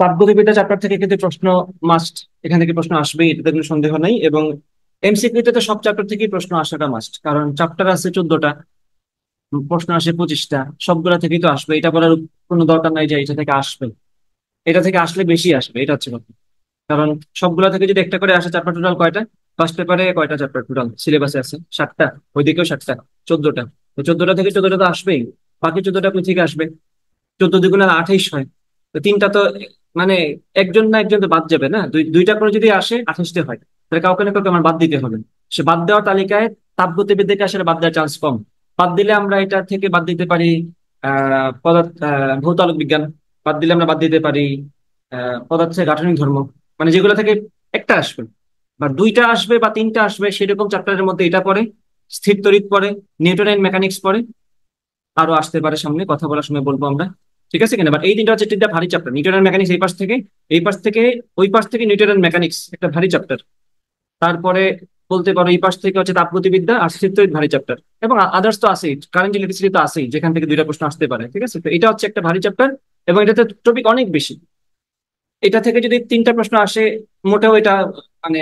তাপগতিবিদ্যা chapter থেকে কিন্তু প্রশ্ন মাস্ট এখান থেকে প্রশ্ন আসবে এটাতে কোনো সন্দেহ নাই এবং এমসিকিউতে তো সব চ্যাপ্টার থেকেই প্রশ্ন আসাটা মাস্ট কারণ চ্যাপ্টার আছে চোদ্দটা প্রশ্ন আসে পঁচিশটা সবগুলা থেকেই তো আসবে এটা বলার কোনো দরকার নাই যে এটা থেকে আসবে এটা থেকে আসলে বেশি আসবে এটা হচ্ছে কথা কারণ সবগুলা থেকে যদি একটা করে আসে চ্যাপ্টার টোটাল কয়টা ফার্স্ট পেপারে কয়টা চ্যাপ্টার টোটাল সিলেবাসে আছে সাতটা ওইদিকেও সাতটা চোদ্দটা তো চোদ্দটা থেকে চোদ্দটা তো আসবেই বাকি চোদ্দটা কোথা থেকে আসবে চোদ্দ দুগুণে আঠাইশ হয় তো তিনটা তো মানে একজন না একজন তো বাদ যাবে না দুইটা করে যদি আসে আঠাশটি হয় তাহলে কাউকে না কাউকে আমার বাদ দিতে হবে সে বাদ দেওয়ার তালিকায় তাপগতিবিদ থেকে আসলে বাদ দেওয়ার চান্স কম বাদ দিলে আমরা এটা থেকে বাদ দিতে পারি আহ পদার্থ ভৌত বিজ্ঞান বাদ দিলে আমরা বাদ দিতে পারি পদার্থের গাঠনিক ধর্ম মানে যেগুলো থেকে একটা আসবে বা দুইটা আসবে বা তিনটা আসবে সেরকম চ্যাপ্টারের মধ্যে এটা পড়ে স্থির তড়িৎ পড়ে নিউটন অ্যান্ড মেকানিক্স পড়ে আরো আসতে পারে সামনে কথা বলার সময় বলবো আমরা ঠিক আছে কিনা বাট এই তিনটা হচ্ছে তিনটা ভারী চ্যাপ্টার নিউটন মেকানিক্স এই পাশ থেকে এই পাশ থেকে ওই পাশ থেকে নিউটন মেকানিক্স একটা ভারী চ্যাপ্টার তারপরে বলতে পারো এই পাশ থেকে হচ্ছে তাপগতিবিদ্যা আর স্থিরতরিত ভারী চ্যাপ্টার এবং আদার্স তো আসেই কারেন্ট ইলেকট্রিসিটি তো আসেই যেখান থেকে দুইটা প্রশ্ন আসতে পারে ঠিক আছে তো এটা হচ্ছে একটা ভারী চ্যাপ্টার এবং এটাতে টপিক অনেক বেশি এটা থেকে যদি তিনটা প্রশ্ন আসে মোটেও এটা মানে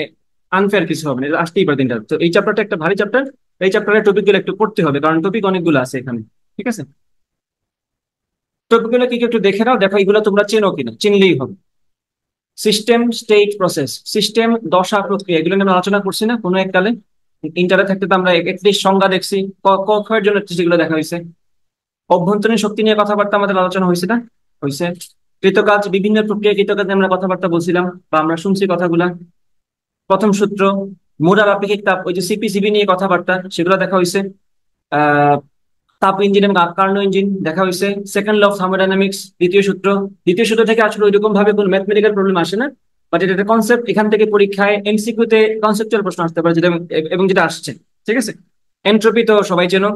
আনফেয়ার কিছু হবে না আসতেই পারে তিনটা তো এই চ্যাপ্টারটা একটা ভারী চ্যাপ্টার এই চ্যাপ্টারের টপিকগুলো একটু পড়তে হবে কারণ টপিক অনেকগুলো আছে এখানে ঠিক আছে বক্তব্যগুলো কি একটু দেখে নাও দেখো এগুলো তোমরা চেনো কিনা চিনলেই হবে সিস্টেম স্টেট প্রসেস সিস্টেম দশা প্রক্রিয়া এগুলো নিয়ে আলোচনা করছি না কোনো এককালে ইন্টারে থাকতে তো আমরা একত্রিশ সংজ্ঞা দেখছি কক্ষের জন্য সেগুলো দেখা হয়েছে অভ্যন্তরীণ শক্তি নিয়ে কথাবার্তা আমাদের আলোচনা হয়েছে না হয়েছে কৃতকাজ বিভিন্ন প্রক্রিয়া কৃতকাজ আমরা কথাবার্তা বলছিলাম বা আমরা শুনছি কথাগুলা প্রথম সূত্র মোড়া আপেক্ষিক তাপ ওই যে সিপিসিবি নিয়ে কথাবার্তা সেগুলো দেখা হয়েছে আহ তাপ ইঞ্জিন এবং কার্নো ইঞ্জিন দেখা হয়েছে সেকেন্ড ল অফ থার্মোডাইনামিক্স দ্বিতীয় সূত্র দ্বিতীয় সূত্র থেকে আসলে ওইরকম ভাবে কোনো ম্যাথমেটিক্যাল প্রবলেম আসে না বাট এটা একটা কনসেপ্ট এখান থেকে পরীক্ষায় এমসিকিউতে কনসেপচুয়াল প্রশ্ন আসতে পারে যেটা এবং যেটা আসছে ঠিক আছে এন্ট্রপি তো সবাই চেনো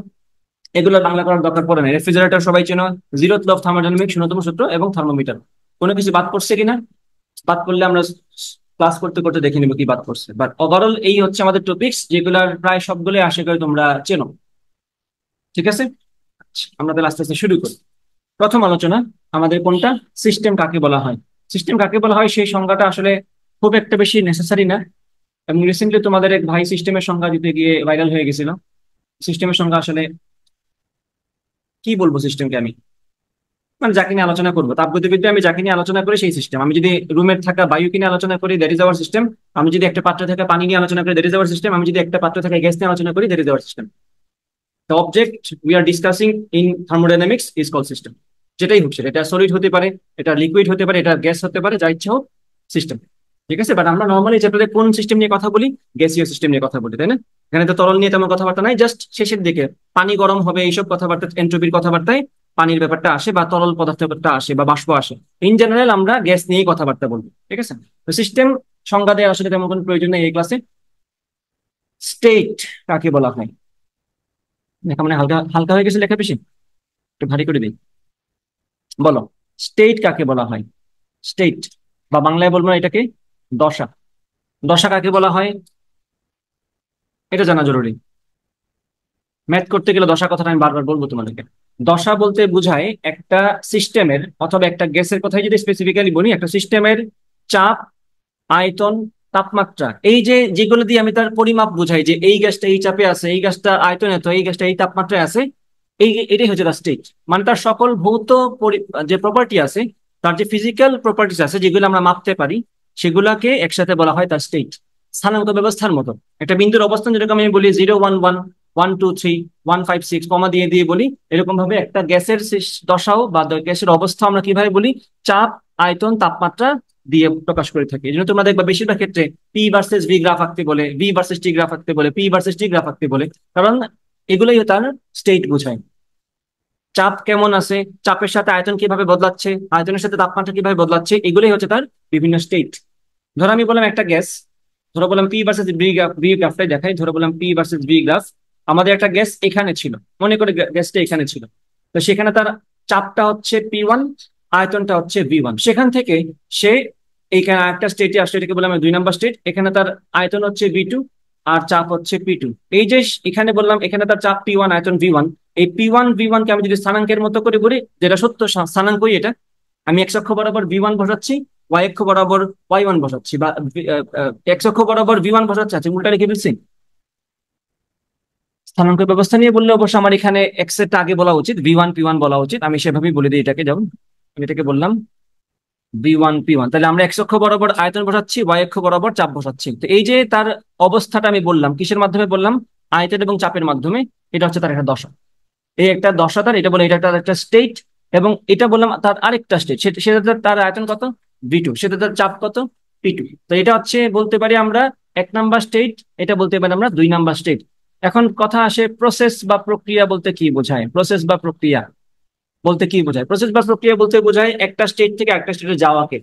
এগুলো বাংলা করার দরকার পড়ে না রেফ্রিজারেটর সবাই চেনো জিরো ল অফ থার্মোডাইনামিক্স শূন্যতম সূত্র এবং থার্মোমিটার কোনো কিছু বাদ পড়ছে কিনা বাদ করলে আমরা ক্লাস করতে করতে দেখে নেবো কি বাদ পড়ছে বাট ওভারঅল এই হচ্ছে আমাদের টপিক্স যেগুলার প্রায় সবগুলোই আশা করি তোমরা চেনো ঠিক আছে আমরা তাহলে আস্তে আস্তে শুরু করি প্রথম আলোচনা আমাদের কোনটা সিস্টেম কাকে বলা হয় সিস্টেম কাকে বলা হয় সেই সংজ্ঞাটা আসলে খুব একটা বেশি নেসেসারি না এবং রিসেন্টলি তোমাদের এক ভাই সিস্টেমের সংজ্ঞা দিতে গিয়ে ভাইরাল হয়ে গেছিল সিস্টেমের সংজ্ঞা আসলে কি বলবো সিস্টেমকে আমি মানে যাকে নিয়ে আলোচনা করবো তাপগতিবিদ্যা আমি যাকে নিয়ে আলোচনা করি সেই সিস্টেম আমি যদি রুমের থাকা বায়ু নিয়ে আলোচনা করি দ্যাট ইজ আওয়ার সিস্টেম আমি যদি একটা পাত্র থাকা পানি নিয়ে আলোচনা করি দ্যাট ইজ আওয়ার সিস্টেম আমি যদি একটা পাত্র থাকা গ্যাস নিয়ে আলোচনা করি that is our system the object we are discussing in thermodynamics is called system যেটাই হচ্ছে এটা সলিড হতে পারে এটা লিকুইড হতে পারে এটা গ্যাস হতে পারে যা ইচ্ছা হোক সিস্টেম ঠিক আছে বাট আমরা নর্মালি চ্যাপ্টারে কোন সিস্টেম নিয়ে কথা বলি গ্যাসীয় সিস্টেম নিয়ে কথা বলি তাই না এখানে তো তরল নিয়ে তেমন কথাবার্তা নাই জাস্ট শেষের দিকে পানি গরম হবে এইসব কথাবার্তা এন্ট্রোপির কথাবার্তায় পানির ব্যাপারটা আসে বা তরল পদার্থটা আসে বা বাষ্প আসে ইন জেনারেল আমরা গ্যাস নিয়েই কথাবার্তা বলবো ঠিক আছে তো সিস্টেম সংজ্ঞা দেওয়ার আসলে তেমন কোনো প্রয়োজন নেই এই ক্লাসে স্টেট কাকে বলা হয় লেখা মানে হালকা হালকা হয়ে গেছে লেখা বেশি একটু ভারী করে দিই বলো স্টেট কাকে বলা হয় স্টেট বা বাংলায় বলবো এটাকে দশা দশা কাকে বলা হয় এটা জানা জরুরি ম্যাথ করতে গেলে দশা কথাটা আমি বারবার বলবো তোমাদেরকে দশা বলতে বোঝায় একটা সিস্টেমের অথবা একটা গ্যাসের কথাই যদি স্পেসিফিক্যালি বলি একটা সিস্টেমের চাপ আয়তন তাপমাত্রা এই যে যেগুলো দিয়ে আমি তার পরিমাপ বুঝাই যে এই গ্যাসটা এই চাপে আছে এই গ্যাসটা আয়তন এত এই গ্যাসটা এই তাপমাত্রায় আছে এই এটাই হচ্ছে তার স্টেট মানে তার সকল ভৌত যে প্রপার্টি আছে তার যে ফিজিক্যাল প্রপার্টিস আছে যেগুলো আমরা মাপতে পারি সেগুলাকে একসাথে বলা হয় তার স্টেট স্থানগত ব্যবস্থার মতো একটা বিন্দুর অবস্থান যেরকম আমি বলি zero one one one two three one five six comma দিয়ে দিয়ে বলি এরকম ভাবে একটা গ্যাসের দশাও বা গ্যাসের অবস্থা আমরা কিভাবে বলি চাপ আয়তন তাপমাত্রা দিয়ে প্রকাশ করে থাকে এই জন্য তোমরা দেখবা বেশিরভাগ ক্ষেত্রে পি ভার্সেস ভি গ্রাফ আঁকতে বলে ভি ভার্সেস টি গ্রাফ আঁকতে বলে পি ভার্সেস টি গ্রাফ আঁকতে বলে কারণ এগুলোই তার স্টেট বোঝায় চাপ কেমন আছে চাপের সাথে আয়তন কিভাবে বদলাচ্ছে আয়তনের সাথে তাপমাত্রা কিভাবে বদলাচ্ছে এগুলোই হচ্ছে তার বিভিন্ন স্টেট ধরো আমি বললাম একটা গ্যাস ধরো বললাম P versus V graph V গ্রাফটাই দেখাই ধরো বললাম পি ভার্সেস ভি গ্রাফ আমাদের একটা গ্যাস এখানে ছিল মনে করে গ্যাসটা এখানে ছিল তো সেখানে তার চাপটা হচ্ছে পি ওয়ান আয়তনটা হচ্ছে ভি ওয়ান সেখান থেকে সে এইখানে একটা স্টেটে আসলে এটাকে বললাম দুই নাম্বার স্টেট এখানে তার আয়তন হচ্ছে বি টু আর চাপ হচ্ছে পি টু এই যে এখানে বললাম এখানে তার চাপ পি ওয়ান আয়তন ভি ওয়ান এই পি ওয়ান ভি ওয়ান কে আমি যদি স্থানাঙ্কের মতো করে বলি যেটা সত্য স্থানাঙ্কই এটা আমি এক অক্ষ বরাবর ভি ওয়ান বসাচ্ছি ওয়াই অক্ষ বরাবর ওয়াই ওয়ান বসাচ্ছি বা এক অক্ষ বরাবর ভি ওয়ান বসাচ্ছি আছে আচ্ছা, উল্টা রেখে ফেলছি স্থানাঙ্ক ব্যবস্থা নিয়ে বললে অবশ্য আমার এখানে এক্স এর আগে বলা উচিত ভি ওয়ান পি ওয়ান বলা উচিত আমি সেভাবেই বলে দিই এটাকে যেমন আমি এটাকে বললাম বি ওয়ান পি ওয়ান তাহলে আমরা এক্স অক্ষ বরাবর আয়তন বসাচ্ছি ওয়াই অক্ষ বরাবর চাপ বসাচ্ছি তো এই যে তার অবস্থাটা আমি বললাম কিসের মাধ্যমে বললাম আয়তন এবং চাপের মাধ্যমে এটা হচ্ছে তার একটা দশা এই একটা দশা তার এটা বলে এটা একটা একটা স্টেট এবং এটা বললাম তার আরেকটা স্টেট সেটা তার আয়তন কত বি টু সেটা তার চাপ কত পি টু তো এটা হচ্ছে বলতে পারি আমরা এক নাম্বার স্টেট এটা বলতে পারি আমরা দুই নাম্বার স্টেট এখন কথা আসে প্রসেস বা প্রক্রিয়া বলতে কি বোঝায় প্রসেস বা প্রক্রিয়া বলতে কি বোঝায় প্রসেস বা প্রক্রিয়া বলতে বোঝায় একটা স্টেট থেকে একটা স্টেটে যাওয়াকে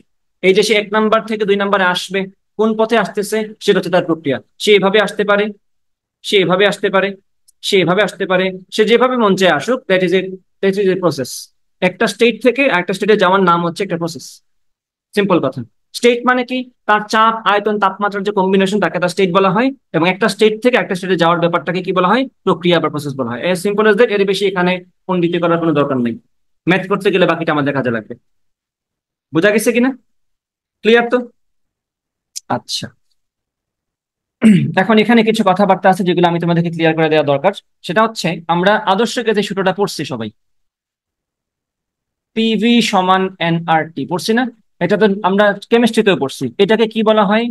এই যে সে এক নাম্বার থেকে দুই নাম্বারে আসবে কোন পথে আসতেছে সেটা হচ্ছে তার প্রক্রিয়া সে এভাবে আসতে পারে সে এভাবে আসতে পারে সে এভাবে আসতে পারে সে যেভাবে মঞ্চে আসুক that is a that is a process একটা স্টেট থেকে একটা স্টেটে যাওয়ার নাম হচ্ছে একটা প্রসেস সিম্পল কথা স্টেট মানে কি তার চাপ আয়তন তাপমাত্রার যে কম্বিনেশন তাকে তার স্টেট বলা হয় এবং একটা স্টেট থেকে একটা স্টেটে যাওয়ার ব্যাপারটাকে কি বলা হয় প্রক্রিয়া বা প্রসেস বলা হয় এস সিম্পল এস এর বেশি এখানে পণ্ডিতি করার কোনো দরকার নেই ম্যাথ করতে গেলে বাকিটা আমাদের কাজে লাগবে বোঝা গেছে কিনা ক্লিয়ার তো আচ্ছা এখন এখানে কিছু কথাবার্তা আছে যেগুলো আমি তোমাদেরকে ক্লিয়ার করে দেওয়া দরকার সেটা হচ্ছে আমরা আদর্শ কেজে সূত্রটা পড়ছি সবাই পিভি সমান এনআরটি পড়ছি না এটা তো আমরা কেমিস্ট্রিতেও পড়ছি এটাকে কি বলা হয়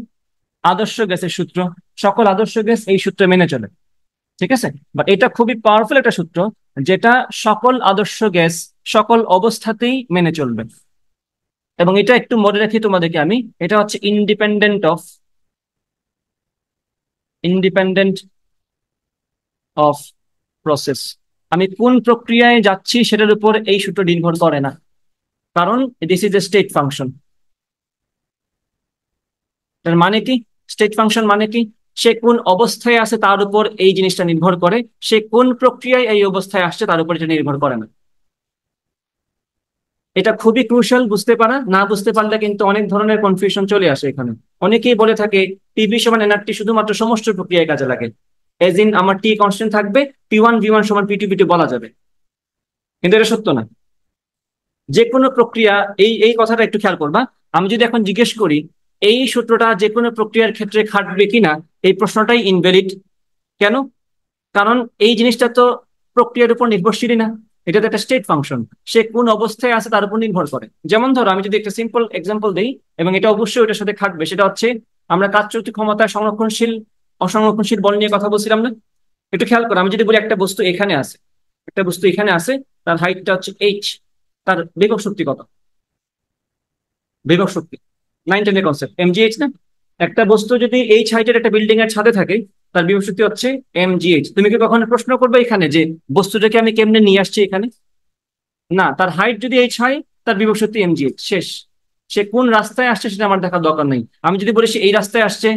আদর্শ গ্যাসের সূত্র সকল আদর্শ গ্যাস এই সূত্র মেনে চলে ঠিক আছে বাট এটা খুবই পাওয়ারফুল একটা সূত্র যেটা সকল আদর্শ গ্যাস সকল অবস্থাতেই মেনে চলবে এবং এটা একটু মনে রাখি তোমাদেরকে আমি এটা হচ্ছে independent of independent of process আমি কোন প্রক্রিয়ায় যাচ্ছি সেটার উপর এই সূত্র নির্ভর করে না কারণ this is a state function তার মানে কি স্টেট ফাংশন মানে কি সে কোন অবস্থায় আছে তার উপর এই জিনিসটা নির্ভর করে সে কোন প্রক্রিয়ায় এই অবস্থায় আসছে তার উপর এটা নির্ভর করে না এটা খুবই ক্রুশাল বুঝতে পারা না বুঝতে পারলে কিন্তু অনেক ধরনের কনফিউশন চলে আসে এখানে অনেকেই বলে থাকে টিভি সমান এনআরটি শুধুমাত্র সমস্ত প্রক্রিয়ায় কাজে লাগে এজ ইন আমার টি কনস্ট্যান্ট থাকবে পি ওয়ান ভি ওয়ান সমান পিটি পিটি বলা যাবে কিন্তু এটা সত্য না যে কোনো প্রক্রিয়া এই এই কথাটা একটু খেয়াল করবা আমি যদি এখন জিজ্ঞেস করি এই সূত্রটা যে কোনো প্রক্রিয়ার ক্ষেত্রে খাটবে কিনা এই প্রশ্নটাই ইনভ্যালিড কেন কারণ এই জিনিসটা তো প্রক্রিয়ার উপর নির্ভরশীল না এটা তো একটা স্টেট ফাংশন সে কোন অবস্থায় আছে তার উপর নির্ভর করে যেমন ধরো আমি যদি একটা সিম্পল এক্সাম্পল দিই এবং এটা অবশ্যই ওটার সাথে খাটবে সেটা হচ্ছে আমরা কাজ চলতি ক্ষমতা সংরক্ষণশীল অসংরক্ষণশীল বল নিয়ে কথা বলছিলাম না একটু খেয়াল করো আমি যদি বলি একটা বস্তু এখানে আছে একটা বস্তু এখানে আছে তার হাইটটা হচ্ছে এইচ তার বিভব শক্তি কত বিভব শক্তি নাইন কনসেপ্ট এমজিএইচ না একটা বস্তু যদি এই হাইটের একটা বিল্ডিং এর ছাদে থাকে তার বিভব শক্তি হচ্ছে এমজিএইচ তুমি কি কখনো প্রশ্ন করবে এখানে যে বস্তুটাকে আমি কেমনে নিয়ে আসছি এখানে না তার হাইট যদি এইচ হয় তার বিভব শক্তি এমজিএইচ শেষ সে কোন রাস্তায় আসছে সেটা আমার দেখার দরকার নেই আমি যদি বলি সে এই রাস্তায় আসছে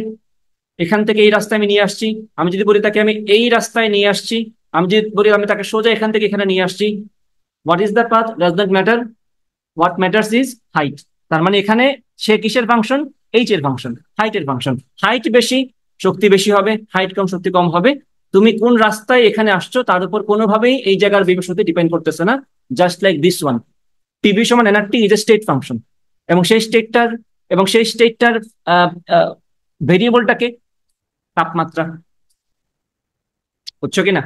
এখান থেকে এই রাস্তায় আমি নিয়ে আসছি আমি যদি বলি তাকে আমি এই রাস্তায় নিয়ে আসছি আমি যদি বলি আমি তাকে সোজা এখান থেকে এখানে নিয়ে আসছি what is the path does not matter what matters is height তার মানে এখানে সে কিসের ফাংশন এইচ এর ফাংশন হাইট এর ফাংশন হাইট বেশি শক্তি বেশি হবে হাইট কম শক্তি কম হবে তুমি কোন রাস্তায় এখানে আসছো তার উপর কোনোভাবেই এই জায়গার বিবেশ ডিপেন্ড করতেছে না just like this one TV সমান NRT is a state function এবং সেই স্টেটটার এবং সেই স্টেটটার ভেরিয়েবলটাকে তাপমাত্রা বুঝছো কিনা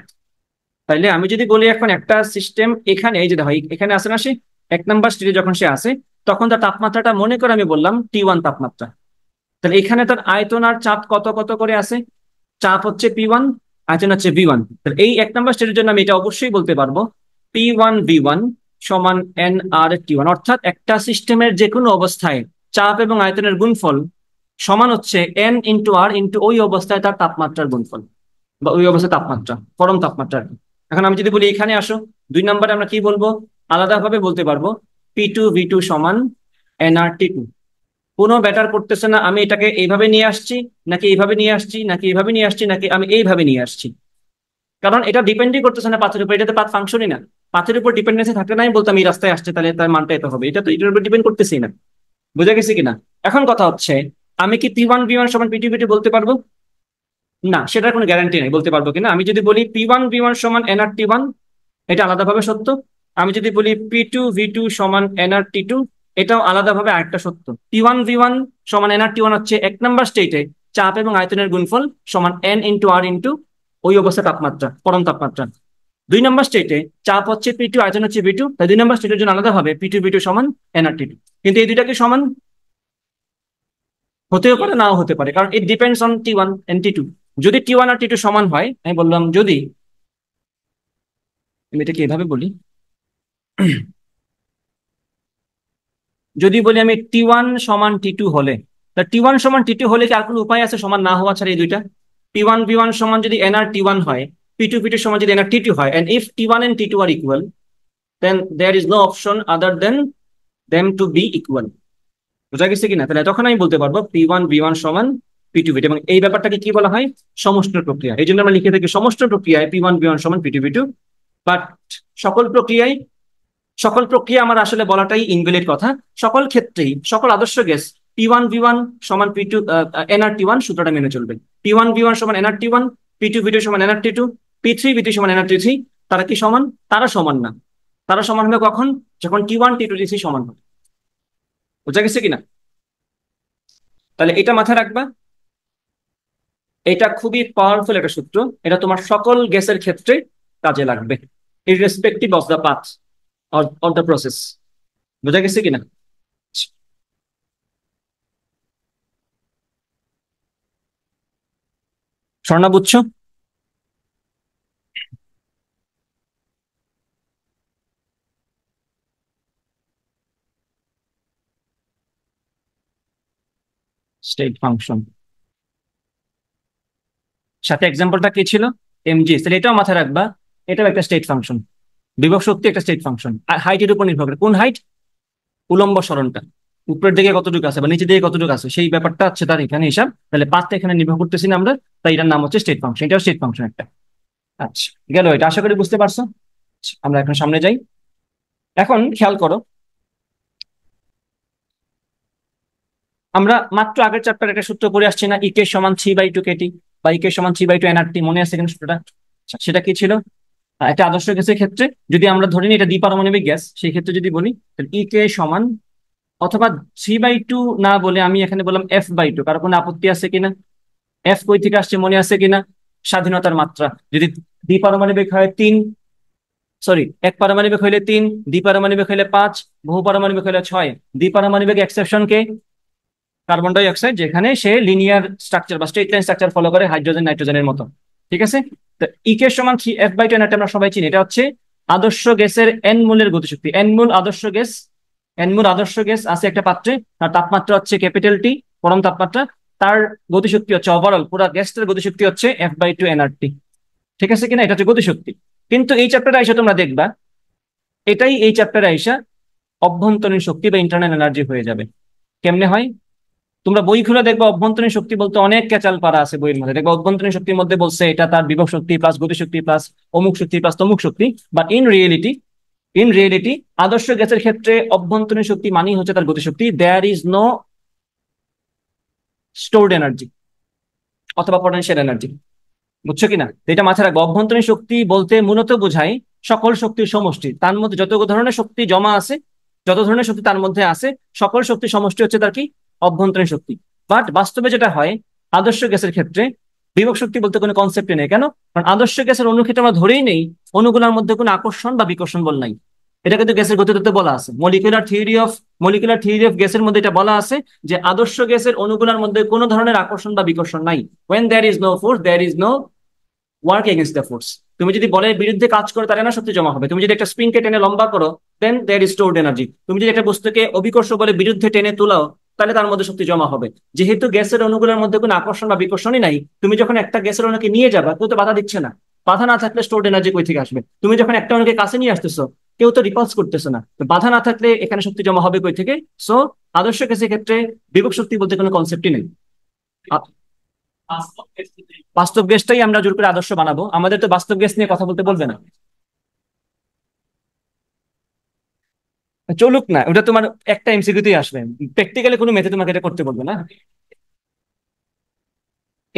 তাইলে আমি যদি বলি এখন একটা সিস্টেম এখানে এই যে হয় এখানে আসে না সে এক নাম্বার স্টেজে যখন সে আসে তখন তার তাপমাত্রাটা মনে করে আমি বললাম টি ওয়ান তাপমাত্রা তাহলে এখানে তার আয়তন আর চাপ কত কত করে আসে চাপ হচ্ছে পি ওয়ান আয়তন হচ্ছে ভি ওয়ান তাহলে এই এক নাম্বার স্টেজের জন্য আমি এটা অবশ্যই বলতে পারবো পি ওয়ান ভি ওয়ান সমান এন আর টি ওয়ান অর্থাৎ একটা সিস্টেমের যে কোনো অবস্থায় চাপ এবং আয়তনের গুণফল সমান হচ্ছে এন ইন্টু আর ইন্টু ওই অবস্থায় তার তাপমাত্রার গুণফল বা ওই অবস্থায় তাপমাত্রা পরম তাপমাত্রা আর কি এখন আমি যদি বলি এখানে আসো দুই নম্বরে আমরা কি বলবো আলাদাভাবে বলতে পারবো পি টু ভি টু সমান এনআরটি টু কোনো ব্যাটার করতেছে না আমি এটাকে এইভাবে নিয়ে আসছি নাকি এইভাবে নিয়ে আসছি নাকি এইভাবে নিয়ে আসছি নাকি আমি এইভাবে নিয়ে আসছি কারণ এটা ডিপেন্ডই করতেছে না পাথের উপর এটা তো পাথ ফাংশনই না পাথের উপর ডিপেন্ডেন্সি থাকলে না আমি বলতাম এই রাস্তায় আসছে তাহলে তার মানটা এটা হবে এটা তো এটার উপর ডিপেন্ড করতেছি না বুঝা গেছে কিনা এখন কথা হচ্ছে আমি কি পি ওয়ান বি ওয়ান সমান পি টু বলতে পারবো না সেটার কোনো গ্যারান্টি নেই বলতে পারবো কিনা আমি যদি বলি পি ওয়ান ভি ওয়ান সমান এনআর টি ওয়ান এটা আলাদাভাবে সত্য আমি যদি বলি পি টু ভি টু সমান এনআর টি টু এটাও আলাদাভাবে আরেকটা সত্য পি ওয়ান ভি ওয়ান সমান এনআর টি ওয়ান হচ্ছে এক নম্বর স্টেটে চাপ এবং আয়তনের গুণফল সমান এন ইন্টু আর ইন্টু ওই অবস্থা তাপমাত্রা পরম তাপমাত্রা দুই নম্বর স্টেটে চাপ হচ্ছে পি টু আয়তন হচ্ছে বি টু তাই দুই নম্বর স্টেটের জন্য আলাদা ভাবে পি টু বি টু সমান এনআর টি টু কিন্তু এই দুইটাকে সমান হতেও পারে নাও হতে পারে কারণ it depends on T one and T two যদি টি ওয়ান আর টি টু সমান হয় আমি বললাম যদি আমি এটাকে এভাবে বলি যদি বলি আমি টি ওয়ান সমান টি টু হলে তা টি ওয়ান সমান টি টু হলে কি আর কোনো উপায় আছে সমান না হওয়া ছাড়া এই দুইটা পি ওয়ান বি ওয়ান সমান যদি এন আর টি ওয়ান হয় পি টু পি টু সমান যদি এন আর টি টু হয় and if T one and T two are equal then there is no option other than them to be equal বোঝা গেছে কিনা তাহলে তখন আমি বলতে পারবো পি ওয়ান বি ওয়ান সমান পিটুবিট এবং এই ব্যাপারটাকে কি বলা হয় সমষ্ট প্রক্রিয়া এই জন্য আমরা লিখে থাকি সমষ্ট প্রক্রিয়ায় পি ওয়ান বি ওয়ান সমান পিটু পিটু বাট সকল প্রক্রিয়ায় সকল প্রক্রিয়া আমার আসলে বলাটাই ইনভ্যালিড কথা সকল ক্ষেত্রেই সকল আদর্শ gas P one V one সমান P two NR T one সূত্রটা মেনে চলবে পি ওয়ান ভি ওয়ান সমান NR T one P two V two সমান NR T two P three V two সমান এনআর টি থ্রি তারা কি সমান তারা সমান না তারা সমান হবে কখন যখন T one T two T three সমান হবে বোঝা গেছে কিনা তাহলে এটা মাথায় রাখবা এটা খুবই পাওয়ারফুল একটা সূত্র এটা তোমার সকল গ্যাসের ক্ষেত্রে কাজে লাগবে irrespective of the path of the process বোঝা গেছে কিনা স্বর্ণা বুঝছো স্টেট ফাংশন সাথে এক্সাম্পলটা কি ছিল এমজিএস তাহলে এটাও মাথায় রাখবা এটাও একটা স্টেট ফাংশন বিভব শক্তি একটা স্টেট ফাংশন আর হাইটের উপর নির্ভর করে কোন হাইট উলম্ব সরণটা উপরের দিকে কতটুকু আছে বা নিচের দিকে কতটুকু আছে সেই ব্যাপারটা আছে তার এখানে হিসাব তাহলে পাঁচটা এখানে নির্ভর করতেছি না আমরা তাই এটার নাম হচ্ছে স্টেট ফাংশন এটাও স্টেট ফাংশন একটা আচ্ছা গেল এটা আশা করি বুঝতে পারছো আমরা এখন সামনে যাই এখন খেয়াল করো আমরা মাত্র আগের চ্যাপ্টার একটা সূত্র পড়ে আসছি না ইকে e সমান থ্রি বাই টু কেটি বা ইকে সমান থ্রি বাই টু এনআরটি মনে আছে কিনা সেটা সেটা কি ছিল একটা আদর্শ গ্যাসের ক্ষেত্রে যদি আমরা ধরি নি এটা দ্বিপারমাণবিক গ্যাস সেই ক্ষেত্রে যদি বলি ই কে e সমান অথবা থ্রি বাই টু না বলে আমি এখানে বললাম এফ বাই টু কারো কোনো আপত্তি আছে কিনা এফ কই থেকে আসছে মনে আছে কিনা স্বাধীনতার মাত্রা যদি দ্বিপারমাণবিক হয় তিন সরি এক পারমাণবিক হইলে তিন দ্বিপারমাণবিক হইলে পাঁচ বহু পারমাণবিক হইলে ছয় দ্বিপারমাণবিক এক্সেপশন কে কার্বন ডাই অক্সাইড যেখানে সে লিনিয়ার স্ট্রাকচার বা স্ট্রেট লাইন স্ট্রাকচার ফলো করে হাইড্রোজেন নাইট্রোজেনের মতো ঠিক আছে তো ইকে e সমান থ্রি এফ বাই টেন এটা আমরা সবাই চিনি এটা হচ্ছে আদর্শ গ্যাসের এন মূলের গতিশক্তি এন মূল আদর্শ গ্যাস এন মূল আদর্শ গ্যাস আছে একটা পাত্রে তার তাপমাত্রা হচ্ছে ক্যাপিটাল টি পরম তাপমাত্রা তার গতিশক্তি হচ্ছে ওভারঅল পুরা গ্যাসের গতিশক্তি হচ্ছে এফ বাই টু এনআরটি ঠিক আছে কিনা এটা হচ্ছে গতিশক্তি কিন্তু এই চ্যাপ্টারে আইসা তোমরা দেখবা এটাই এই চ্যাপ্টারে আইসা অভ্যন্তরীণ শক্তি বা ইন্টারনাল এনার্জি হয়ে যাবে কেমনে হয় তোমরা বই খুলে দেখবো অভ্যন্তরীণ শক্তি বলতে অনেক ক্যাচাল পারা আছে বইয়ের মধ্যে দেখবো অভ্যন্তরীণ শক্তির মধ্যে বলছে এটা তার বিভব শক্তি প্লাস গতি শক্তি প্লাস অমুক শক্তি প্লাস তমুক শক্তি but in reality in reality আদর্শ গ্যাসের ক্ষেত্রে অভ্যন্তরীণ শক্তি মানেই হচ্ছে তার গতিশক্তি there is no stored energy অথবা পটেন্সিয়াল এনার্জি বুঝছো কিনা এটা মাথায় রাখবো অভ্যন্তরীণ শক্তি বলতে মূলত বোঝায় সকল শক্তির সমষ্টি তার মধ্যে যত ধরনের শক্তি জমা আছে যত ধরনের শক্তি তার মধ্যে আছে সকল শক্তি সমষ্টি হচ্ছে তার কি অভ্যন্তরীণ শক্তি বাট বাস্তবে যেটা হয় আদর্শ গ্যাসের ক্ষেত্রে বিভব শক্তি বলতে কোনো কনসেপ্টই নেই কেন কারণ আদর্শ গ্যাসের অনুক্ষেত্রে আমরা ধরেই নেই অণুগুলোর মধ্যে কোনো আকর্ষণ বা বিকর্ষণ বল নাই এটা কিন্তু গ্যাসের গতিতত্ত্বে বলা আছে molecular theory of molecular theory of গ্যাসের মধ্যে এটা বলা আছে যে আদর্শ গ্যাসের অণুগুলোর মধ্যে কোনো ধরনের আকর্ষণ বা বিকর্ষণ নাই when there is no force there is no work against the force তুমি যদি বলের বিরুদ্ধে কাজ করো তাহলে না শক্তি জমা হবে তুমি যদি একটা স্প্রিংকে টেনে লম্বা করো then there is stored energy তুমি যদি একটা বস্তুকে অবিকর্ষ বলে বিরুদ্ধে টেনে তোলাও তাহলে তার মধ্যে শক্তি জমা হবে যেহেতু গ্যাসের অনুগুলোর মধ্যে কোনো আকর্ষণ বা বিকর্ষণই নাই তুমি যখন একটা গ্যাসের অনুকে নিয়ে যাবা কেউ তো বাধা দিচ্ছে না বাধা না থাকলে স্টোর এনার্জি কই থেকে আসবে তুমি যখন একটা অনুকে কাছে নিয়ে আসতেছো কেউ তো রিপালস করতেছে না বাধা না থাকলে এখানে শক্তি জমা হবে কই থেকে সো আদর্শ গ্যাসের ক্ষেত্রে বিভব শক্তি বলতে কোনো কনসেপ্টই নেই বাস্তব গ্যাসটাই আমরা জোর করে আদর্শ বানাবো আমাদের তো বাস্তব গ্যাস নিয়ে কথা বলতে বলবে না চলুক না ওটা তোমার একটা এমসিকিউতেই আসবে প্র্যাকটিক্যালি কোনো মেথে তোমাকে এটা করতে বলবে না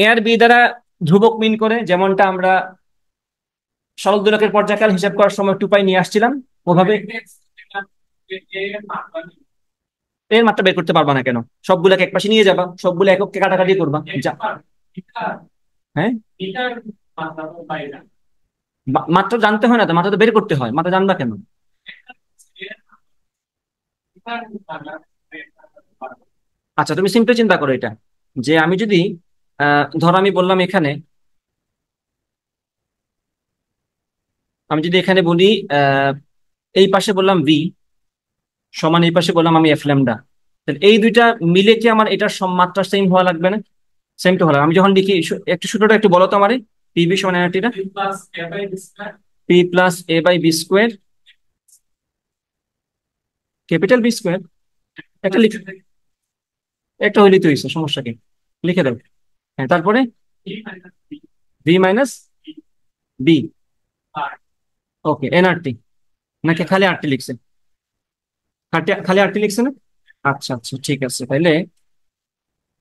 এ আর বি দ্বারা ধ্রুবক মিন করে যেমনটা আমরা সড়ক দুলকের পর্যায়কাল হিসাব করার সময় টুপাই নিয়ে আসছিলাম ওভাবে এর মাত্রা বের করতে পারবা না কেন সবগুলোকে পাশে নিয়ে যাবা সবগুলো এককে কাটাকাটি করবা হ্যাঁ মাত্রা জানতে হয় না তো মাত্রা তো বের করতে হয় মাত্রা জানবা কেন আচ্ছা তুমি সিম্পল চিন্তা করো এটা যে আমি যদি ধর আমি বললাম এখানে আমি যদি এখানে বলি এই পাশে বললাম ভি সমান এই পাশে বললাম আমি এফ ল্যামডা তাহলে এই দুইটা মিলে কি আমার এটার মাত্রা সেম হওয়া লাগবে না সেম তো হলো আমি যখন লিখি একটু সূত্রটা একটু বলো তো আমার পি বি সমান এনার্টিটা P plus A by V square capital V square একটা লিখে একটা হইলে তো হয়েছে সমস্যা কি লিখে দেবে হ্যাঁ তারপরে V minus B okay N RT নাকি খালি আরটি লিখছে খালি আরটি লিখছে না আচ্ছা আচ্ছা ঠিক আছে তাহলে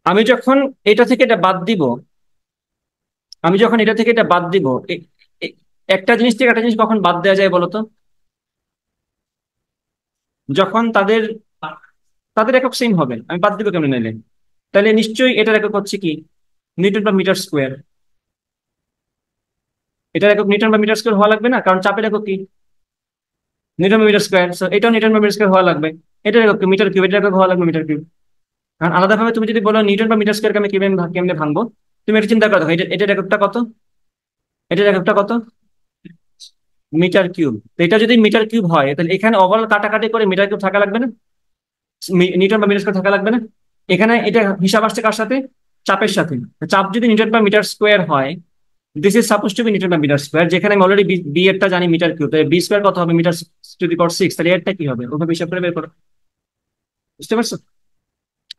আমি যখন এটা থেকে এটা বাদ দিব আমি যখন এটা থেকে এটা বাদ দিব একটা জিনিস থেকে একটা জিনিস কখন বাদ দেওয়া যায় বলতো যখন তাদের তাদের একক সেম হবে আমি বাদ দিকে কেমন নিলেন তাহলে নিশ্চয়ই এটার একক হচ্ছে কি নিউটন বা মিটার স্কোয়ার এটার একক নিউটন বা মিটার স্কোয়ার হওয়া লাগবে না কারণ চাপের একক কি নিউটন বা মিটার স্কোয়ার সো এটাও নিউটন বা মিটার স্কোয়ার হওয়া লাগবে এটার একক মিটার কিউব এটার একক হওয়া লাগবে মিটার কিউব কারণ আলাদাভাবে তুমি যদি বলো নিউটন বা মিটার স্কোয়ারকে আমি কেমনে কেমনে ভাঙবো তুমি একটু চিন্তা করো এটা এটার এককটা কত এটার এককটা কত মিটার কিউব এটা যদি মিটার কিউব হয় তাহলে এখানে ওভারঅল কাটাকাটি করে মিটার কিউব থাকা লাগবে না নিউটন বা মিটার স্কোয়ার থাকা লাগবে না এখানে এটা হিসাব আসছে কার সাথে চাপের সাথে চাপ যদি নিউটন বা মিটার স্কোয়ার হয় this is suppose to be newton বা মিটার স্কোয়ার যেখানে আমি অলরেডি বি টা জানি মিটার কিউব তাহলে বি স্কোয়ার কত হবে metre to the power six তাহলে টা কি হবে ওভাবে হিসাব করে বের করো বুঝতে পারছো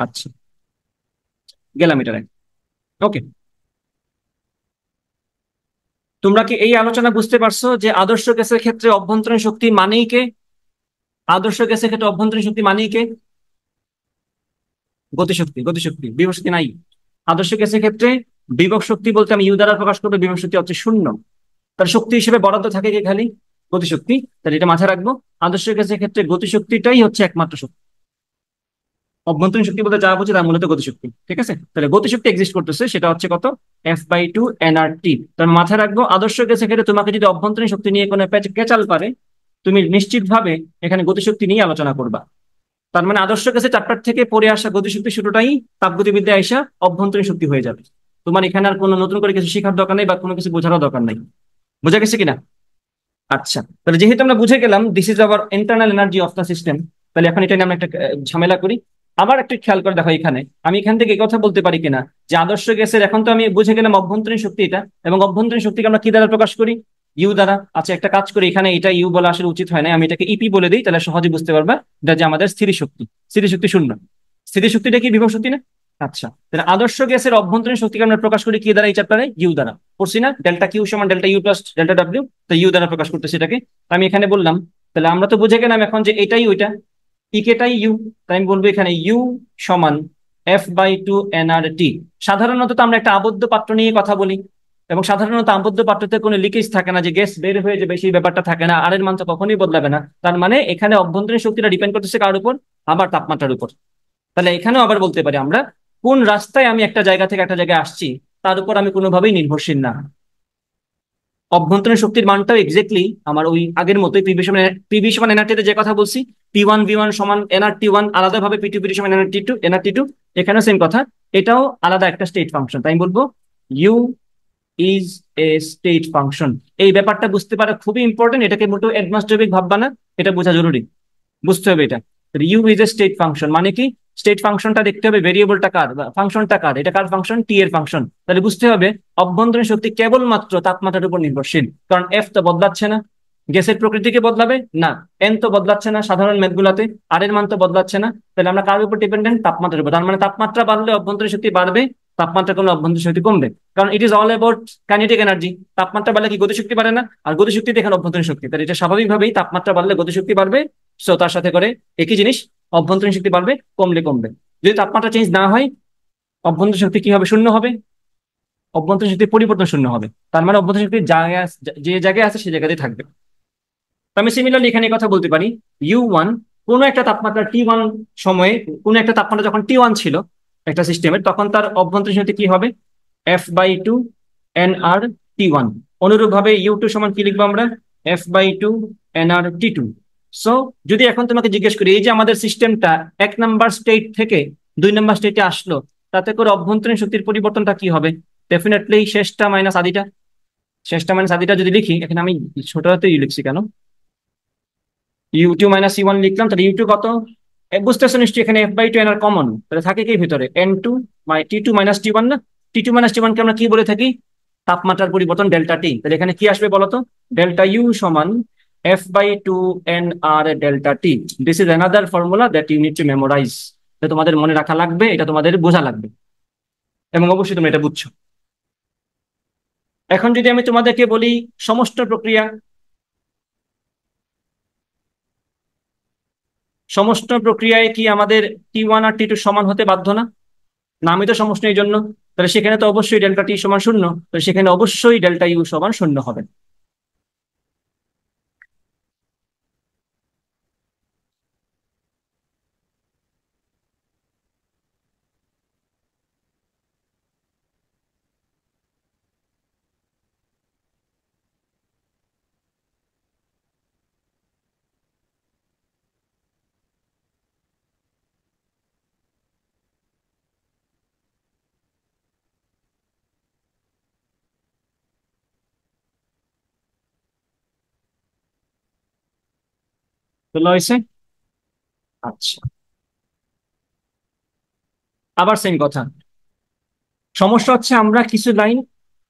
আচ্ছা গেলাম এটার ওকে তোমরা কি এই আলোচনা বুঝতে পারছো যে আদর্শ গ্যাসের ক্ষেত্রে অভ্যন্তরীণ শক্তি মানেই কে আদর্শ গ্যাসের ক্ষেত্রে অভ্যন্তরীণ শক্তি মানেই কে গতিশক্তি গতিশক্তি বিভক্তি নাই আদর্শ গ্যাসের ক্ষেত্রে বিভব শক্তি বলতে আমি ইউ দ্বারা প্রকাশ করবো বিভব শক্তি হচ্ছে শূন্য তার শক্তি হিসেবে বরাদ্দ থাকে কি খালি গতিশক্তি তাহলে এটা মাথায় রাখবো আদর্শ গ্যাসের ক্ষেত্রে গতিশক্তিটাই হচ্ছে একমাত্র শক্তি অভ্যন্তরীণ শক্তি বলতে যা বুঝি তার মূলত গতিশক্তি ঠিক আছে তাহলে গতিশক্তি এক্সিস্ট করতেছে সেটা হচ্ছে কত F by two NR T তার মাথায় রাখবো আদর্শ গেছে ক্ষেত্রে তোমাকে যদি অভ্যন্তরীণ শক্তি নিয়ে কোনো কেচাল পারে তুমি নিশ্চিতভাবে এখানে গতিশক্তি নিয়ে আলোচনা করবা তার মানে আদর্শ গেছে চারটার থেকে পরে আসা গতিশক্তি শুরুটাই তাপগতিবিদ্যা আসা অভ্যন্তরীণ শক্তি হয়ে যাবে তোমার এখানে আর কোনো নতুন করে কিছু শেখার দরকার নেই বা কোনো কিছু বোঝারও দরকার নেই বোঝা গেছে কিনা আচ্ছা তাহলে যেহেতু আমরা বুঝে গেলাম this is our internal energy of the system তাহলে এখন এটা নিয়ে আমরা একটা ঝামেলা করি আবার একটু খেয়াল করে দেখো এখানে আমি এখান থেকে কথা বলতে পারি কিনা যে আদর্শ গ্যাসের এখন তো আমি বুঝে গেলাম অভ্যন্তরীণ শক্তি এটা এবং অভ্যন্তরীণ শক্তিকে আমরা কি দ্বারা প্রকাশ করি ইউ দ্বারা আচ্ছা একটা কাজ করি এখানে এটা ইউ বলা আসলে উচিত হয় না আমি এটাকে ইপি বলে দিই তাহলে সহজে বুঝতে পারবা এটা যে আমাদের স্থির শক্তি স্থিতি শক্তি শূন্য স্থিতি শক্তিটা কি বিভব শক্তি না আচ্ছা তাহলে আদর্শ গ্যাসের অভ্যন্তরীণ শক্তিকে আমরা প্রকাশ করি কি দ্বারা এই চ্যাপ্টারে ইউ দ্বারা পড়ছি না ডেল্টা কিউ সমান delta U plus delta W তো ইউ দ্বারা প্রকাশ করতে সেটাকে আমি এখানে বললাম তাহলে আমরা তো বুঝে গেলাম এখন যে এটাই ওইটা টিকেটাই ইউ তাই আমি বলবো এখানে ইউ সমান এফ বাই টু টি সাধারণত তো আমরা একটা আবদ্ধ পাত্র নিয়ে কথা বলি এবং সাধারণত আবদ্ধ পাত্রতে কোনো লিকেজ থাকে না যে গ্যাস বের হয়ে যে বেশি ব্যাপারটা থাকে না আর এর মানটা কখনোই বদলাবে না তার মানে এখানে অভ্যন্তরীণ শক্তিটা ডিপেন্ড করতেছে কার উপর আবার তাপমাত্রার উপর তাহলে এখানেও আবার বলতে পারি আমরা কোন রাস্তায় আমি একটা জায়গা থেকে একটা জায়গায় আসছি তার উপর আমি কোনোভাবেই নির্ভরশীল না অভ্যন্তরীণ শক্তির মানটাও এক্স্যাক্টলি আমার ওই আগের মতোই প্রিভিশন প্রিভিশন এনআরটিতে যে কথা বলছি পি ওয়ান বি ওয়ান সমান এনআরটি ওয়ান আলাদাভাবে পি টু পি টু সমান এনআরটি টু এনআরটি টু এখানেও সেম কথা এটাও আলাদা একটা স্টেট ফাংশন তাই বলবো U is a state function এই ব্যাপারটা বুঝতে পারা খুবই ইম্পর্টেন্ট এটাকে মোটেও অ্যাডভান্স টপিক ভাববা না এটা বোঝা জরুরি বুঝতে হবে এটা U is a state function মানে কি স্টেট ফাংশনটা দেখতে হবে ভেরিয়েবলটা কার ফাংশনটা কার এটা কার ফাংশন টি এর ফাংশন তাহলে বুঝতে হবে অভ্যন্তরীণ শক্তি কেবলমাত্র তাপমাত্রার উপর নির্ভরশীল কারণ এফ তো বদলাচ্ছে না গ্যাসের প্রকৃতিকে বদলাবে না এন তো বদলাচ্ছে না সাধারণ মেদগুলাতে আর এর মান তো বদলাচ্ছে না তাহলে আমরা কার উপর ডিপেন্ডেন্ট তাপমাত্রার উপর তার মানে তাপমাত্রা বাড়লে অভ্যন্তরীণ শক্তি বাড়বে তাপমাত্রা কমলে অভ্যন্তরীণ শক্তি কমবে কারণ it is all about kinetic energy তাপমাত্রা বাড়লে কি গতিশক্তি বাড়ে না আর গতিশক্তি দেখেন অভ্যন্তরীণ শক্তি তাহলে এটা স্বাভাবিকভাবেই তাপমাত্রা বাড়লে গতিশক্তি বাড়বে সো তার সাথে করে একই জিনিস অভ্যন্তরীণ শক্তি বাড়বে কমলে কমবে যদি তাপমাত্রা চেঞ্জ না হয় অভ্যন্তরীণ শক্তি কি হবে শূন্য হবে অভ্যন্তরীণ শক্তির পরিবর্তন শূন্য হবে তার মানে অভ্যন্তরীণ শক্তি জায়গায় যে জায়গায় আছে সেই জায়গাতেই থাকবে আমি সিমিলারলি এখানে কথা বলতে পারি ইউ ওয়ান কোনো একটা তাপমাত্রা টি ওয়ান সময়ে কোনো একটা তাপমাত্রা যখন টি ওয়ান ছিল একটা সিস্টেমের তখন তার অভ্যন্তরীণ শক্তি কি হবে F by two N R T one অনুরূপভাবে ইউ টু সমান কি লিখবো আমরা F by two N R T two so যদি এখন তোমাকে জিজ্ঞেস করি এই যে আমাদের সিস্টেমটা এক নাম্বার স্টেট থেকে দুই নাম্বার স্টেটে আসলো তাতে করে অভ্যন্তরীণ শক্তির পরিবর্তনটা কি হবে ডেফিনেটলি শেষটা মাইনাস আদিটা শেষটা মাইনাস আদিটা যদি লিখি এখানে আমি ছোট হাতে লিখছি কেন ইউ মাইনাস ই ওয়ান লিখলাম তাহলে ইউ টু কত বুঝতেছো নিশ্চয়ই এখানে F by two N R common তাহলে থাকে কি ভিতরে N two my T two minus T one না টি টু মাইনাস টি ওয়ানকে আমরা কি বলে থাকি তাপমাত্রার পরিবর্তন ডেল্টা টি তাহলে এখানে কি আসবে বলতো ডেল্টা ইউ সমান F by two N R delta T this is another formula that you need to memorize এটা তোমাদের মনে রাখা লাগবে এটা তোমাদের বোঝা লাগবে এবং অবশ্যই তুমি এটা বুঝছো এখন যদি আমি তোমাদেরকে বলি সমস্ত প্রক্রিয়া সমস্ত প্রক্রিয়ায় কি আমাদের টি ওয়ান আর টি টু সমান হতে বাধ্য না আমি তো সমস্ত এই জন্য তাহলে সেখানে তো অবশ্যই ডেল্টা টি সমান শূন্য তাহলে সেখানে অবশ্যই ডেল্টা ইউ সমান শূন্য হবে তোলা হয়েছে আচ্ছা আবার সেম কথা সমস্যা হচ্ছে আমরা কিছু লাইন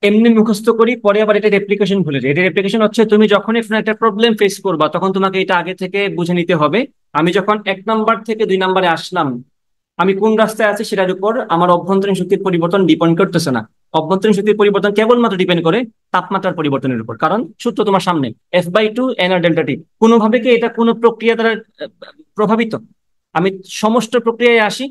এমনি মুখস্থ করি পরে আবার এটা অ্যাপ্লিকেশন ভুলে যাই এটা রেপ্লিকেশন হচ্ছে তুমি যখনই একটা প্রবলেম ফেস করবা তখন তোমাকে এটা আগে থেকে বুঝে নিতে হবে আমি যখন এক নাম্বার থেকে দুই নাম্বারে আসলাম আমি কোন রাস্তায় আছি সেটার উপর আমার অভ্যন্তরীণ শক্তির পরিবর্তন ডিপেন্ড করতেছে না অভ্যন্তরীণ শক্তির পরিবর্তন কেবলমাত্র ডিপেন্ড করে তাপমাত্রার পরিবর্তনের উপর কারণ সূত্র তোমার সামনে F by two NR delta T কোনোভাবে কি এটা কোনো প্রক্রিয়া দ্বারা প্রভাবিত আমি সমস্ত প্রক্রিয়ায় আসি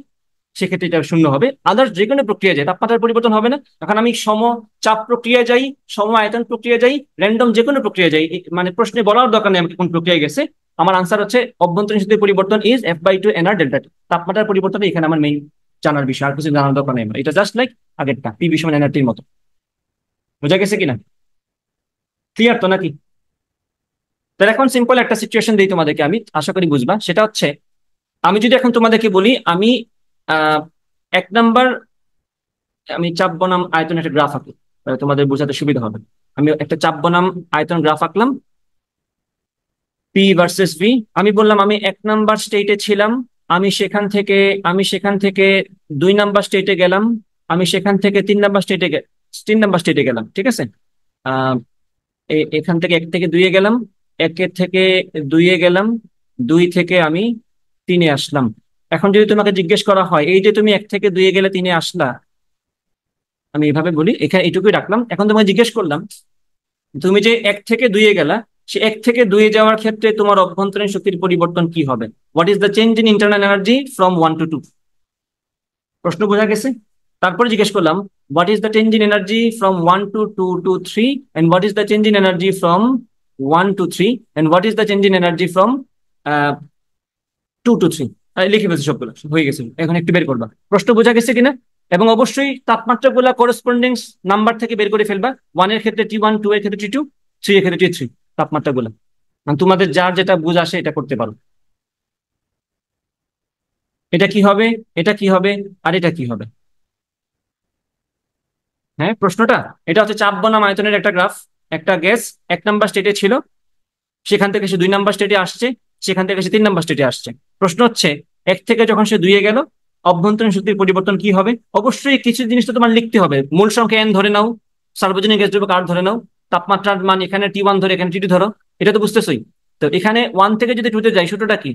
সেক্ষেত্রে এটা শূন্য হবে আদার্স যে কোনো প্রক্রিয়া যায় তাপমাত্রার পরিবর্তন হবে না এখন আমি সম চাপ প্রক্রিয়া যাই সম আয়তন প্রক্রিয়া যাই র্যান্ডম যে কোনো প্রক্রিয়া যাই মানে প্রশ্নে বলার দরকার নেই আমাকে কোন প্রক্রিয়ায় গেছে আমার আনসার হচ্ছে অভ্যন্তরীণ শক্তির পরিবর্তন is F by two NR delta T তাপমাত্রার পরিবর্তন এখানে আমার মেইন জানার বিষয় আর কিছু জানার দরকার নেই এটা জাস্ট লাইক আগেরটা পিবি সময় এনআরটির মানে মতো বোঝা গেছে কিনা ক্লিয়ার তো নাকি তাহলে এখন সিম্পল একটা সিচুয়েশন দিই তোমাদেরকে আমি আশা করি বুঝবা সেটা হচ্ছে আমি যদি এখন তোমাদেরকে বলি আমি এক নাম্বার আমি চাপ বনাম আয়তন একটা গ্রাফ আঁকি তোমাদের বোঝাতে সুবিধা হবে আমি একটা চাপ বনাম আয়তন গ্রাফ আঁকলাম পি ভার্সেস ভি আমি বললাম আমি এক নাম্বার স্টেটে ছিলাম আমি সেখান থেকে আমি সেখান থেকে দুই নাম্বার স্টেটে গেলাম আমি সেখান থেকে তিন নাম্বার স্টেটে তিন নাম্বার স্টেটে গেলাম ঠিক আছে এখান থেকে এক থেকে দুইয়ে গেলাম একের থেকে দুইয়ে গেলাম দুই থেকে আমি তিনে আসলাম এখন যদি তোমাকে জিজ্ঞেস করা হয় এই যে তুমি এক থেকে দুইয়ে গেলে তিনে আসলা আমি এভাবে বলি এখানে এটুকুই রাখলাম এখন তোমাকে জিজ্ঞেস করলাম তুমি যে এক থেকে দুইয়ে গেলা সে এক থেকে দুয়ে যাওয়ার ক্ষেত্রে তোমার অভ্যন্তরীণ শক্তির পরিবর্তন কি হবে what is the change in internal energy from one to two প্রশ্ন বোঝা গেছে তারপরে জিজ্ঞেস করলাম what is the change in energy from one to two to three and what is the change in energy from one two three and what is the change in energy from two to three লিখে ফেলছি সবগুলো হয়ে গেছে এখন একটু বের করবা প্রশ্ন বোঝা গেছে কিনা এবং অবশ্যই তাপমাত্রা গুলা করেসপন্ডিং নাম্বার থেকে বের করে ফেলবা ওয়ান এর ক্ষেত্রে টি ওয়ান টু এর ক্ষেত্রে টি টু থ্রি এর ক্ষেত্রে টি থ্রি তাপমাত্রা গুলো তোমাদের যার যেটা বুঝ আসে এটা করতে পারো এটা কি হবে এটা কি হবে আর এটা কি হবে হ্যাঁ প্রশ্নটা এটা হচ্ছে চাপ বনাম আয়তনের একটা গ্রাফ একটা গ্যাস এক নাম্বার স্টেটে ছিল সেখান থেকে সে দুই নাম্বার স্টেটে আসছে সেখান থেকে সে তিন নাম্বার স্টেটে আসছে প্রশ্ন হচ্ছে এক থেকে যখন সে দুইয়ে গেল অভ্যন্তরীণ শক্তির পরিবর্তন কি হবে অবশ্যই কিছু জিনিস তো তোমার লিখতে হবে মূল সংখ্যা এন ধরে নাও সার্বজনীন গ্যাস দ্রব্য কার্ড ধরে নাও তাপমাত্রার মান এখানে টি ওয়ান ধরে এখানে টি টু ধরো এটা তো বুঝতেছই তো এখানে ওয়ান থেকে যদি তে যাই সূত্রটা কি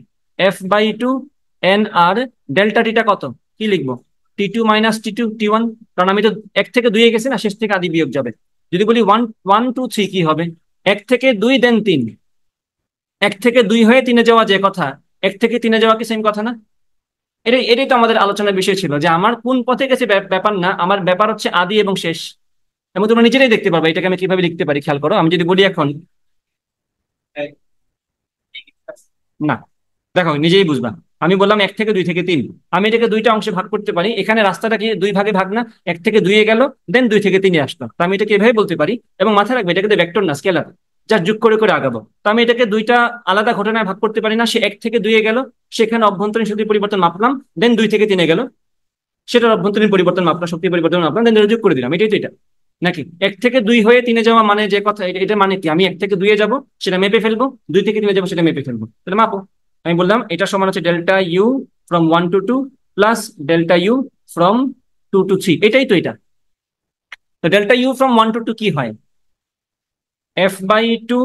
F by two N R delta টিটা কত কি লিখবো T two minus T two T one কারণ আমি তো এক থেকে এ গেছি না শেষ থেকে আদি বিয়োগ যাবে যদি বলি ওয়ান ওয়ান টু থ্রি কি হবে এক থেকে দুই দেন তিন এক থেকে দুই হয়ে তিনে যাওয়া যে কথা এক থেকে তিনে যাওয়া কি সেম কথা না এটাই এটাই তো আমাদের আলোচনার বিষয় ছিল যে আমার কোন পথে গেছে ব্যাপার না আমার ব্যাপার হচ্ছে আদি এবং শেষ এবং তোমরা নিজেরাই দেখতে পারবে এটাকে আমি কিভাবে লিখতে পারি খেয়াল করো আমি যদি বলি এখন না দেখো নিজেই বুঝবা আমি বললাম এক থেকে দুই থেকে তিন আমি এটাকে দুইটা অংশে ভাগ করতে পারি এখানে রাস্তাটা কি দুই ভাগে ভাগ না এক থেকে দুইয়ে গেল দেন দুই থেকে তিনে আসলো তা আমি এটাকে এভাবে বলতে পারি এবং মাথায় রাখবে এটাকে ভেক্টর না স্কেলার যা যুগ করে করে আগাবো তা আমি এটাকে দুইটা আলাদা ঘটনায় ভাগ করতে পারি না সে এক থেকে দুইয়ে গেল সেখানে অভ্যন্তরীণ শক্তি পরিবর্তন মাপলাম দেন দুই থেকে তিনে গেল সেটার অভ্যন্তরীণ পরিবর্তন মাপলাম শক্তি পরিবর্তন মাপলাম দেন যোগ করে দিলাম এটাই তো এটা নাকি এক থেকে দুই হয়ে তিনে যাওয়া মানে যে কথা এটা মানে কি আমি এক থেকে দুইয়ে যাব সেটা মেপে ফেলবো দুই থেকে তিনে যাবো সেটা মেপে ফেলবো তাহলে মাপো আমি বললাম এটা সমান হচ্ছে delta U from one to two plus delta U from two to three এটাই তো এটা তো delta U from one to two কি হয় F by two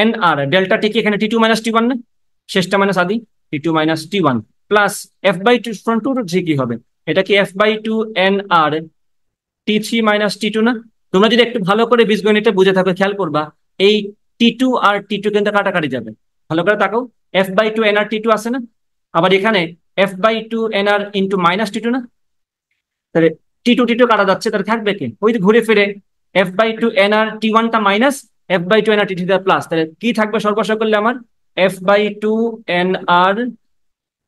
N R delta T কি এখানে T two minus T one না শেষটা মাইনাস আদি T two minus T one plus F by two from two to three কি হবে এটা কি F by two N R T three minus T two না তোমরা যদি একটু ভালো করে বীজগণিতটা বুঝে থাকো খেয়াল করবা এই টি টু আর টি টু কিন্তু কাটাকাটি যাবে ভালো করে তাকাও F by two N R T two আছে না আবার এখানে F by two N R into minus T two না তাহলে টি টু টি টু কাটা যাচ্ছে তাহলে থাকবে কে ওই ঘুরে ফিরে F by two N R T ওয়ানটা minus F by two N R T থ্রিটা প্লাস তাহলে কি থাকবে সর্বস্ব করলে আমার F by two N R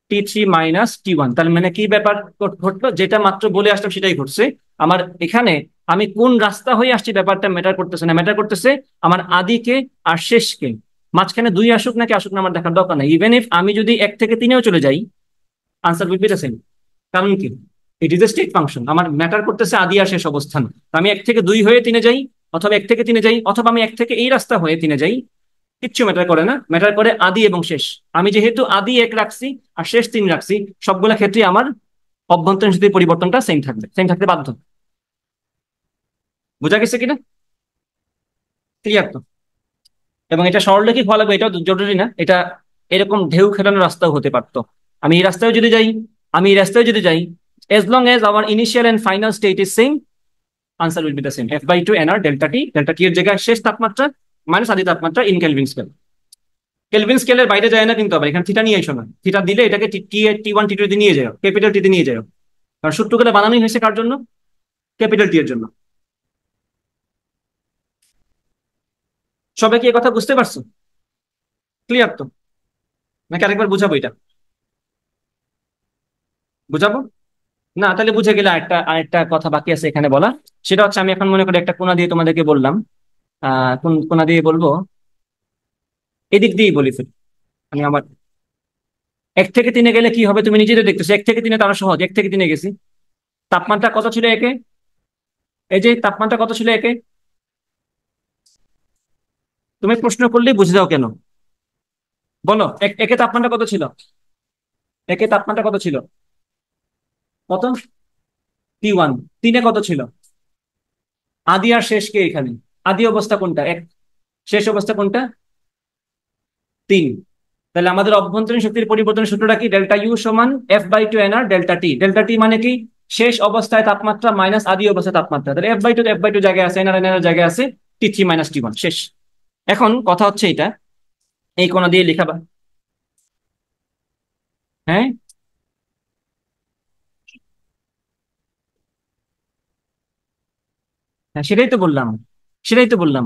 T three minus T one তাহলে মানে কি ব্যাপার ঘটলো যেটা মাত্র বলে আসলাম সেটাই ঘটছে আমার এখানে আমি কোন রাস্তা হয়ে আসছি ব্যাপারটা ম্যাটার করতেছে না ম্যাটার করতেছে আমার আদিকে আর শেষকে মাঝখানে দুই আসুক নাকি আসুক না আমার দেখার দরকার নাই ইভেন ইফ আমি যদি এক থেকে তিনেও চলে যাই answer will be the same কারণ কি it is a state function আমার ম্যাটার করতেছে আদি আর শেষ অবস্থান আমি এক থেকে দুই হয়ে তিনে যাই অথবা এক থেকে তিনে যাই অথবা আমি এক থেকে এই রাস্তা হয়ে তিনে যাই কিচ্ছু ম্যাটার করে না ম্যাটার করে আদি এবং শেষ আমি যেহেতু আদি এক রাখছি আর শেষ তিন রাখছি সবগুলো ক্ষেত্রে আমার অভ্যন্তরীণ শক্তির পরিবর্তনটা সেম থাকবে সেম থাকতে বাধ্য বোঝা গেছে কিনা ক্লিয়ার তো এবং এটা সরলরেখী হওয়া লাগবে এটাও জরুরি না এটা এরকম ঢেউ খেলানোর রাস্তাও হতে পারত আমি এই রাস্তায় যদি যাই আমি এই রাস্তায় যদি যাই as long as our initial and final state is same answer will be the same F by two N R delta T delta T এর জায়গায় শেষ তাপমাত্রা মাইনাস আদি তাপমাত্রা ইন স্কেল কেলভিন স্কেলের বাইরে যায় না কিন্তু আবার এখানে থিটা নিয়ে এসো না থিটা দিলে এটাকে টি টি ওয়ান টি টু নিয়ে যাও ক্যাপিটাল টিতে নিয়ে যাও কারণ সূত্রগুলো বানানোই হয়েছে কার জন্য ক্যাপিটাল টি এর জন্য সবাই কি কথা বুঝতে পারছো ক্লিয়ার তো নাকি আরেকবার বুঝাবো এটা বুঝাবো না তাহলে বুঝে গেলে আরেকটা আরেকটা কথা বাকি আছে এখানে বলা সেটা হচ্ছে আমি এখন মনে করি একটা কোনা দিয়ে তোমাদেরকে বললাম আহ কোন কোনা দিয়ে বলবো এদিক দিয়েই বলি ফেলি আমি আমার এক থেকে তিনে গেলে কি হবে তুমি নিজেই দেখতেছো এক থেকে তিনে তারা সহজ এক থেকে তিনে গেছি তাপমাত্রা কত ছিল একে এই যে তাপমাত্রা কত ছিল একে তুমি প্রশ্ন করলেই বুঝে দাও কেন বলো একে তাপমাত্রা কত ছিল একে তাপমাত্রা কত ছিল কত টি ওয়ান তিনে কত ছিল আদি আর শেষ কে এখানে আদি অবস্থা কোনটা এক শেষ অবস্থা কোনটা তিন তাহলে আমাদের অভ্যন্তরীণ শক্তির পরিবর্তন সূত্রটা কি ডেল্টা ইউ সমান F by two N R delta T delta T মানে কি শেষ অবস্থায় তাপমাত্রা মাইনাস আদি অবস্থায় তাপমাত্রা তাহলে F by two F by two জায়গায় আছে এন আর এন জায়গায় আছে T three minus T one শেষ এখন কথা হচ্ছে এটা এই কোনা দিয়ে বা হ্যাঁ হ্যাঁ সেটাই তো বললাম সেটাই তো বললাম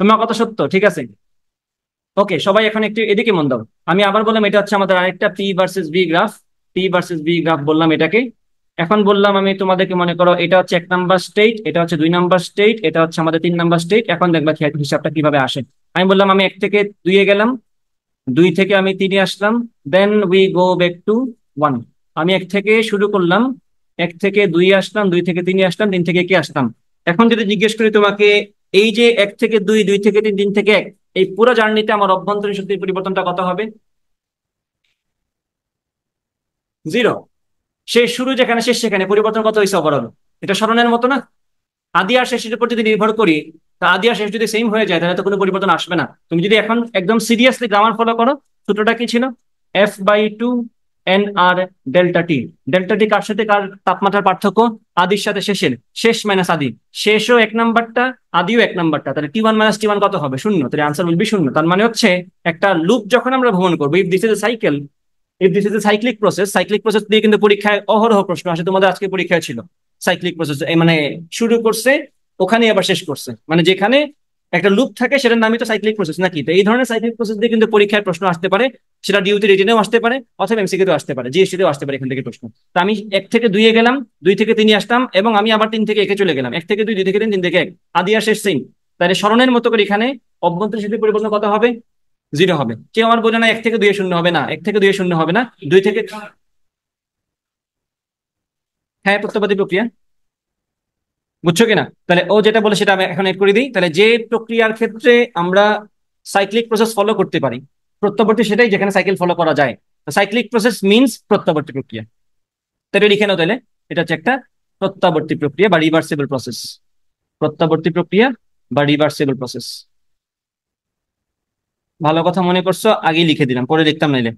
তোমার কথা সত্য ঠিক আছে ওকে সবাই এখন একটু এদিকে মন দাও আমি আবার বললাম এটা হচ্ছে আমাদের আরেকটা P versus V graph P versus V graph বললাম এটাকে এখন বললাম আমি তোমাদেরকে মনে করো এটা হচ্ছে এক নাম্বার স্টেট এটা হচ্ছে দুই নাম্বার স্টেট এটা হচ্ছে আমাদের তিন নাম্বার স্টেট এখন দেখবা হিসাবটা কিভাবে আসে আমি বললাম আমি এক থেকে দুই এ গেলাম দুই থেকে আমি তিনে আসলাম then we go back to one আমি এক থেকে শুরু করলাম এক থেকে দুই আসলাম দুই থেকে তিনে আসলাম তিন থেকে কে আসলাম এখন যদি জিজ্ঞেস করি তোমাকে এই যে এক থেকে দুই দুই থেকে তিন তিন থেকে এক এই পুরো জার্নিতে আমার অভ্যন্তরীণ শক্তির পরিবর্তনটা কত হবে জিরো সে শুরু যেখানে শেষ সেখানে পরিবর্তন কত হয়েছে অবরণ এটা স্মরণের মতো না আদি আর শেষের উপর যদি নির্ভর করি তা আদি আর শেষ যদি সেম হয়ে যায় তাহলে তো কোনো পরিবর্তন আসবে না তুমি যদি এখন একদম সিরিয়াসলি গ্রামার ফলো করো সূত্রটা কি ছিল F by two N R delta T delta T কার সাথে কার তাপমাত্রার পার্থক্য আদির সাথে শেষের শেষ মাইনাস আদি শেষও এক নাম্বারটা আদিও এক নাম্বারটা তাহলে T one minus T one কত হবে শূন্য তাহলে আনসার উইল বি শূন্য তার মানে হচ্ছে একটা লুপ যখন আমরা ভ্রমণ করবো if this is a cycle if this is a cyclic process cyclic process দিয়ে কিন্তু পরীক্ষায় অহরহ প্রশ্ন আসে তোমাদের আজকে পরীক্ষা ছিল সাইক্লিক প্রসেস মানে শুরু করছে ওখানে আবার শেষ করছে মানে যেখানে একটা লুপ থাকে সেটার নামই তো সাইক্লিক প্রসেস নাকি তো এই ধরনের সাইক্লিক প্রসেস দিয়ে কিন্তু পরীক্ষার প্রশ্ন আসতে পারে সেটা ডিউতে রিটেনেও আসতে পারে অথবা এমসিকিউতেও আসতে পারে জিএসটিতেও আসতে পারে এখান থেকে প্রশ্ন তো আমি এক থেকে এ গেলাম দুই থেকে তিনে আসতাম এবং আমি আবার তিন থেকে একে চলে গেলাম এক থেকে দুই দুই থেকে তিন তিন থেকে এক আদিয়া শেষ সিং তাহলে স্মরণের মতো করে এখানে অভ্যন্তরীণ সেতু পরিবর্তন কত হবে জিরো হবে কেউ আমার বলে না এক থেকে দুই শূন্য হবে না এক থেকে দুই শূন্য হবে না দুই থেকে হ্যাঁ প্রত্যাবাদী প্রক্রিয়া বুঝছো কিনা তাহলে ও যেটা বলে সেটা আমি এখন এড করে দিই তাহলে যে প্রক্রিয়ার ক্ষেত্রে আমরা সাইক্লিক প্রসেস ফলো করতে পারি প্রত্যাবর্তী সেটাই যেখানে সাইকেল ফলো করা যায় সাইক্লিক প্রসেস মিনস প্রত্যাবর্তী প্রক্রিয়া তাহলে লিখে নাও তাহলে এটা হচ্ছে একটা প্রত্যাবর্তী প্রক্রিয়া বা রিভার্সেবল প্রসেস প্রত্যাবর্তী প্রক্রিয়া বা রিভার্সেবল প্রসেস ভালো কথা মনে করছো আগেই লিখে দিলাম পরে লিখতাম নাইলে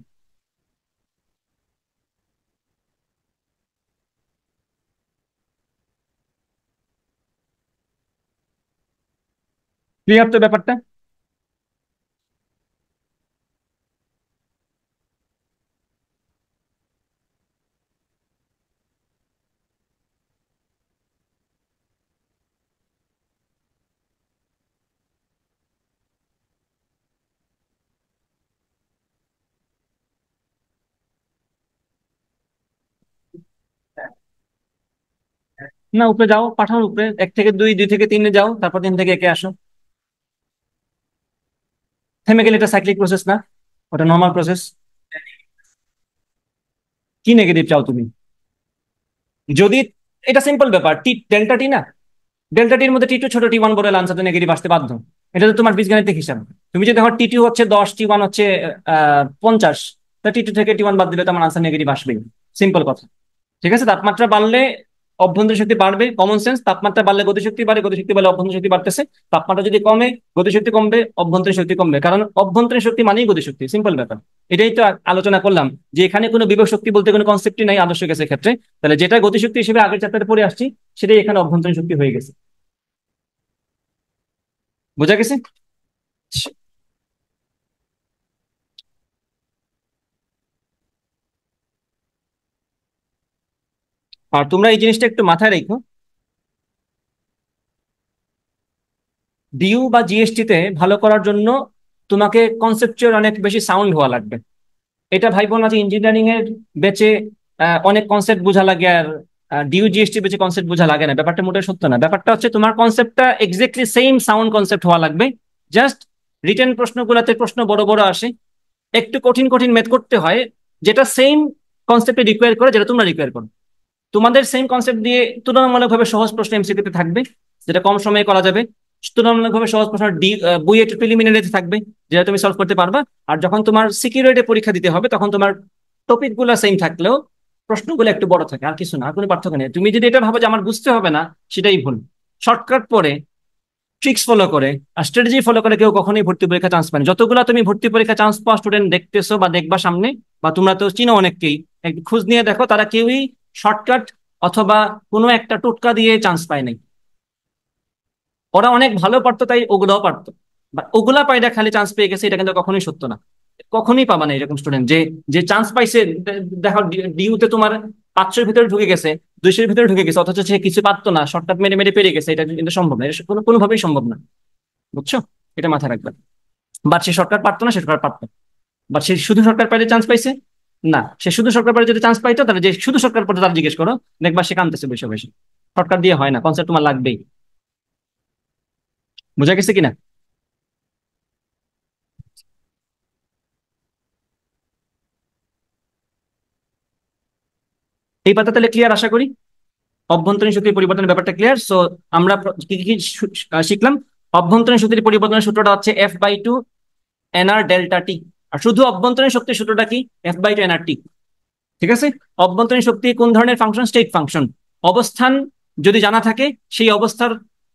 ক্লিয়ার তো ব্যাপারটা না উপরে যাও পাঠাও উপরে এক থেকে দুই দুই থেকে তিনে যাও তারপর তিন থেকে একে আসো থেমে এটা সাইক্লিক প্রসেস না ওটা নর্মাল প্রসেস কি নেগেটিভ চাও তুমি যদি এটা সিম্পল ব্যাপার টি ডেল্টা টি না ডেল্টা টির মধ্যে টি টু ছোট টি ওয়ান বলে আনসারটা নেগেটিভ আসতে বাধ্য এটা তো তোমার বীজগণিতিক হিসাব তুমি যদি দেখো টি টু হচ্ছে দশ টি ওয়ান হচ্ছে পঞ্চাশ তা টি টু থেকে টি ওয়ান বাদ দিলে তোমার আনসার নেগেটিভ আসবেই সিম্পল কথা ঠিক আছে তাপমাত্রা বাড়লে অভ্যন্তর শক্তি বাড়বে কমন সেন্স তাপমাত্রা বাড়লে গতিশক্তি বাড়ে গতিশক্তি বাড়লে অভ্যন্তর শক্তি বাড়তেছে তাপমাত্রা যদি কমে গতিশক্তি কমবে অভ্যন্তরীণ শক্তি কমবে কারণ অভ্যন্তরীণ শক্তি মানেই গতিশক্তি সিম্পল ব্যাপার এটাই তো আলোচনা করলাম যে এখানে কোনো বিবেক শক্তি বলতে কোনো কনসেপ্টই নাই আদর্শ গ্যাসের ক্ষেত্রে তাহলে যেটা গতিশক্তি হিসেবে আগের চ্যাপ্টারে পড়ে আসছি সেটাই এখানে অভ্যন্তরীণ শক্তি হয়ে গেছে বোঝা গেছে আর তোমরা এই জিনিসটা একটু মাথায় রেখো ডিউ বা জিএসটিতে ভালো করার জন্য তোমাকে কনসেপচুয়াল অনেক বেশি সাউন্ড হওয়া লাগবে এটা ভাই বোন আছে ইঞ্জিনিয়ারিং এর বেচে অনেক কনসেপ্ট বোঝা লাগে আর ডিউ জিএসটি বেচে কনসেপ্ট বোঝা লাগে না ব্যাপারটা মোটেই সত্য না ব্যাপারটা হচ্ছে তোমার কনসেপ্টটা এক্স্যাক্টলি সেম সাউন্ড কনসেপ্ট হওয়া লাগবে জাস্ট রিটার্ন প্রশ্নগুলোতে প্রশ্ন বড় বড় আসে একটু কঠিন কঠিন ম্যাথ করতে হয় যেটা সেম কনসেপ্টে রিকোয়ার করে যেটা তোমরা রিকোয়ার করো তোমাদের সেম কনসেপ্ট দিয়ে তুলনামূলকভাবে সহজ প্রশ্ন এমসিকিউতে থাকবে যেটা কম সময়ে করা যাবে তুলনামূলকভাবে সহজ প্রশ্ন ডি বই বুয়েট প্রিলিমিনারিতে থাকবে যেটা তুমি সলভ করতে পারবা আর যখন তোমার সিকিউরিটি পরীক্ষা দিতে হবে তখন তোমার টপিকগুলো সেম থাকলেও প্রশ্নগুলো একটু বড় থাকে আর কিছু না কোনো পার্থক্য নেই তুমি যদি এটা ভাবো যে আমার বুঝতে হবে না সেটাই ভুল শর্টকাট পরে ট্রিক্স ফলো করে আর স্ট্র্যাটেজি ফলো করে কেউ কখনোই ভর্তি পরীক্ষা চান্স পায় যতগুলো তুমি ভর্তি পরীক্ষা চান্স পাওয়া স্টুডেন্ট দেখতেছো বা দেখবা সামনে বা তোমরা তো চিনো অনেককেই খোঁজ নিয়ে দেখো তারা কেউই শর্টকাট অথবা কোনো একটা টোটকা দিয়ে চান্স পায় নাই ওরা অনেক ভালো পারতো তাই ওগুলাও পারতো বা ওগুলা পাই খালি চান্স পেয়ে গেছে এটা কিন্তু কখনোই সত্য না কখনোই পাবা না এরকম স্টুডেন্ট যে যে চান্স পাইছে দেখো ডিউতে তোমার পাঁচশোর ভিতরে ঢুকে গেছে দুইশোর ভিতরে ঢুকে গেছে অথচ সে কিছু পারতো না শর্টকাট মেরে মেরে পেরে গেছে এটা কিন্তু সম্ভব না এটা কোনোভাবেই সম্ভব না বুঝছো এটা মাথায় রাখবেন বাট সে শর্টকাট পারতো না সে শর্টকাট পারতো বাট সে শুধু শর্টকাট পাইলে চান্স পাইছে না সে শুধু সরকার পরে যদি চান্স পাইতো তাহলে যে শুধু সরকার পরে তারা জিজ্ঞেস করো দেখবা সে কানতেছে বসে বসে সরকার দিয়ে হয় না কনসেপ্ট তোমার লাগবেই বুঝা গেছে কিনা এই পাতা তাহলে ক্লিয়ার আশা করি অভ্যন্তরীণ শক্তির পরিবর্তনের ব্যাপারটা ক্লিয়ার সো আমরা কি কি শিখলাম অভ্যন্তরীণ শক্তির পরিবর্তনের সূত্রটা হচ্ছে F by two NR delta T আর শুধু অভ্যন্তরীণ শক্তির সূত্রটা কি F by ten R T ঠিক আছে অভ্যন্তরীণ শক্তি কোন ধরনের ফাংশন স্টেট ফাংশন অবস্থান যদি জানা থাকে সেই অবস্থার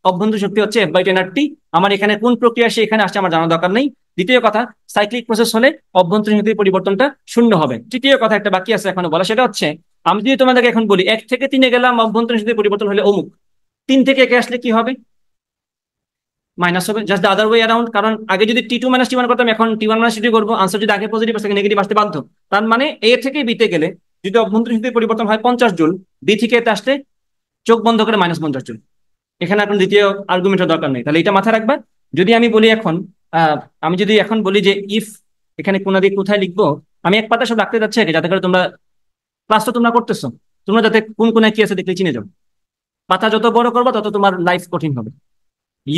অভ্যন্তরীণ শক্তি হচ্ছে F by ten R T আমার এখানে কোন প্রক্রিয়া সে এখানে আসছে আমার জানার দরকার নেই দ্বিতীয় কথা সাইক্লিক প্রসেস হলে অভ্যন্তরীণ শক্তির পরিবর্তনটা শূন্য হবে তৃতীয় কথা একটা বাকি আছে এখন বলা সেটা হচ্ছে আমি যদি তোমাদেরকে এখন বলি এক থেকে তিনে গেলাম অভ্যন্তরীণ শক্তির পরিবর্তন হলে অমুক তিন থেকে একে আসলে কি হবে মাইনাস হবে just the other way around কারণ আগে যদি T two minus T one করতাম এখন টি ওয়ান মাইনাস টি করবো আনসার যদি আগে পজিটিভ আসে নেগেটিভ আসতে বাধ্য তার মানে এ থেকে বিতে গেলে যদি অভ্যন্তরীণ শক্তির পরিবর্তন হয় পঞ্চাশ জুল বি থেকে এতে আসতে চোখ বন্ধ করে মাইনাস পঞ্চাশ জুল এখানে এখন দ্বিতীয় আর্গুমেন্টের দরকার নেই তাহলে এটা মাথায় রাখবা যদি আমি বলি এখন আমি যদি এখন বলি যে ইফ এখানে কোনা দিয়ে কোথায় লিখবো আমি এক পাতা সব রাখতে যাচ্ছি যাতে করে তোমরা ক্লাস তো তোমরা করতেছো তোমরা যাতে কোন কোনায় কি আছে দেখলে চিনে যাও পাতা যত বড় করবা তত তোমার লাইফ কঠিন হবে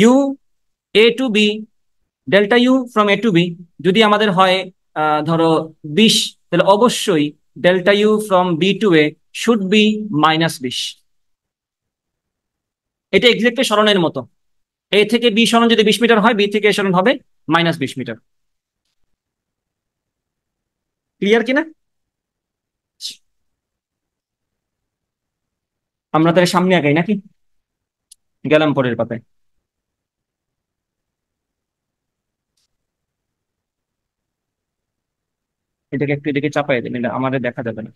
U A to B delta U from A to B যদি আমাদের হয় ধরো বিশ তাহলে অবশ্যই delta U from B to A should be minus বিশ এটা এক্সাক্টলি সরণের মতো এ থেকে বি সরণ যদি বিশ মিটার হয় বি থেকে এ সরণ হবে মাইনাস বিশ মিটার ক্লিয়ার কিনা আমরা তাহলে সামনে আগাই নাকি গেলাম পরের পাতায় এটাকে একটু এদিকে চাপাই দেন এটা আমাদের দেখা যাবে না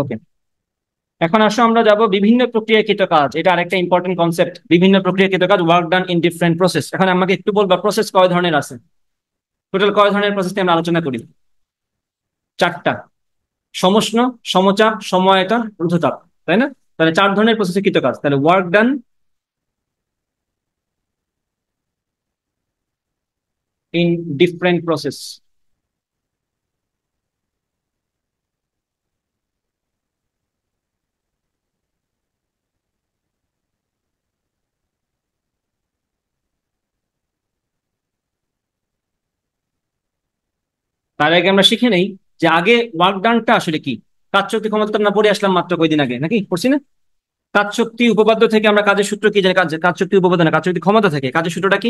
ওকে এখন আসো আমরা যাব বিভিন্ন প্রক্রিয়াকৃত কাজ এটা আরেকটা ইম্পর্টেন্ট কনসেপ্ট বিভিন্ন প্রক্রিয়াকৃত কাজ work done in different process এখন আমাকে একটু বলবা প্রসেস কয় ধরনের আছে টোটাল কয় ধরনের প্রসেস আমরা আলোচনা করি চারটা সমষ্ণ সমচাপ সময়তা রুদ্ধতাপ তাই না তাহলে চার ধরনের প্রসেসে কৃত কাজ তাহলে work done in different process. তার আগে আমরা শিখে নেই যে আগে ওয়ার্ক ডানটা আসলে কি কাজ শক্তি ক্ষমতা না পড়ে আসলাম মাত্র কয়দিন আগে নাকি পড়ছি না কাজ শক্তি উপপাদ্য থেকে আমরা কাজের সূত্র কি জানি কাজ কাজ শক্তি উপপাদ্য না কাজ শক্তি ক্ষমতা থেকে কাজের সূত্রটা কি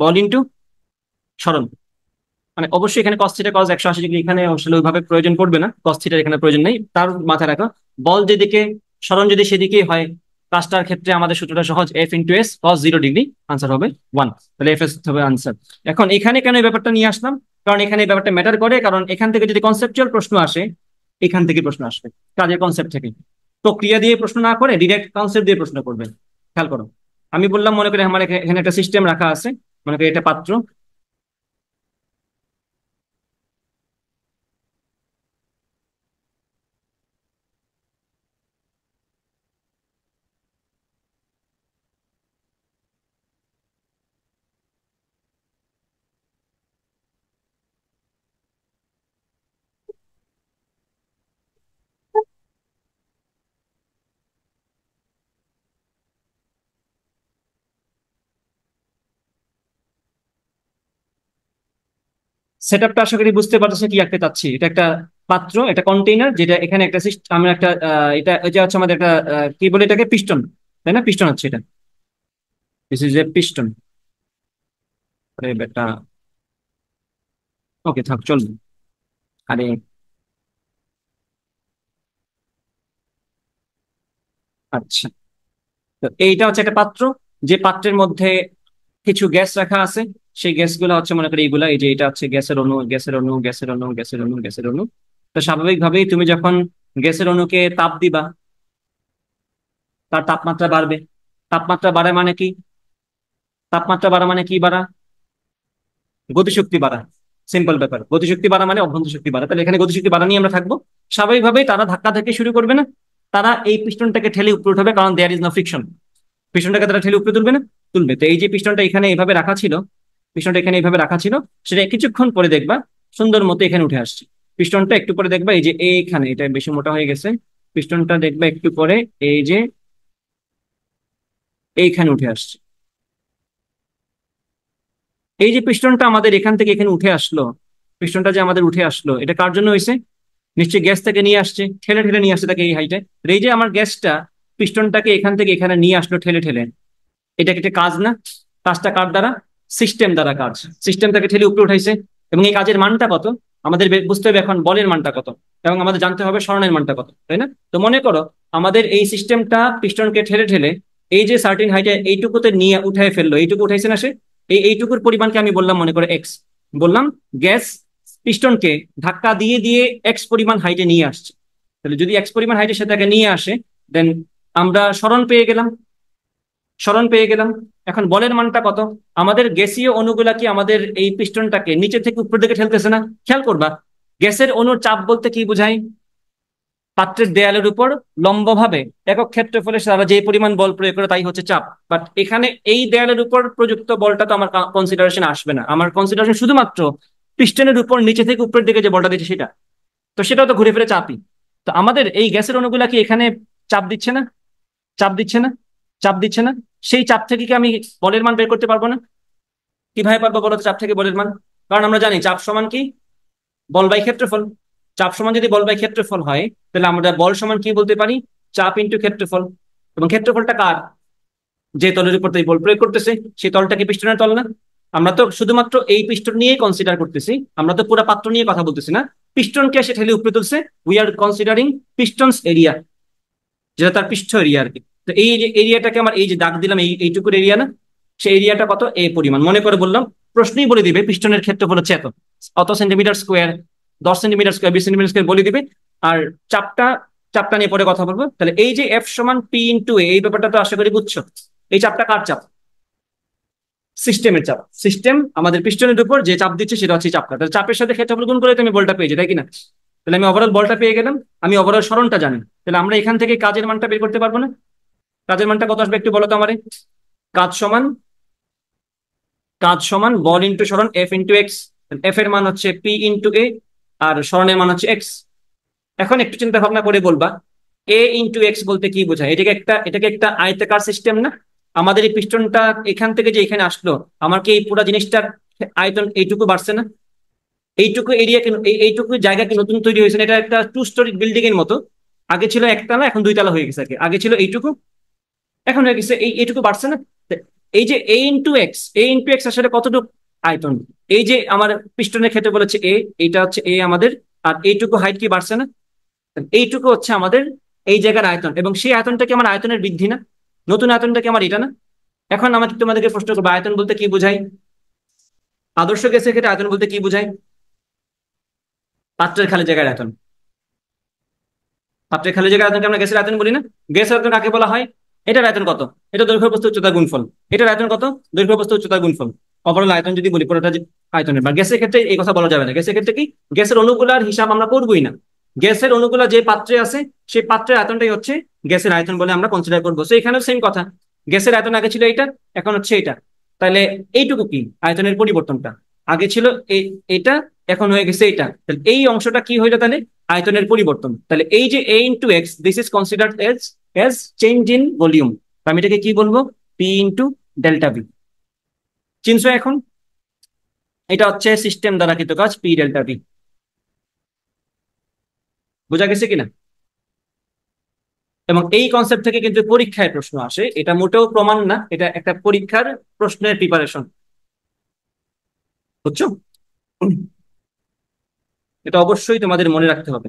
বল ইন্টু সরল মানে অবশ্যই এখানে কস থিটা কস একশো আশি ডিগ্রি এখানে আসলে ওইভাবে প্রয়োজন পড়বে না কস থিটার এখানে প্রয়োজন নেই তার মাথায় রাখা বল যেদিকে সরণ যদি সেদিকেই হয় কাজটার ক্ষেত্রে আমাদের সূত্রটা সহজ F into S cos zero degree answer হবে ওয়ান তাহলে এফ এস হবে আনসার এখন এখানে কেন এই ব্যাপারটা নিয়ে আসলাম কারণ এখানে এই ব্যাপারটা ম্যাটার করে কারণ এখান থেকে যদি কনসেপচুয়াল প্রশ্ন আসে এখান থেকে প্রশ্ন আসবে কাজের কনসেপ্ট থেকে তো ক্রিয়া দিয়ে প্রশ্ন না করে ডিরেক্ট কনসেপ্ট দিয়ে প্রশ্ন করবেন খেয়াল করো আমি বললাম মনে করি আমার এখানে একটা সিস্টেম রাখা আছে মনে করি এটা পাত্র সেট আপটা আশা করি বুঝতে পারতেছে কি আঁকতে চাচ্ছি এটা একটা পাত্র এটা কন্টেইনার যেটা এখানে একটা আমরা একটা এটা এটা হচ্ছে আমাদের একটা কি বলে এটাকে পিস্টন তাই না পিস্টন হচ্ছে এটা দিস ইজ এ পিস্টন আরে বেটা ওকে থাক চল আরে আচ্ছা তো এইটা হচ্ছে একটা পাত্র যে পাত্রের মধ্যে কিছু গ্যাস রাখা আছে সেই গ্যাসগুলো হচ্ছে মনে করি এগুলা এই যে এটা হচ্ছে গ্যাসের অণু গ্যাসের অণু গ্যাসের অণু গ্যাসের অণু গ্যাসের অণু তো স্বাভাবিকভাবেই তুমি যখন গ্যাসের অণুকে তাপ দিবা তার তাপমাত্রা বাড়বে তাপমাত্রা বাড়ে মানে কি তাপমাত্রা বাড়া মানে কি বাড়া গতিশক্তি বাড়া সিম্পল ব্যাপার গতিশক্তি বাড়া মানে অভ্যন্ত শক্তি বাড়া তাহলে এখানে গতিশক্তি বাড়া নিয়ে আমরা থাকবো স্বাভাবিকভাবেই তারা ধাক্কা থেকে শুরু করবে না তারা এই পিস্টনটাকে ঠেলে উপরে উঠবে কারণ দেয়ার ইজ নো ফ্রিকশন পিস্টনটাকে তারা ঠেলে উপরে তুলবে না তুলবে তো এই যে পিস্টনটা এখানে এইভাবে রাখা ছিল পিস্টনটা এখানে এইভাবে রাখা ছিল সেটা কিছুক্ষণ পরে দেখবা সুন্দর মতো এখানে উঠে আসছে পিস্টনটা একটু পরে দেখবা এই যে এইখানে এটা বেশি মোটা হয়ে গেছে পিস্টনটা দেখবা একটু পরে এই যে এইখানে উঠে আসছে এই যে পিস্টনটা আমাদের এখান থেকে এখানে উঠে আসলো পিস্টনটা যে আমাদের উঠে আসলো এটা কার জন্য হয়েছে নিশ্চয়ই গ্যাস থেকে নিয়ে আসছে ঠেলে ঠেলে নিয়ে আসছে তাকে এই হাইটে এই যে আমার গ্যাসটা পিস্টনটাকে এখান থেকে এখানে নিয়ে আসলো ঠেলে ঠেলে এটা একটা কাজ না কাজটা কার দ্বারা সিস্টেম দ্বারা কাজ সিস্টেম তাকে ঠেলে উপরে উঠাইছে এবং এই কাজের মানটা কত আমাদের বুঝতে হবে এখন বলের মানটা কত এবং আমাদের জানতে হবে স্মরণের মানটা কত তাই না তো মনে করো আমাদের এই সিস্টেমটা পিস্টনকে ঠেলে ঠেলে এই যে সার্টিন হাইটে এইটুকুতে নিয়ে উঠে ফেললো এইটুকু উঠাইছে না সে এই এইটুকুর পরিমাণকে আমি বললাম মনে করো এক্স বললাম গ্যাস পিস্টনকে ধাক্কা দিয়ে দিয়ে এক্স পরিমাণ হাইটে নিয়ে আসছে তাহলে যদি এক্স পরিমাণ হাইটে সে তাকে নিয়ে আসে দেন আমরা স্মরণ পেয়ে গেলাম স্মরণ পেয়ে গেলাম এখন বলের মানটা কত আমাদের গ্যাসীয় অণুগুলা কি আমাদের এই পিস্টনটাকে নিচে থেকে উপর দিকে ঠেলতেছে না খেয়াল করবা গ্যাসের অণুর চাপ বলতে কি বুঝায় পাত্রের দেয়ালের উপর লম্বভাবে একক ক্ষেত্রফলে তারা যে পরিমাণ বল প্রয়োগ করে তাই হচ্ছে চাপ বাট এখানে এই দেয়ালের উপর প্রযুক্ত বলটা তো আমার কনসিডারেশন আসবে না আমার কনসিডারেশন শুধুমাত্র পিস্টনের উপর নিচে থেকে উপরের দিকে যে বলটা দিচ্ছে সেটা তো সেটাও তো ঘুরে ফিরে চাপই তো আমাদের এই গ্যাসের অণুগুলা কি এখানে চাপ দিচ্ছে না চাপ দিচ্ছে না চাপ দিচ্ছে না সেই চাপ থেকে কি আমি বলের মান বের করতে পারবো না কিভাবে পারবো বলো চাপ থেকে বলের মান কারণ আমরা জানি চাপ সমান কি বল বাই ক্ষেত্রফল চাপ সমান যদি বল বাই ক্ষেত্রফল হয় তাহলে আমরা বল সমান কি বলতে পারি চাপ ইন্টু ক্ষেত্রফল এবং ক্ষেত্রফলটা কার যে তলের উপর বল প্রয়োগ করতেছে সেই তলটাকে পিষ্টনের তল না আমরা তো শুধুমাত্র এই পিস্টন নিয়েই কনসিডার করতেছি আমরা তো পুরো পাত্র নিয়ে কথা বলতেছি না পিস্টনকে সে ঠেলে উপরে তুলছে we are considering piston's area যেটা তার পৃষ্ঠ এরিয়া আর কি তো এই যে এরিয়াটাকে আমার এই যে দাগ দিলাম এই এইটুকুর এরিয়া না সেই এরিয়াটা কত এ পরিমাণ মনে করে বললাম প্রশ্নই বলে দিবে পিস্টনের ক্ষেত্রফল হচ্ছে এত অত সেন্টিমিটার স্কোয়ার দশ সেন্টিমিটার স্কোয়ার বিশ সেন্টিমিটার স্কোয়ার বলে দিবে আর চাপটা চাপটা নিয়ে পরে কথা বলবো তাহলে এই যে এফ সমান পি ইন্টু এ এই ব্যাপারটা তো আশা করি বুঝছো এই চাপটা কার চাপ সিস্টেমের চাপ সিস্টেম আমাদের পিস্টনের উপর যে চাপ দিচ্ছে সেটা হচ্ছে চাপটা তাহলে চাপের সাথে ক্ষেত্রফল গুণ করে তুমি বলটা পেয়েছো তাই কিনা তাহলে আমি ওভারঅল বলটা পেয়ে গেলাম আমি ওভারঅল স্মরণটা জানি তাহলে আমরা এখান থেকে কাজের মানটা বের করতে পারবো না কাজের মানটা কত আসবে একটু বলো তো আমারে কাজ সমান কাজ সমান বল ইন্টু সরণ এফ ইন্টু এক্স এফ এর মান হচ্ছে পি ইন্টু এ আর সরণের মান হচ্ছে এক্স এখন একটু চিন্তা ভাবনা করে বলবা এ ইন্টু এক্স বলতে কি বোঝায় এটাকে একটা এটাকে একটা আয়তাকার সিস্টেম না আমাদের এই পিস্টনটা এখান থেকে যে এখানে আসলো আমার কি এই পুরো জিনিসটার আয়তন এইটুকু বাড়ছে না এইটুকু এরিয়া কেন এইটুকু জায়গা কি নতুন তৈরি হয়েছে এটা একটা টু স্টোরি বিল্ডিং এর মতো আগে ছিল একতলা এখন দুইতলা হয়ে গেছে আগে ছিল এইটুকু এখন গেছে এই এইটুকু বাড়ছে না এই যে A into X A into X আসলে কতটুকু আয়তন এই যে আমার পিস্টনের ক্ষেত্রে বলেছে এ এটা হচ্ছে এ আমাদের আর এইটুকু হাইট কি বাড়ছে না এইটুকু হচ্ছে আমাদের এই জায়গার আয়তন এবং সেই আয়তনটা কি আমার আয়তনের বৃদ্ধি না নতুন আয়তনটা কি আমার এটা না এখন আমাকে তোমাদেরকে প্রশ্ন করবো আয়তন বলতে কি বোঝায় আদর্শ গ্যাসের ক্ষেত্রে আয়তন বলতে কি বোঝায় পাত্রের খালি জায়গার আয়তন পাত্রের খালি জায়গার আয়তনকে আমরা গ্যাসের আয়তন বলি না গ্যাসের আয়তন কাকে বলা হয় এটার আয়তন কত এটা দৈর্ঘ্য প্রস্থ উচ্চতা গুণফল এটার আয়তন কত দৈর্ঘ্য প্রস্থ উচ্চতা গুণফল অপরাল আয়তন যদি বলি পুরোটা আয়তনের বা গ্যাসের ক্ষেত্রে এই কথা বলা যাবে না গ্যাসের ক্ষেত্রে কি গ্যাসের অনুগুলার হিসাব আমরা করবই না গ্যাসের অনুগুলা যে পাত্রে আছে সেই পাত্রের আয়তনটাই হচ্ছে গ্যাসের আয়তন বলে আমরা কনসিডার করবো তো এখানেও সেম কথা গ্যাসের আয়তন আগে ছিল এটা এখন হচ্ছে এটা তাহলে এইটুকু কি আয়তনের পরিবর্তনটা আগে ছিল এই এটা এখন হয়ে গেছে এটা তাহলে এই অংশটা কি হইলো তাহলে আয়তনের পরিবর্তন তাহলে এই যে A into X this is considered as S change in volume আমি এটাকে কি বলবো পি ইন্টু ডেল্টা ভি চিনছো এখন এটা হচ্ছে সিস্টেম দ্বারা কৃত কাজ পি ডেল্টা ভি বোঝা গেছে কিনা এবং এই কনসেপ্ট থেকে কিন্তু পরীক্ষায় প্রশ্ন আসে এটা মোটেও প্রমাণ না এটা একটা পরীক্ষার প্রশ্নের প্রিপারেশন বুঝছো এটা অবশ্যই তোমাদের মনে রাখতে হবে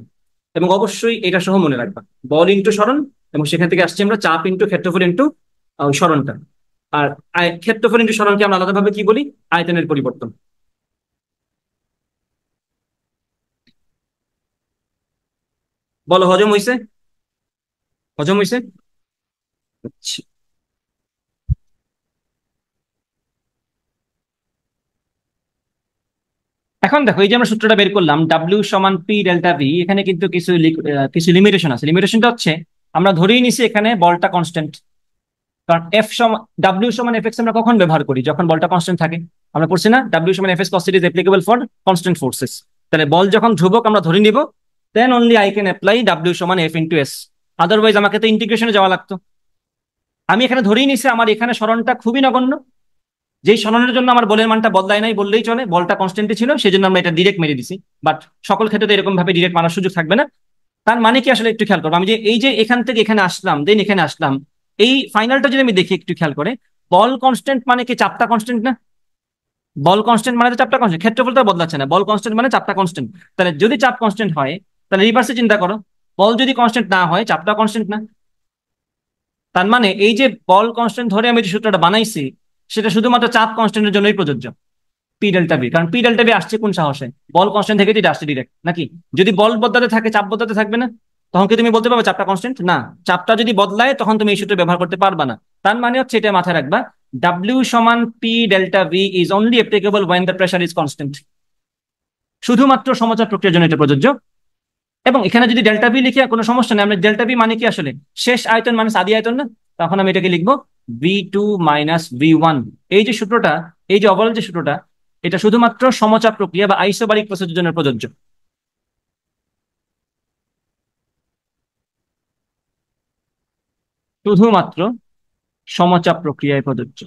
এবং অবশ্যই এটা সহ মনে রাখবা বল ইন্টু স্মরণ এবং সেখান থেকে আসছি আমরা চাপ ইন্টু ক্ষেত্রফল ইন্টু স্মরণটা আর ক্ষেত্রফল ইন্টু স্মরণকে আমরা আলাদাভাবে কি বলি আয়তনের পরিবর্তন বলো হজম হইছে হজম হইছে আচ্ছা। এখন দেখো এই যে আমরা সূত্রটা বের করলাম ডাব্লিউ সমান পি ডেল্টা ভি এখানে কিন্তু কিছু কিছু লিমিটেশন আছে লিমিটেশনটা হচ্ছে আমরা ধরেই নিছি এখানে বলটা কনস্ট্যান্ট কারণ এফ সমান ডাব্লিউ সমান এফ এক্স আমরা কখন ব্যবহার করি যখন বলটা কনস্ট্যান্ট থাকে আমরা পড়ছি না ডাব্লিউ সমান F X cos is applicable for constant forces তাহলে বল যখন ধ্রুবক আমরা ধরে নিব then only I can apply W সমান এফ ইন্টু এস আদারওয়াইজ আমাকে তো ইন্টিগ্রেশনে যাওয়া লাগতো আমি এখানে ধরেই নিছি আমার এখানে স্মরণটা খুবই নগণ্য যেই স্মরণের জন্য আমার বলের মানটা বদলায় নাই বললেই চলে বলটা কনস্ট্যান্টই ছিল সেই জন্য আমরা এটা ডিরেক্ট মেরে দিছি বাট সকল ক্ষেত্রে এরকম ভাবে ডিরেক্ট মানার সুযোগ থাকবে না তার মানে কি আসলে একটু খেয়াল করবো আমি যে এই যে এখান থেকে এখানে আসলাম দেন এখানে আসলাম এই ফাইনালটা যদি আমি দেখি একটু খেয়াল করে বল কনস্ট্যান্ট মানে কি চাপটা কনস্ট্যান্ট না বল কনস্ট্যান্ট মানে তো চাপটা কনস্ট্যান্ট ক্ষেত্রফল তো বদলাচ্ছে না বল কনস্ট্যান্ট মানে চাপটা কনস্ট্যান্ট তাহলে যদি চাপ কনস্ট্যান্ট হয় তাহলে রিভার্সে চিন্তা করো বল যদি কনস্ট্যান্ট না হয় চাপটা কনস্ট্যান্ট না তার মানে এই যে বল কনস্ট্যান্ট ধরে আমি যে সূত্রটা বানাইছি সেটা শুধুমাত্র চাপ কনস্ট্যান্টের জন্যই প্রযোজ্য পি ডেল্টা বি কারণ পি ডেল্টা বি আসছে কোন সাহসে বল কনস্ট্যান্ট থেকে এটা আসছে ডিরেক্ট নাকি যদি বল বদলাতে থাকে চাপ বদলাতে থাকবে না তখন কি তুমি বলতে পারবে চাপটা কনস্ট্যান্ট না চাপটা যদি বদলায় তখন তুমি এই সূত্র ব্যবহার করতে পারবে না তার মানে হচ্ছে এটা মাথায় রাখবা ডাব্লিউ সমান P delta V is only applicable when the pressure is constant শুধুমাত্র সমাচার প্রক্রিয়ার জন্য এটা প্রযোজ্য এবং এখানে যদি ডেল্টা ভি লিখি কোনো সমস্যা নেই আমরা ডেল্টা ভি মানে কি আসলে শেষ আয়তন মানে সাদি আয়তন না তখন আমি এটাকে লিখবো V two minus V one এই যে সূত্রটা এই যে অবরাল যে সূত্রটা এটা শুধুমাত্র সমচাপ প্রক্রিয়া বা আইসোবারিক প্রসেসের জন্য প্রযোজ্য শুধুমাত্র সমচাপ প্রক্রিয়ায় প্রযোজ্য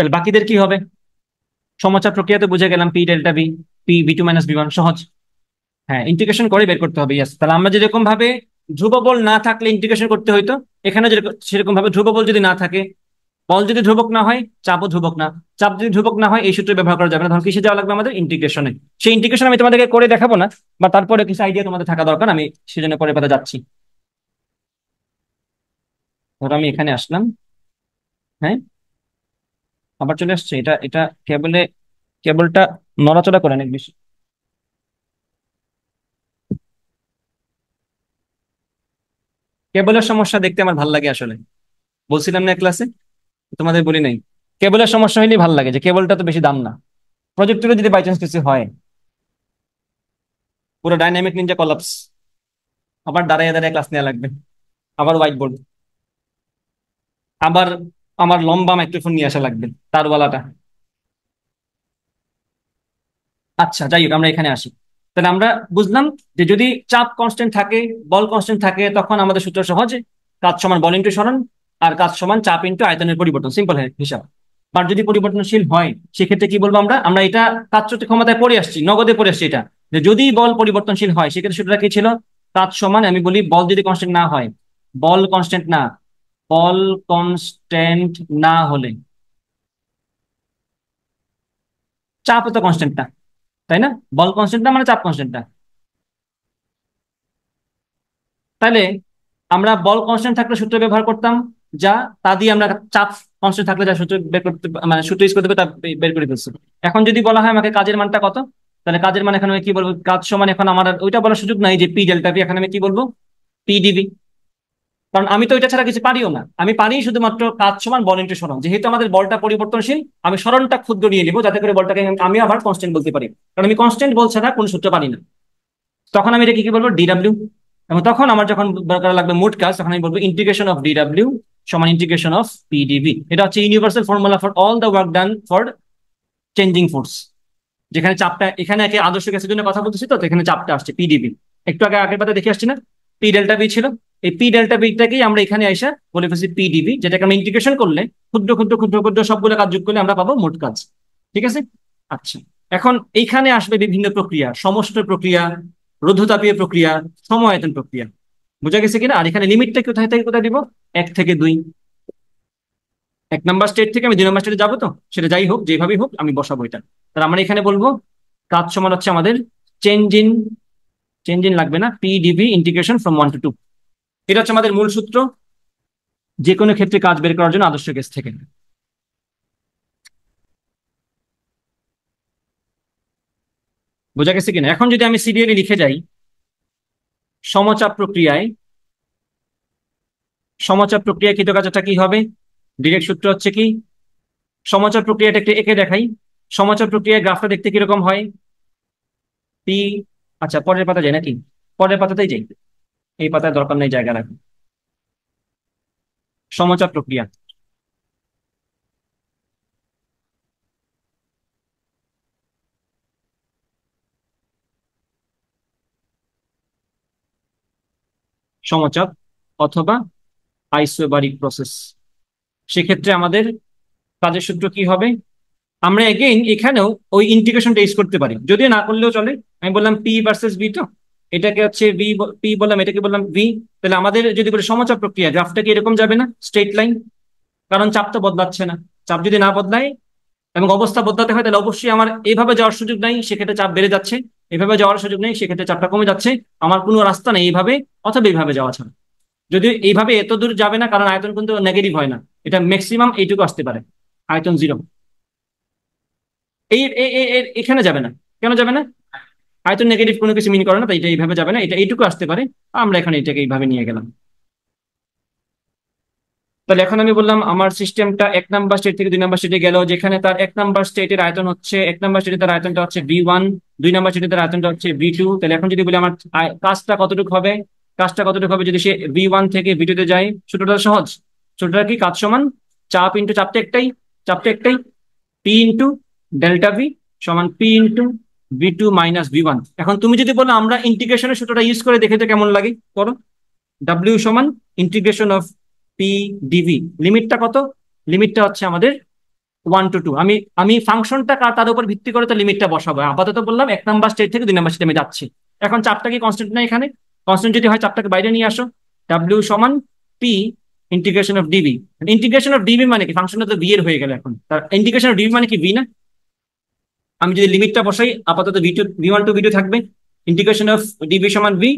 তাহলে বাকিদের কি হবে সমচার প্রক্রিয়াতে বুঝে গেলাম P delta V P V two minus V one সহজ হ্যাঁ ইন্টিগ্রেশন করে বের করতে হবে ইয়াস তাহলে আমরা যেরকম ভাবে ধ্রুব বল না থাকলে ইন্টিগ্রেশন করতে হইতো এখানে সেরকম ভাবে ধ্রুব বল যদি না থাকে বল যদি ধ্রুবক না হয় চাপও ধ্রুবক না চাপ যদি ধ্রুবক না হয় এই সূত্র ব্যবহার করা যাবে না ধরুন কিসে যাওয়া লাগবে আমাদের ইন্টিগ্রেশনে সেই ইন্টিগ্রেশন আমি তোমাদেরকে করে দেখাবো না বা তারপরে কিছু আইডিয়া তোমাদের থাকা দরকার আমি সেজন্য পরে পাতা যাচ্ছি ধরো আমি এখানে আসলাম হ্যাঁ আবার চলে আসছে এটা এটা কেবলে কেবলটা নড়াচড়া করে অনেক বেশি কেবলের সমস্যা দেখতে আমার ভাল লাগে আসলে বলছিলাম না ক্লাসে তোমাদের বলি নাই কেবলের সমস্যা হইলে ভাল লাগে যে কেবলটা তো বেশি দাম না প্রজেক্টরে যদি বাই চান্স কিছু হয় পুরো ডাইনামিক নিনজা কলাপস আবার দাঁড়ায় দাঁড়ায় ক্লাস নেওয়া লাগবে আবার হোয়াইট বোর্ড আবার আমার লম্বা মাইক্রোফোন নিয়ে আসা লাগবে তারওয়ালাটা আচ্ছা যাই হোক আমরা এখানে আসি তাহলে আমরা বুঝলাম যে যদি চাপ কনস্ট্যান্ট থাকে বল কনস্ট্যান্ট থাকে তখন আমাদের সূত্র সহজ কাজ সমান বল ইন্টু সরণ আর কাজ সমান চাপ ইন্টু আয়তনের পরিবর্তন সিম্পল হিসাব আর যদি পরিবর্তনশীল হয় সেক্ষেত্রে কি বলবো আমরা আমরা এটা কাজচুক্তি ক্ষমতায় পড়ে আসছি নগদে পড়ে আসছি এটা যে যদি বল পরিবর্তনশীল হয় সেক্ষেত্রে সূত্রটা কি ছিল কাজ সমান আমি বলি বল যদি কনস্ট্যান্ট না হয় বল কনস্ট্যান্ট না বল কনস্ট্যান্ট না হলে চাপ তো কনস্ট্যান্টটা তাই না বল কনস্ট্যান্টটা মানে চাপ কনস্ট্যান্টটা তাহলে আমরা বল কনস্ট্যান্ট থাকলে সূত্র ব্যবহার করতাম যা তা দিয়ে আমরা চাপ কনস্ট্যান্ট থাকলে যা সূত্র বের করতে মানে সূত্র ইউজ করতে তা বের করে ফেলছি এখন যদি বলা হয় আমাকে কাজের মানটা কত তাহলে কাজের মান এখানে আমি কি বলবো কাজ সমান এখন আমার ওইটা বলার সুযোগ নাই যে পি ডেল্টা পি এখানে আমি কি বলবো পি ডিবি কারণ আমি তো এটা ছাড়া কিছু পারিও না আমি পারি শুধুমাত্র কাজ সমান বল ইন্টু সরণ যেহেতু আমাদের বলটা পরিবর্তনশীল আমি সরণটা ক্ষুদ্র নিয়ে নিব যাতে করে বলটাকে আমি আবার কনস্ট্যান্ট বলতে পারি কারণ আমি কনস্ট্যান্ট বল ছাড়া কোন সূত্র পারি না তখন আমি এটাকে কি বলবো ডিডাব্লিউ এবং তখন আমার যখন দরকার লাগবে মোট কাজ তখন আমি বলবো ইন্টিগ্রেশন অফ ডিডাব্লিউ সমান ইন্টিগ্রেশন অফ পিডিবি এটা হচ্ছে universal formula for all the work done for changing force যেখানে চাপটা এখানে একে আদর্শ গ্যাসের জন্য কথা বলতেছি তো এখানে চাপটা আসছে পিডিবি একটু আগে আগের পাতা দেখে আসছি না পি ডেল্টা বি ছিল এই পি ডেল্টা পিটাকেই আমরা এখানে আইসা বলে ফেলছি পিডিবি যেটাকে আমরা ইন্টিগ্রেশন করলে ক্ষুদ্র ক্ষুদ্র ক্ষুদ্র ক্ষুদ্র সবগুলো কাজ যোগ করলে আমরা পাবো মোট কাজ ঠিক আছে আচ্ছা এখন এইখানে আসবে বিভিন্ন প্রক্রিয়া সমস্ত প্রক্রিয়া রুদ্ধতাপীয় প্রক্রিয়া সময়তন প্রক্রিয়া বোঝা গেছে কিনা আর এখানে লিমিটটা কোথায় থেকে কোথায় দিব এক থেকে দুই এক নাম্বার স্টেট থেকে আমি দুই নাম্বার স্টেটে যাবো তো সেটা যাই হোক যেভাবেই হোক আমি বসাবো এটা তাহলে মানে আমরা এখানে বলবো কাজ সমান হচ্ছে আমাদের চেঞ্জ ইন চেঞ্জ ইন লাগবে না PDV integration from one to two এটা হচ্ছে আমাদের মূল সূত্র যে কোনো ক্ষেত্রে কাজ বের করার জন্য আদর্শ কেস থেকে বোঝা গেছে কিনা এখন যদি আমি সিরিয়ালি লিখে যাই সমচাপ প্রক্রিয়ায় সমচাপ প্রক্রিয়া কাজটা কি হবে ডিরেক্ট সূত্র হচ্ছে কি সমাচার প্রক্রিয়াটা একটু এঁকে দেখাই সমাচার প্রক্রিয়ায় গ্রাফটা দেখতে কিরকম হয় পি আচ্ছা পরের পাতা যাই নাকি পরের পাতাতেই যাই এই পাতায় দরকার নেই জায়গা রাখুন সমচা প্রক্রিয়া সমচাপ অথবা আইসোবারিক প্রসেস সেক্ষেত্রে আমাদের কাজের সূত্র কি হবে আমরা এগেইন এখানেও ওই ইন্টিগ্রেশনটা ইউজ করতে পারি যদি না করলেও চলে আমি বললাম পি ভার্সেস বি তো এটাকে হচ্ছে ভি পি বললাম এটাকে বললাম ভি তাহলে আমাদের যদি বলে সমাচার প্রক্রিয়া গ্রাফটা কি এরকম যাবে না স্ট্রেট লাইন কারণ চাপ তো বদলাচ্ছে না চাপ যদি না বদলায় এবং অবস্থা বদলাতে হয় তাহলে অবশ্যই আমার এইভাবে যাওয়ার সুযোগ নাই সেক্ষেত্রে চাপ বেড়ে যাচ্ছে এভাবে যাওয়ার সুযোগ নেই সেক্ষেত্রে চাপটা কমে যাচ্ছে আমার কোনো রাস্তা নেই এইভাবে অথবা এইভাবে যাওয়া ছাড়া যদি এইভাবে এত দূর যাবে না কারণ আয়তন কিন্তু নেগেটিভ হয় না এটা ম্যাক্সিমাম এইটুকু আসতে পারে আয়তন জিরো এই এখানে যাবে না কেন যাবে না হয়তো নেগেটিভ কোনো কিছু মিন করে না তাই এটা এইভাবে যাবে না এটা এইটুকু আসতে পারে আমরা এখানে এটাকে এইভাবে নিয়ে গেলাম তাহলে এখন আমি বললাম আমার সিস্টেমটা এক নাম্বার স্টেট থেকে দুই নাম্বার স্টেটে গেল যেখানে তার এক নাম্বার স্টেটের আয়তন হচ্ছে এক নাম্বার স্টেটে তার আয়তনটা হচ্ছে বি ওয়ান দুই নাম্বার স্টেটে তার আয়তনটা হচ্ছে বি টু তাহলে এখন যদি বলি আমার কাজটা কতটুকু হবে কাজটা কতটুকু হবে যদি সে বি ওয়ান থেকে বি টুতে যায় ছোটটা সহজ ছোটটা কি কাজ সমান চাপ ইন্টু চাপটা একটাই চাপটা একটাই পি ইন্টু ডেল্টা ভি সমান P into V two minus V one এখন তুমি যদি বলো আমরা ইন্টিগ্রেশনের সূত্রটা ইউজ করে দেখে তো কেমন লাগে করো ডাব্লিউ সমান ইন্টিগ্রেশন অফ পি ডিভি লিমিটটা কত লিমিটটা হচ্ছে আমাদের ওয়ান টু টু আমি আমি ফাংশনটা তার উপর ভিত্তি করে তো লিমিটটা বসাবো আপাতত বললাম এক নাম্বার স্টেট থেকে দুই নাম্বার স্টেট আমি যাচ্ছি এখন চাপটা কি কনস্ট্যান্ট না এখানে কনস্ট্যান্ট যদি হয় চাপটাকে বাইরে নিয়ে আসো ডাব্লিউ সমান P integration of DV integration of DV মানে কি ফাংশনটা তো বিয়ের এর হয়ে গেল এখন তার ইন্টিগ্রেশন অফ ডিবি মানে কি বি না আমি যদি লিমিটটা বসাই আপাতত V two V one to V two থাকবে ইন্টিগ্রেশন অফ ডিবি সমান ভি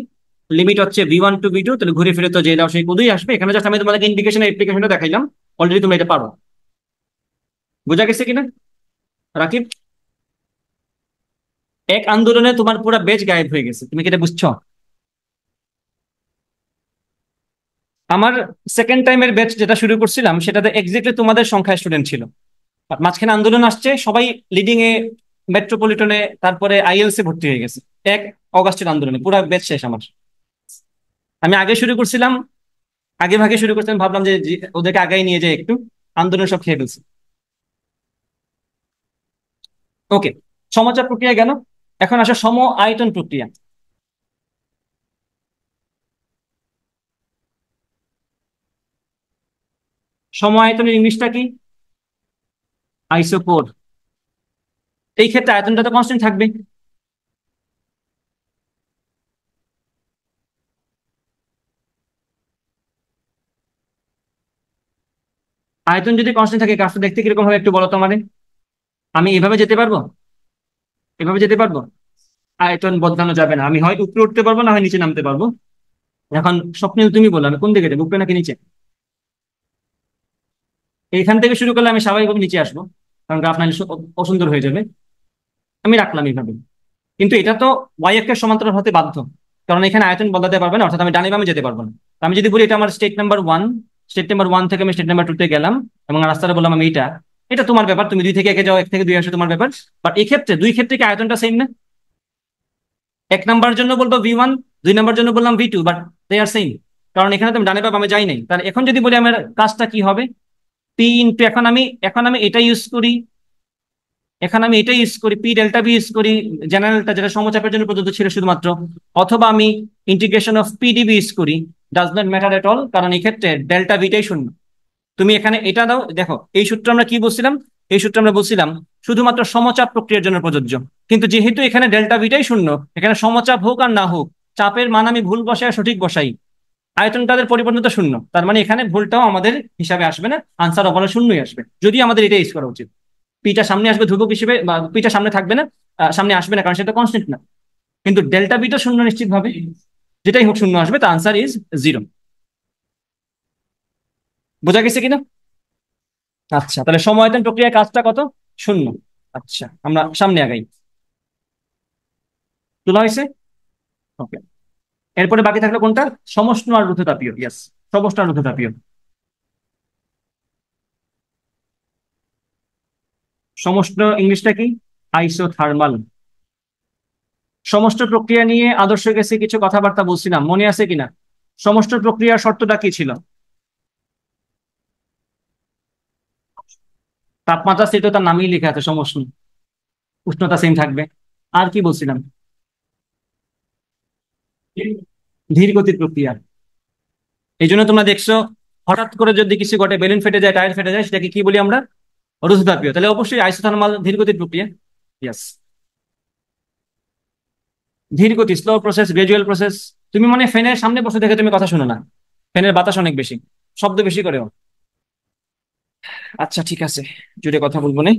লিমিট হচ্ছে V one to V two তাহলে ঘুরে ফিরে তো যে দাও সেই কোদেই আসবে এখানে জাস্ট আমি তোমাদেরকে ইন্ডিকেশন অ্যাপ্লিকেশনটা দেখাইলাম অলরেডি তুমি এটা পারো বোঝা গেছে কিনা রাকিব এক আন্দোলনে তোমার পুরো বেজ গায়েব হয়ে গেছে তুমি কি এটা বুঝছো আমার সেকেন্ড টাইমের ব্যাচ যেটা শুরু করছিলাম সেটাতে এক্সাক্টলি তোমাদের সংখ্যা স্টুডেন্ট ছিল মাঝখানে আন্দোলন আসছে সবাই লিডিং এ মেট্রোপলিটনে তারপরে আইএলসি ভর্তি হয়ে গেছে এক অগাস্টের আন্দোলনে পুরো ব্যাচ শেষ আমার আমি আগে শুরু করছিলাম আগে ভাগে শুরু করছিলাম ভাবলাম যে ওদেরকে আগাই নিয়ে যাই একটু আন্দোলন সব খেয়ে ফেলছে ওকে সমাচার প্রক্রিয়া গেল এখন আসা সম আয়তন প্রক্রিয়া সম আয়তনের ইংলিশটা কি আইসোকোর এই ক্ষেত্রে আয়তনটা তো কনস্ট্যান্ট থাকবে আয়তন যদি কনস্ট্যান্ট থাকে কাজটা দেখতে কিরকম হবে একটু বলো তো মানে আমি এভাবে যেতে পারবো এভাবে যেতে পারবো আয়তন বদলানো যাবে না আমি হয় উপরে উঠতে পারবো না হয় নিচে নামতে পারবো এখন স্বপ্নে তুমি বলো আমি কোন দিকে যাবো উপরে নাকি নিচে এইখান থেকে শুরু করলে আমি স্বাভাবিকভাবে নিচে আসবো কারণ গ্রাফ নাইলে অসুন্দর হয়ে যাবে আমি রাখলাম এইভাবে কিন্তু এটা তো ওয়াই এফ কে সমান্তরাল হতে বাধ্য কারণ এখানে আয়তন বদলাতে পারবে না অর্থাৎ আমি ডানে বামে যেতে পারবো না আমি যদি বলি এটা আমার state number one state number one থেকে আমি স্টেট নাম্বার টু তে গেলাম এবং রাস্তাটা বললাম আমি এটা এটা তোমার ব্যাপার তুমি দুই থেকে একে যাও এক থেকে দুই আসো তোমার ব্যাপার বাট এই ক্ষেত্রে দুই ক্ষেত্রে কি আয়তনটা সেম না এক নাম্বার জন্য বলবো ভি ওয়ান দুই নাম্বার জন্য বললাম V two but they are same কারণ এখানে তো আমি ডানে বাম আমি যাই নাই তাহলে এখন যদি বলি আমার কাজটা কি হবে পি ইন্টু এখন আমি এখন আমি এটা ইউজ করি এখানে আমি এটা ইউজ করি পি ডেল্টা বি ইউজ করি জেনারেলটা যেটা সমচাপের জন্য প্রযোজ্য ছিল শুধুমাত্র অথবা আমি ইন্টিগ্রেশন অফ পি ইউজ করি does not matter at all কারণ এক্ষেত্রে ডেল্টা বিটাই শূন্য তুমি এখানে এটা দাও দেখো এই সূত্র আমরা কি বলছিলাম এই সূত্র আমরা বলছিলাম শুধুমাত্র সমচাপ প্রক্রিয়ার জন্য প্রযোজ্য কিন্তু যেহেতু এখানে ডেল্টা বিটাই শূন্য এখানে সমচাপ হোক আর না হোক চাপের মান আমি ভুল বসাই আর সঠিক বসাই আয়তন তাদের পরিবর্তন শূন্য তার মানে এখানে ভুলটাও আমাদের হিসাবে আসবে না আনসার অবলা শূন্যই আসবে যদি আমাদের এটা ইউজ করা উচিত পিটা সামনে আসবে ধ্রুবক হিসেবে বা পিটা সামনে থাকবে না সামনে আসবে না কারণ সেটা কনস্ট্যান্ট না কিন্তু ডেল্টা বিটা শূন্য নিশ্চিত ভাবে যেটাই হোক শূন্য আসবে তা আনসার ইজ জিরো বোঝা গেছে কিনা আচ্ছা তাহলে সময়তন প্রক্রিয়ায় কাজটা কত শূন্য আচ্ছা আমরা সামনে আগাই তোলা হয়েছে ওকে এরপরে বাকি থাকলো কোনটা সমষ্ণ আর রুদ্ধতাপীয় ইয়াস সমষ্ণ আর রুদ্ধতাপীয় সমস্ত ইংলিশটা কি আইসোথার্মাল সমস্ত প্রক্রিয়া নিয়ে আদর্শ গেছে কিছু কথাবার্তা বলছিলাম মনে আছে কিনা সমস্ত প্রক্রিয়ার শর্তটা কি ছিল তাপমাত্রা সেটা তার নামেই লেখা আছে সমস্ত উষ্ণতা সেম থাকবে আর কি বলছিলাম ধীর গতির প্রক্রিয়া এই জন্য তোমরা দেখছো হঠাৎ করে যদি কিছু ঘটে বেলুন ফেটে যায় টায়ার ফেটে যায় সেটাকে কি বলি আমরা রুদ্ধতাপীয় তাহলে অবশ্যই আইসোথার্মাল ধীরগতির প্রক্রিয়া ইয়াস ধীরগতি স্লো প্রসেস গ্রাজুয়াল প্রসেস তুমি মানে ফ্যানের সামনে বসে দেখে তুমি কথা শোনো না ফ্যানের বাতাস অনেক বেশি শব্দ বেশি করেও আচ্ছা ঠিক আছে জুড়ে কথা বলবো না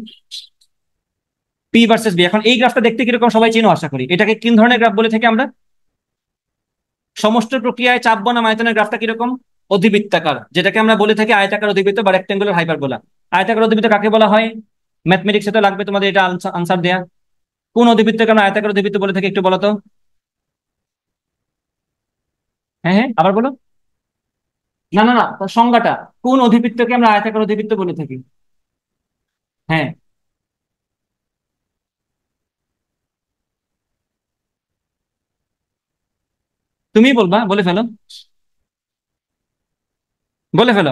পি ভার্সেস বি এখন এই গ্রাফটা দেখতে কিরকম সবাই চিনো আশা করি এটাকে কোন ধরনের গ্রাফ বলে থাকি আমরা সমস্ত প্রক্রিয়ায় চাপ বনাম আয়তনের গ্রাফটা কিরকম অধিবৃত্তাকার যেটাকে আমরা বলে থাকি আয়তাকার অধিবৃত্ত বা রেক্টেঙ্গুলার হাইপারবোলা আয়তাকার অধিবৃত্ত কাকে বলা হয় ম্যাথমেটিক্সে তো লাগবে তোমাদের এটা আনসার দেয়া কোন অধিবৃত্তকে আমরা আয়তাকার অধিবৃত্ত বলে থাকে একটু বলো তো হ্যাঁ হ্যাঁ আবার বলো না না না সংজ্ঞাটা কোন অধিবৃত্তকে আমরা আয়তাকার অধিবৃত্ত বলে থাকি হ্যাঁ তুমি বলবা বলে ফেলো বলে ফেলো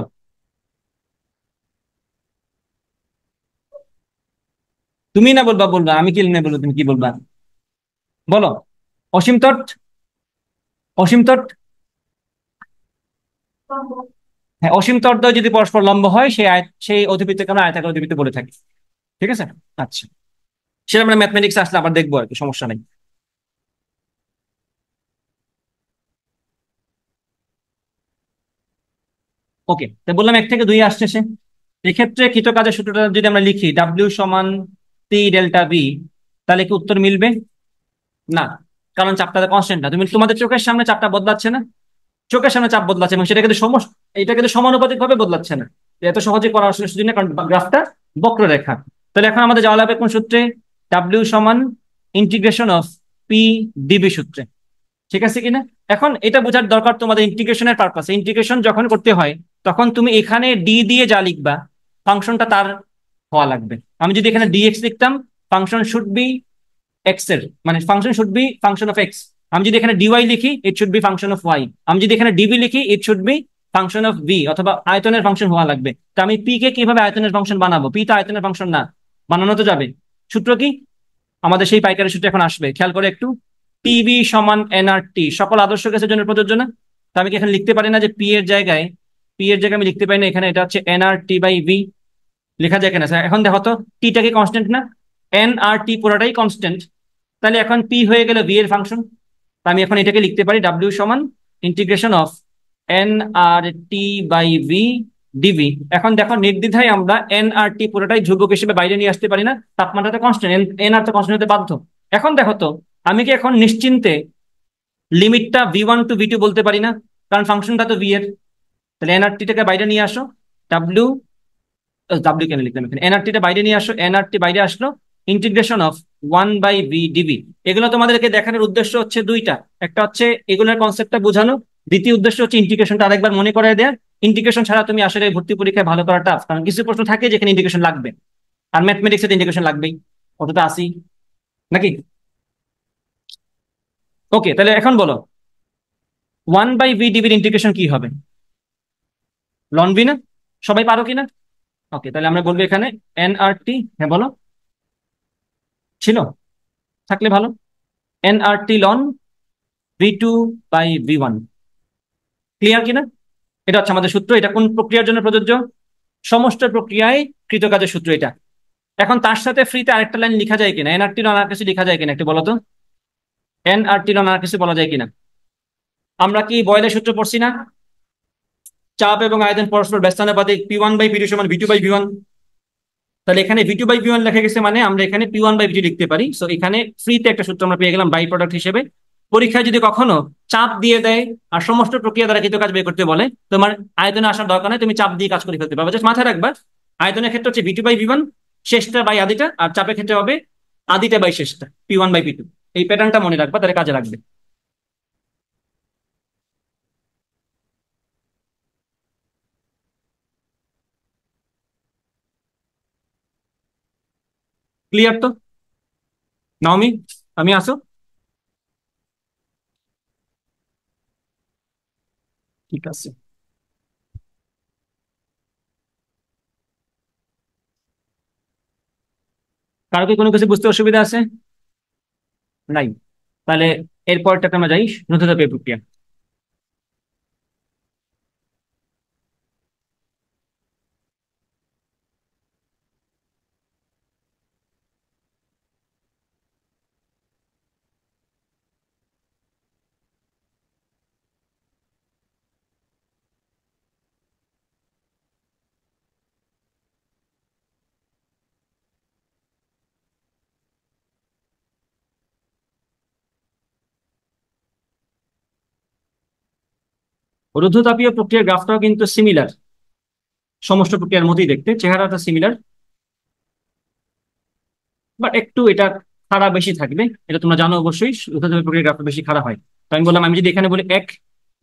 তুমি না বলবা বলবা আমি কি না বলবো তুমি কি বলবা বলো অসীম তট অসীম তট হ্যাঁ অসীম তটদ্বয় যদি পরস্পর লম্ব হয় সেই সেই অধিবৃত্তকে আমরা আয়তাকার অধিবৃত্ত বলে থাকি ঠিক আছে আচ্ছা সেটা আমরা ম্যাথমেটিক্স আসলে আবার দেখবো আর কি সমস্যা নেই ওকে তাই বললাম এক থেকে দুই আসছে সে এক্ষেত্রে কৃত কাজের সূত্রটা যদি আমরা লিখি ডাব্লিউ সমান পি ডেল্টা বি তাহলে কি উত্তর মিলবে না কারণ চাপটা কনস্ট্যান্ট না তুমি তোমাদের চোখের সামনে চাপটা বদলাচ্ছে না চোখের সামনে চাপ বদলাচ্ছে এবং সেটা কিন্তু এটা কিন্তু সমানুপাতিক ভাবে বদলাচ্ছে না এত সহজে করার আসলে সুযোগ না কারণ গ্রাফটা বক্ররেখা তাহলে এখন আমাদের যাওয়া লাগবে কোন সূত্রে ডাব্লিউ সমান ইন্টিগ্রেশন অফ পি ডিবি সূত্রে ঠিক আছে কিনা এখন এটা বোঝার দরকার তোমাদের ইন্টিগ্রেশনের পারপাস ইন্টিগ্রেশন যখন করতে হয় তখন তুমি এখানে ডি দিয়ে যা লিখবা ফাংশনটা তার হওয়া লাগবে আমি যদি এখানে ডিএক্স লিখতাম ফাংশন শুড বি এক্স এর মানে function should be function of X আমি যদি এখানে ডিওয়াই লিখি it should be function of Y আমি যদি এখানে ডিবি লিখি it should be function of V অথবা আয়তনের ফাংশন হওয়া লাগবে তো আমি পি কে কিভাবে আয়তনের ফাংশন বানাবো পি তো আয়তনের ফাংশন না বানানো তো যাবে সূত্র কি আমাদের সেই পাইকারি সূত্র এখন আসবে খেয়াল করে একটু পিবি সমান এনআরটি সকল আদর্শ গ্যাসের জন্য প্রযোজ্য না তো আমি কি এখানে লিখতে পারি না যে পি এর জায়গায় পি এর জায়গায় আমি লিখতে পারি না এখানে এটা হচ্ছে এনআরটি বাই ভি লেখা যায় কেনা এখন দেখো তো টিটা কি কনস্ট্যান্ট না এন আর টি পুরোটাই কনস্ট্যান্ট তাহলে এখন পি হয়ে গেল বি এর ফাংশন আমি এখন এটাকে লিখতে পারি ডাব্লিউ সমান integration of N R T by V dV এখন দেখো নির্দ্বিধায় আমরা এন আর টি পুরোটাই যুবক হিসেবে বাইরে নিয়ে আসতে পারি না তাপমাত্রা তো কনস্ট্যান্ট এন আর তো কনস্ট্যান্ট হতে বাধ্য এখন দেখো তো আমি কি এখন নিশ্চিন্তে লিমিটটা V one to V two বলতে পারি না কারণ ফাংশনটা তো ভি এর তাহলে এন আর টিটাকে বাইরে নিয়ে আসো ডাব্লিউ ডাব্লিউ কেন লিখলাম এখানে এনআরটিটা বাইরে নিয়ে আসো এনআরটি বাইরে আসলো integration of one by V dV এগুলো তোমাদেরকে দেখানোর উদ্দেশ্য হচ্ছে দুইটা একটা হচ্ছে এগুলোর কনসেপ্টটা বোঝানো দ্বিতীয় উদ্দেশ্য হচ্ছে ইন্টিগ্রেশনটা আরেকবার মনে করায় দেয়া ইন্টিগ্রেশন ছাড়া তুমি আসলে ভর্তি পরীক্ষায় ভালো করা টাফ কারণ কিছু প্রশ্ন থাকে যেখানে ইন্টিগ্রেশন লাগবে আর ম্যাথমেটিক্সে এর ইন্টিগ্রেশন লাগবেই অতটা আসি নাকি ওকে তাহলে এখন বলো ওয়ান বাই ভি ডিবির ইন্টিগ্রেশন কি হবে লন না সবাই পারো কিনা ওকে তাহলে আমরা বলবো এখানে এনআরটি হ্যাঁ বলো ছিল থাকলে ভালো NRT ln V two by V one clear কিনা এটা হচ্ছে আমাদের সূত্র এটা কোন প্রক্রিয়ার জন্য প্রযোজ্য সমস্ত প্রক্রিয়ায় কৃতকাজের সূত্র এটা এখন তার সাথে ফ্রিতে আরেকটা লাইন লিখা যায় কিনা এনআরটি লন আর কিছু লিখা যায় কিনা একটু বলো তো এনআরটি লন আর কিছু বলা যায় কিনা আমরা কি বয়লের সূত্র পড়ছি না চাপ এবং আয়তন পরস্পর ব্যস্তানুপাতিক পি ওয়ান বাই পিটু সমান ভি বাই বিওয়ান তাহলে এখানে ভি বাই ভি লেখা গেছে মানে আমরা এখানে পি ওয়ান বাই ভি লিখতে পারি সো এখানে ফ্রিতে একটা সূত্র আমরা পেয়ে গেলাম বাই প্রোডাক্ট হিসেবে পরীক্ষায় যদি কখনো চাপ দিয়ে দেয় আর সমস্ত প্রক্রিয়া দ্বারা কিন্তু কাজ বের করতে বলে তোমার আয়তনে আসার দরকার নেই তুমি চাপ দিয়ে কাজ করে ফেলতে পারবে জাস্ট মাথায় রাখবা আয়তনের ক্ষেত্রে হচ্ছে ভিটু বাই ভি শেষটা বাই আদিটা আর চাপের ক্ষেত্রে হবে আদিটা বাই শেষটা P one by P two এই প্যাটার্নটা মনে রাখবা তাহলে কাজে রাখবে ক্লিয়ার তো নাওমি আমি আসো ঠিক আছে কারো কি কোনো কিছু বুঝতে অসুবিধা আছে নাই তাহলে এরপরটাতে আমরা যাই নতুন প্রক্রিয়া রুদ্ধতাপীয় প্রক্রিয়ার গ্রাফটাও কিন্তু সিমিলার সমস্ত প্রক্রিয়ার মতোই দেখতে চেহারাটা সিমিলার বাট একটু এটা খাড়া বেশি থাকবে এটা তোমরা জানো অবশ্যই রুদ্ধতাপীয় প্রক্রিয়ার গ্রাফটা বেশি খাড়া হয় তো আমি বললাম আমি যদি এখানে বলি এক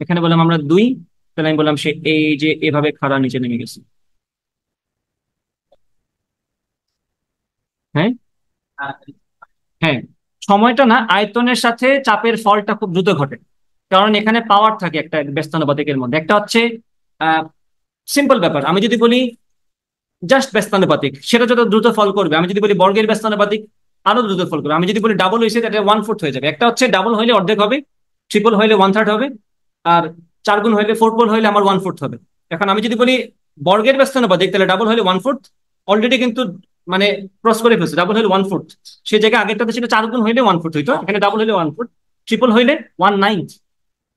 এখানে বললাম আমরা দুই তাহলে আমি বললাম সে এই যে এভাবে খাড়া নিচে নেমে গেছে হ্যাঁ হ্যাঁ, হ্যাঁ। সময়টা না আয়তনের সাথে চাপের ফলটা খুব দ্রুত ঘটে কারণ এখানে পাওয়ার থাকে একটা ব্যস্তানুপাতিকের মধ্যে একটা হচ্ছে সিম্পল ব্যাপার আমি যদি বলি জাস্ট ব্যস্তানুপাতিক সেটা যত দ্রুত ফল করবে আমি যদি বলি বর্গের ব্যস্তানুপাতিক আরো দ্রুত ফল করবে আমি যদি বলি ডাবল হয়েছে তাহলে ওয়ান ফোর্থ হয়ে যাবে একটা হচ্ছে ডাবল হইলে অর্ধেক হবে ট্রিপল হইলে ওয়ান থার্ড হবে আর চার গুণ হইলে ফোর পোল হইলে আমার ওয়ান ফোর্থ হবে এখন আমি যদি বলি বর্গের ব্যস্তানুপাতিক তাহলে ডাবল হইলে ওয়ান ফোর্থ অলরেডি কিন্তু মানে ক্রস করে ফেলছে ডাবল হইলে ওয়ান ফোর্থ সেই জায়গায় আগেরটাতে ছিল চার গুণ হইলে ওয়ান ফোর্থ হইতো এখানে ডাবল হইলে ওয়ান ফোর্থ ট্রিপল হইলে ওয়ান নাইন্থ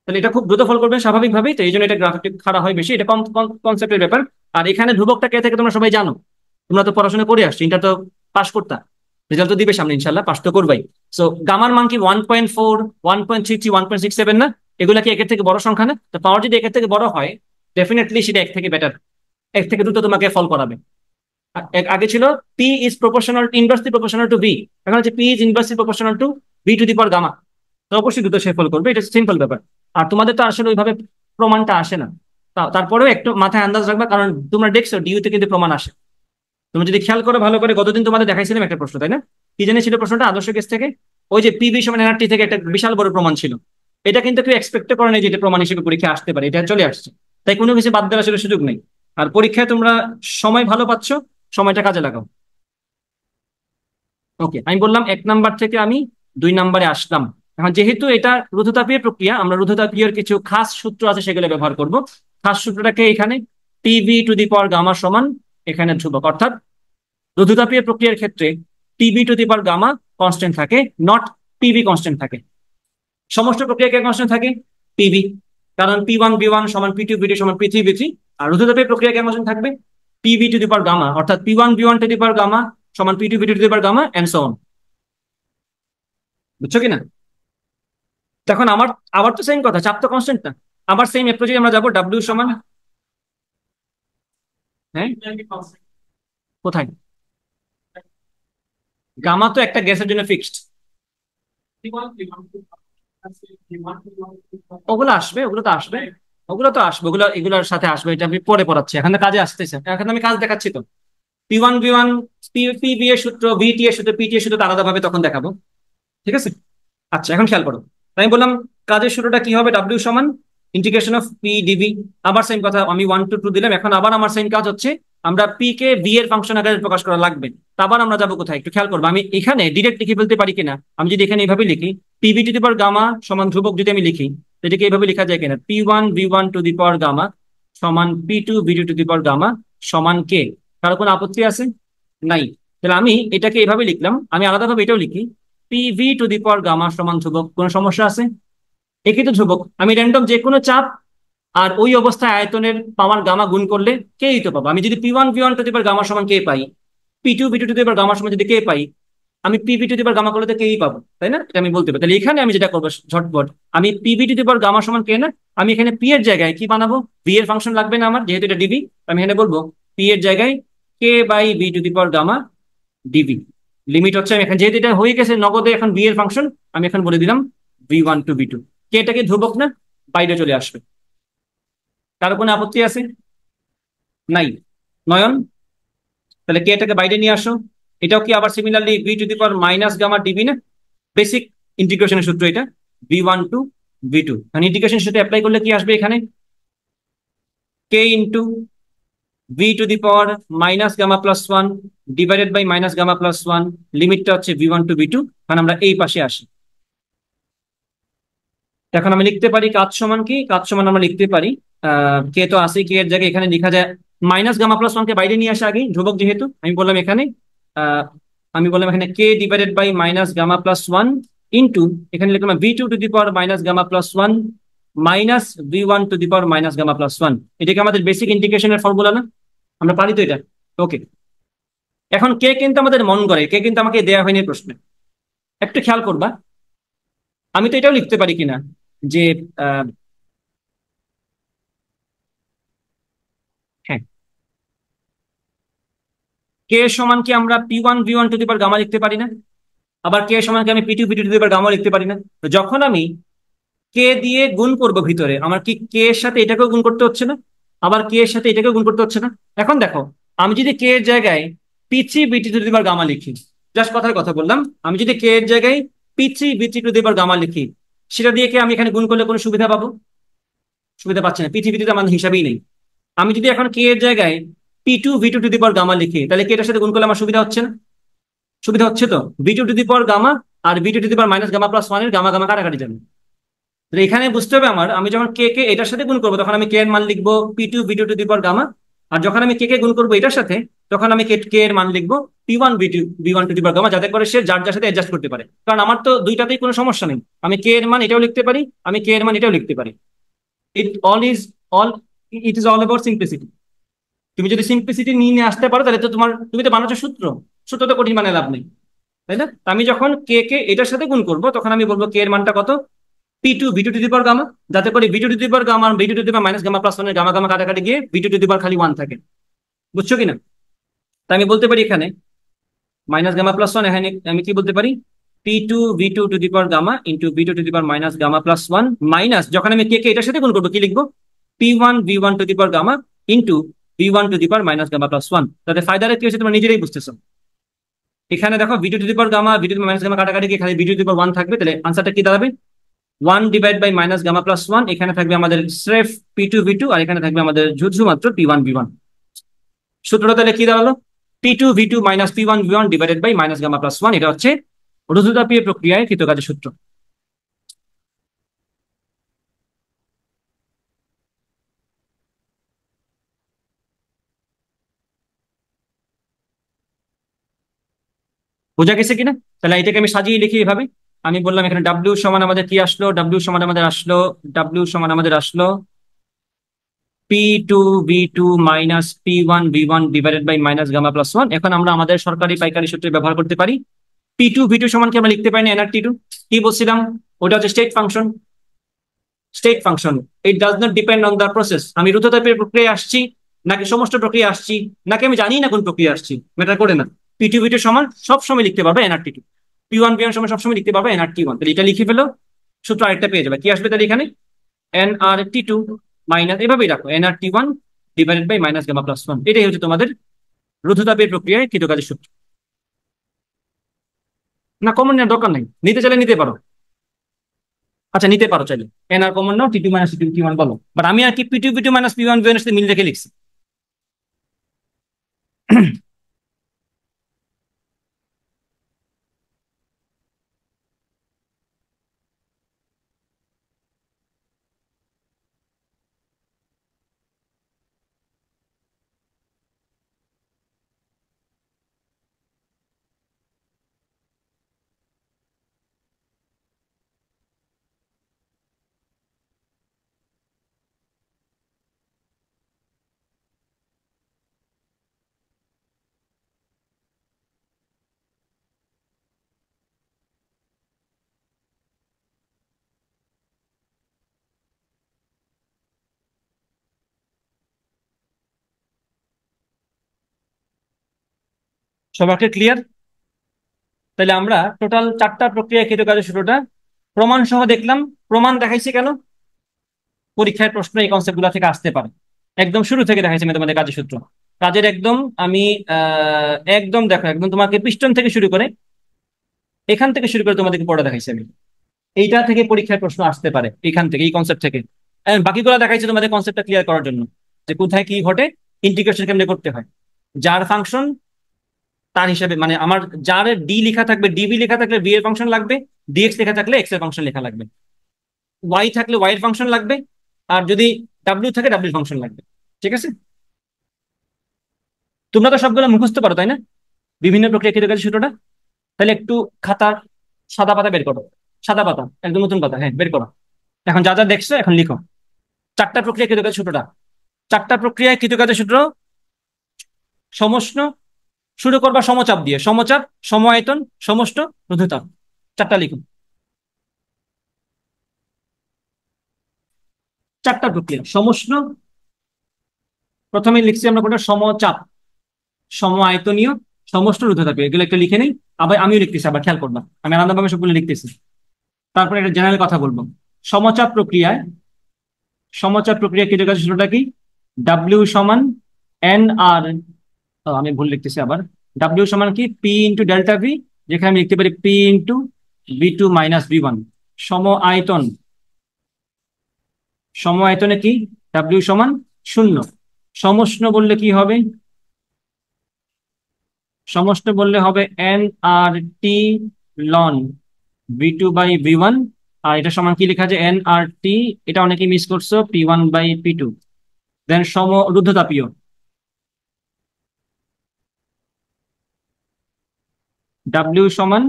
তাহলে এটা খুব দ্রুত ফল করবে স্বাভাবিকভাবেই তো এই জন্য এটা গ্রাফিক খারাপ হয় বেশি এটা কম কনসেপ্টের ব্যাপার আর এখানে ধ্রুবকটা কে থেকে তোমরা সবাই জানো তোমরা তো পড়াশোনা করে আসছো এটা তো পাস করতা রেজাল্ট তো দিবে সামনে ইনশাল্লাহ পাস তো করবাই সো গামার মান কি one point four one point three one point six seven না এগুলো কি একের থেকে বড় সংখ্যা না তো পাওয়ার যদি একের থেকে বড় হয় ডেফিনেটলি সেটা এক থেকে বেটার এক থেকে দুটো তোমাকে ফল করাবে আগে ছিল P is proportional inversely proportional to V এখন হচ্ছে P is inversely proportional to V to the power gamma তো অবশ্যই দুটো সে ফল করবে এটা সিম্পল ব্যাপার আর তোমাদের তো আসলে ওইভাবে প্রমাণটা আসে না তারপরেও একটু মাথায় আন্দাজ রাখবা কারণ তোমরা দেখছো ডিউতে কিন্তু প্রমাণ আসে তুমি যদি খেয়াল করো ভালো করে গতদিন তোমাদের দেখাইছিলাম একটা প্রশ্ন তাই না কি জানি ছিল প্রশ্নটা আদর্শ কেস থেকে ওই যে পিবি সমান এনআরটি থেকে একটা বিশাল বড় প্রমাণ ছিল এটা কিন্তু কেউ এক্সপেক্ট করে নাই যে এটা প্রমাণ হিসেবে পরীক্ষা আসতে পারে এটা চলে আসছে তাই কোনো কিছু বাদ দেওয়ার আসলে সুযোগ নেই আর পরীক্ষায় তোমরা সময় ভালো পাচ্ছ সময়টা কাজে লাগাও ওকে আমি বললাম এক নাম্বার থেকে আমি দুই নাম্বারে আসলাম এখন যেহেতু এটা রুদ্ধতাপীয় প্রক্রিয়া আমরা রুদ্ধতাপীয় কিছু খাস সূত্র আছে সেগুলো ব্যবহার করব খাস সূত্রটাকে এখানে TV to the power gamma সমান এখানে ধ্রুবক অর্থাৎ রুদ্ধতাপীয় প্রক্রিয়ার ক্ষেত্রে TV to the power gamma constant থাকে নট টিভি কনস্ট্যান্ট থাকে সমস্ত প্রক্রিয়াকে কনস্ট্যান্ট থাকে টিভি কারণ পি ওয়ান বি ওয়ান সমান পি টু বি টু সমান পি থ্রি বি থ্রি আর রুদ্ধতাপীয় প্রক্রিয়া কনস্ট্যান্ট থাকবে PV to the power gamma অর্থাৎ P one V one to the power gamma সমান P two V to the power gamma and so on বুঝছো কিনা তখন আমার আবার তো সেম কথা চাপ তো কনস্ট্যান্ট না আবার সেম অ্যাপ্রোচে আমরা যাবো ডাব্লিউ সমান হ্যাঁ কোথায় গামা তো একটা গ্যাসের জন্য ফিক্সড ওগুলো আসবে ওগুলো তো আসবে ওগুলো তো আসবে ওগুলো এগুলোর সাথে আসবে এটা আমি পরে পড়াচ্ছি এখন কাজে আসতেছে এখন আমি কাজ দেখাচ্ছি তো P one V one P V এর সূত্র বিটি এর সূত্র পিটি এর সূত্র আলাদাভাবে তখন দেখাবো ঠিক আছে আচ্ছা এখন খেয়াল করো আমি বললাম কাজের শুরুটা কি হবে ডাব্লিউ সমান ইন্টিগ্রেশন অফ পি ডিবি আবার সেম কথা আমি ওয়ান টু টু দিলাম এখন আবার আমার সেম কাজ হচ্ছে আমরা পি কে বি এর ফাংশন আকারে প্রকাশ করা লাগবে আবার আমরা যাবো কোথায় একটু খেয়াল করবো আমি এখানে ডিরেক্ট লিখে ফেলতে পারি কিনা আমি যদি এখানে এইভাবে লিখি PV to the power gamma সমান ধ্রুবক যদি আমি লিখি এটাকে এইভাবে লেখা যায় কিনা P one V one to the power gamma সমান P two V two to the power gamma সমান কে কারো কোনো আপত্তি আছে নাই তাহলে আমি এটাকে এভাবে লিখলাম আমি আলাদাভাবে এটাও লিখি PV two the power gamma সমান ধ্রুবক কোনো সমস্যা আছে একই তো ধ্রুবক আমি র্যান্ডম যে কোনো চাপ আর ওই অবস্থায় আয়তনের পাওয়ার গামা গুণ করলে কেই তো পাবো আমি যদি P one P one to the gamma সমান কে পাই P two P two to the power gamma সমান যদি কে পাই আমি PV two the power gamma করলে তো কেই পাবো তাই না আমি বলতে পারি তাহলে এখানে আমি যেটা করবো ঝটপট আমি PV two the power gamma সমান কে না আমি এখানে পি এর জায়গায় কি বানাবো বি এর ফাংশন লাগবে না আমার যেহেতু এটা ডিবি আমি এখানে বলবো পি এর জায়গায় K by V to the power gamma DB limit হচ্ছে আমি এখানে যেহেতু এটা হয়ে গেছে নগদে এখন বি এর ফাংশন আমি এখন বলে দিলাম V one to V two কে এটাকে ধ্রুবক না বাইরে চলে আসবে কারো কোনো আপত্তি আছে নাই নয়ন তাহলে কে এটাকে বাইরে নিয়ে আসো এটাও কি আবার similarly V to the power minus gamma dV না বেসিক ইন্টিগ্রেশনের সূত্র এটা V one to V two integration সূত্রে অ্যাপ্লাই করলে কি আসবে এখানে K into V to the power minus gamma plus one divided by minus gamma plus one লিমিটটা হচ্ছে V one to V two আমরা এই পাশে আসি এখন আমি লিখতে পারি কাজ সমান কি কাজ সমান আমরা লিখতে পারি কে তো আসি কে এর জায়গায় এখানে লেখা যায় মাইনাস গামা প্লাস কে বাইরে নিয়ে আসা আগে ধ্রুবক যেহেতু আমি বললাম এখানে আমি বললাম এখানে K divided by minus gamma plus one into এখানে লিখলাম V two to the power minus gamma plus one minus V one to the power minus gamma plus one এটাকে আমাদের বেসিক ইন্টিগ্রেশনের ফর্মুলা না আমরা পারি তো এটা ওকে এখন কে কিন্তু আমাদের মন করে কে কিন্তু আমাকে দেয়া হয়নি প্রশ্নে একটু খেয়াল করবা আমি তো এটাও লিখতে পারি কিনা যে হ্যাঁ কে সমান কি আমরা P one V one to the power gamma লিখতে পারি না আবার কে সমান কি আমি P two P two the power gamma লিখতে পারি না যখন আমি কে দিয়ে গুণ করব ভিতরে আমার কি কে এর সাথে এটাকেও গুণ করতে হচ্ছে না আবার কে এর সাথে এটাকে গুণ করতে হচ্ছে না এখন দেখো আমি যদি কে এর জায়গায় পিচি বিটি টু দিবার গামা লিখি জাস্ট কথার কথা বললাম আমি যদি কে এর জায়গায় পিচি বিটি টু দিবার গামা লিখি সেটা দিয়ে কি আমি এখানে গুণ করলে কোনো সুবিধা পাবো সুবিধা পাচ্ছি না পৃথিবীতে আমার হিসাবেই নেই আমি যদি এখন কে এর জায়গায় P two V two to the power gamma লিখি তাহলে কে এটার সাথে গুণ করলে আমার সুবিধা হচ্ছে না সুবিধা হচ্ছে তো V two to the power gamma আর V two to the power minus gamma plus ওয়ানের গামা গামা কাটাকাটি যাবে এখানে বুঝতে হবে আমার আমি যখন কে কে এটার সাথে গুণ করবো তখন আমি কে এর মান লিখবো P two V two to the power gamma আর যখন আমি কে কে গুণ করবো এটার সাথে তখন আমি কে কে এর মান লিখবো P one V two V one to the power gamma যাতে করে সে যার যার সাথে অ্যাডজাস্ট করতে পারে কারণ আমার তো দুইটাতেই কোনো সমস্যা নেই আমি কে এর মান এটাও লিখতে পারি আমি কে এর মান এটাও লিখতে পারি it all is all it is all about simplicity তুমি যদি সিম্পলিসিটি নিয়ে নিয়ে আসতে পারো তাহলে তো তোমার তুমি তো বানাচ্ছ সূত্র সূত্র তো কঠিন মানে লাভ নেই তাই না আমি যখন কে কে এটার সাথে গুণ করবো তখন আমি বলবো কে এর মানটা কত P two V two to the power gamma যাতে করে V two to the power gamma V two to the power minus gamma plus ওয়ানের গামা গামা কাটাকাটি গিয়ে ভি টু টু দি খালি ওয়ান থাকে বুঝছো কিনা তাই আমি বলতে পারি এখানে মাইনাস গামা প্লাস ওয়ান এখানে আমি কি বলতে পারি P two V two to the power gamma into V two to the power minus gamma plus one minus যখন আমি কে কে এটার সাথে গুণ করবো কি লিখবো P one V one to the power gamma into V one to the power minus gamma plus one তাতে ফায়দারে কি হচ্ছে তুমি নিজেরাই বুঝতেছো এখানে দেখো ভিডিও টু দি পাওয়ার গামা ভিডিও মাইনাস গামা কাটাকাটি খালি ভিডিও টু দি পাওয়ার ওয়ান থাকবে তাহলে আনসারটা কি দাঁড়াবে one divide by minus gamma plus one এখানে থাকবে আমাদের স্রেফ পি টু ভি টু আর এখানে থাকবে আমাদের ঝুঝু মাত্র পি ওয়ান ভি ওয়ান সূত্রটা তাহলে কি দাঁড়ালো P two V two minus P one V one divided by minus gamma plus one এটা হচ্ছে রুজুতাপীয় প্রক্রিয়ায় কৃতকাজের সূত্র বোঝা গেছে কিনা তাহলে এটাকে আমি সাজিয়ে লিখি এভাবে আমি বললাম এখানে ডাব্লিউ সমান আমাদের কি আসলো ডাব্লিউ সমান আমাদের আসলো ডাব্লিউ সমান আমাদের আসলো P two V two minus P one V one divided by minus gamma plus one এখন আমরা আমাদের সরকারি পাইকারি সূত্রে ব্যবহার করতে পারি পি টু ভি টু সমান কি আমরা লিখতে পারি না এনআর টি টু কি বলছিলাম ওটা হচ্ছে state function state function it does not depend on the process আমি রুততাপের প্রক্রিয়া আসছি নাকি সমস্ত প্রক্রিয়া আসছি নাকি আমি জানি না কোন প্রক্রিয়া আসছি ম্যাটার করে না পিটু টু সমান সবসময় লিখতে পারবে NRT two P one P one সময় সবসময় লিখতে পারবে এনআর টি ওয়ান তাহলে এটা লিখে ফেলো সূত্র আরেকটা পেয়ে যাবে কি আসবে তাহলে এখানে N R T two minus এভাবেই রাখো N R T one divided by minus gamma plus one এটাই হচ্ছে তোমাদের রুদ্ধতাপের প্রক্রিয়ায় কৃতকাজের সূত্র না কমন নেওয়ার দরকার নেই নিতে চাইলে নিতে পারো আচ্ছা নিতে পারো চাইলে এন আর কমন নাও T two minus T one বলো বাট আমি আর কি P two P two minus P one P one মিল রেখে লিখছি সবাকে ক্লিয়ার তাহলে আমরা টোটাল চারটা প্রক্রিয়া কেটে কাজের শুরুটা প্রমাণ সহ দেখলাম প্রমাণ দেখাইছে কেন পরীক্ষার প্রশ্ন এই গুলা থেকে আসতে পারে একদম শুরু থেকে দেখাইছে আমি তোমাদের কাজের সূত্র কাজের একদম আমি একদম দেখো একদম তোমাকে পিস্টন থেকে শুরু করে এখান থেকে শুরু করে তোমাদেরকে পড়া দেখাইছি আমি এইটা থেকে পরীক্ষার প্রশ্ন আসতে পারে এখান থেকে এই কনসেপ্ট থেকে বাকিগুলো দেখাইছে তোমাদের কনসেপ্টটা ক্লিয়ার করার জন্য যে কোথায় কি ঘটে ইন্টিগ্রেশন কেমনে করতে হয় যার ফাংশন তার হিসাবে মানে আমার যার ডি লেখা থাকবে ডিবি লেখা থাকলে বি এর ফাংশন লাগবে ডিএক্স লেখা থাকলে এক্স এর ফাংশন লেখা লাগবে ওয়াই থাকলে ওয়াই এর ফাংশন লাগবে আর যদি ডাব্লিউ থাকে ডাব্লিউ ফাংশন লাগবে ঠিক আছে তোমরা তো সবগুলো মুখস্থ পারো তাই না বিভিন্ন প্রক্রিয়া কেটে গেছে সূত্রটা তাহলে একটু খাতার সাদা পাতা বের করো সাদা পাতা একদম নতুন পাতা হ্যাঁ বের করো এখন যা যা দেখছো এখন লিখো চারটা প্রক্রিয়া কৃতকাজ সূত্রটা চারটা প্রক্রিয়ায় কৃতকাজের সূত্র সমস্ত শুরু করবা সমচাপ দিয়ে সমচাপ সমায়তন সমষ্ট রুধুতাপ চারটা লিখুন চারটা প্রক্রিয়া সমষ্ণ প্রথমে লিখছি আমরা কোনটা সমচাপ সম আয়তনীয় সমষ্ট রুদ্ধতাপী এগুলো একটা লিখে নেই আবার আমিও লিখতেছি আবার খেয়াল করবা আমি আলাদাভাবে সবগুলো লিখতেছি তারপরে একটা জেনারেল কথা বলবো সমচাপ প্রক্রিয়ায় সমচাপ প্রক্রিয়া কেটে গেছে কি ডাব্লিউ সমান এন আর আমি ভুল লিখতেছি আবার ডাব্লিউ সমান কি পি ইন্টু ডেল্টা ভি যেখানে আমি লিখতে পারি P into V two minus V one সম আয়তন সম আয়তনে কি ডাব্লিউ সমান শূন্য সমষ্ণ বললে কি হবে সমষ্ণ বললে হবে N R T ln V two by V one আর এটা সমান কি লেখা আছে এন আর টি এটা অনেকে মিস করছো P one by P two then সম রুদ্ধতাপীয় W সমান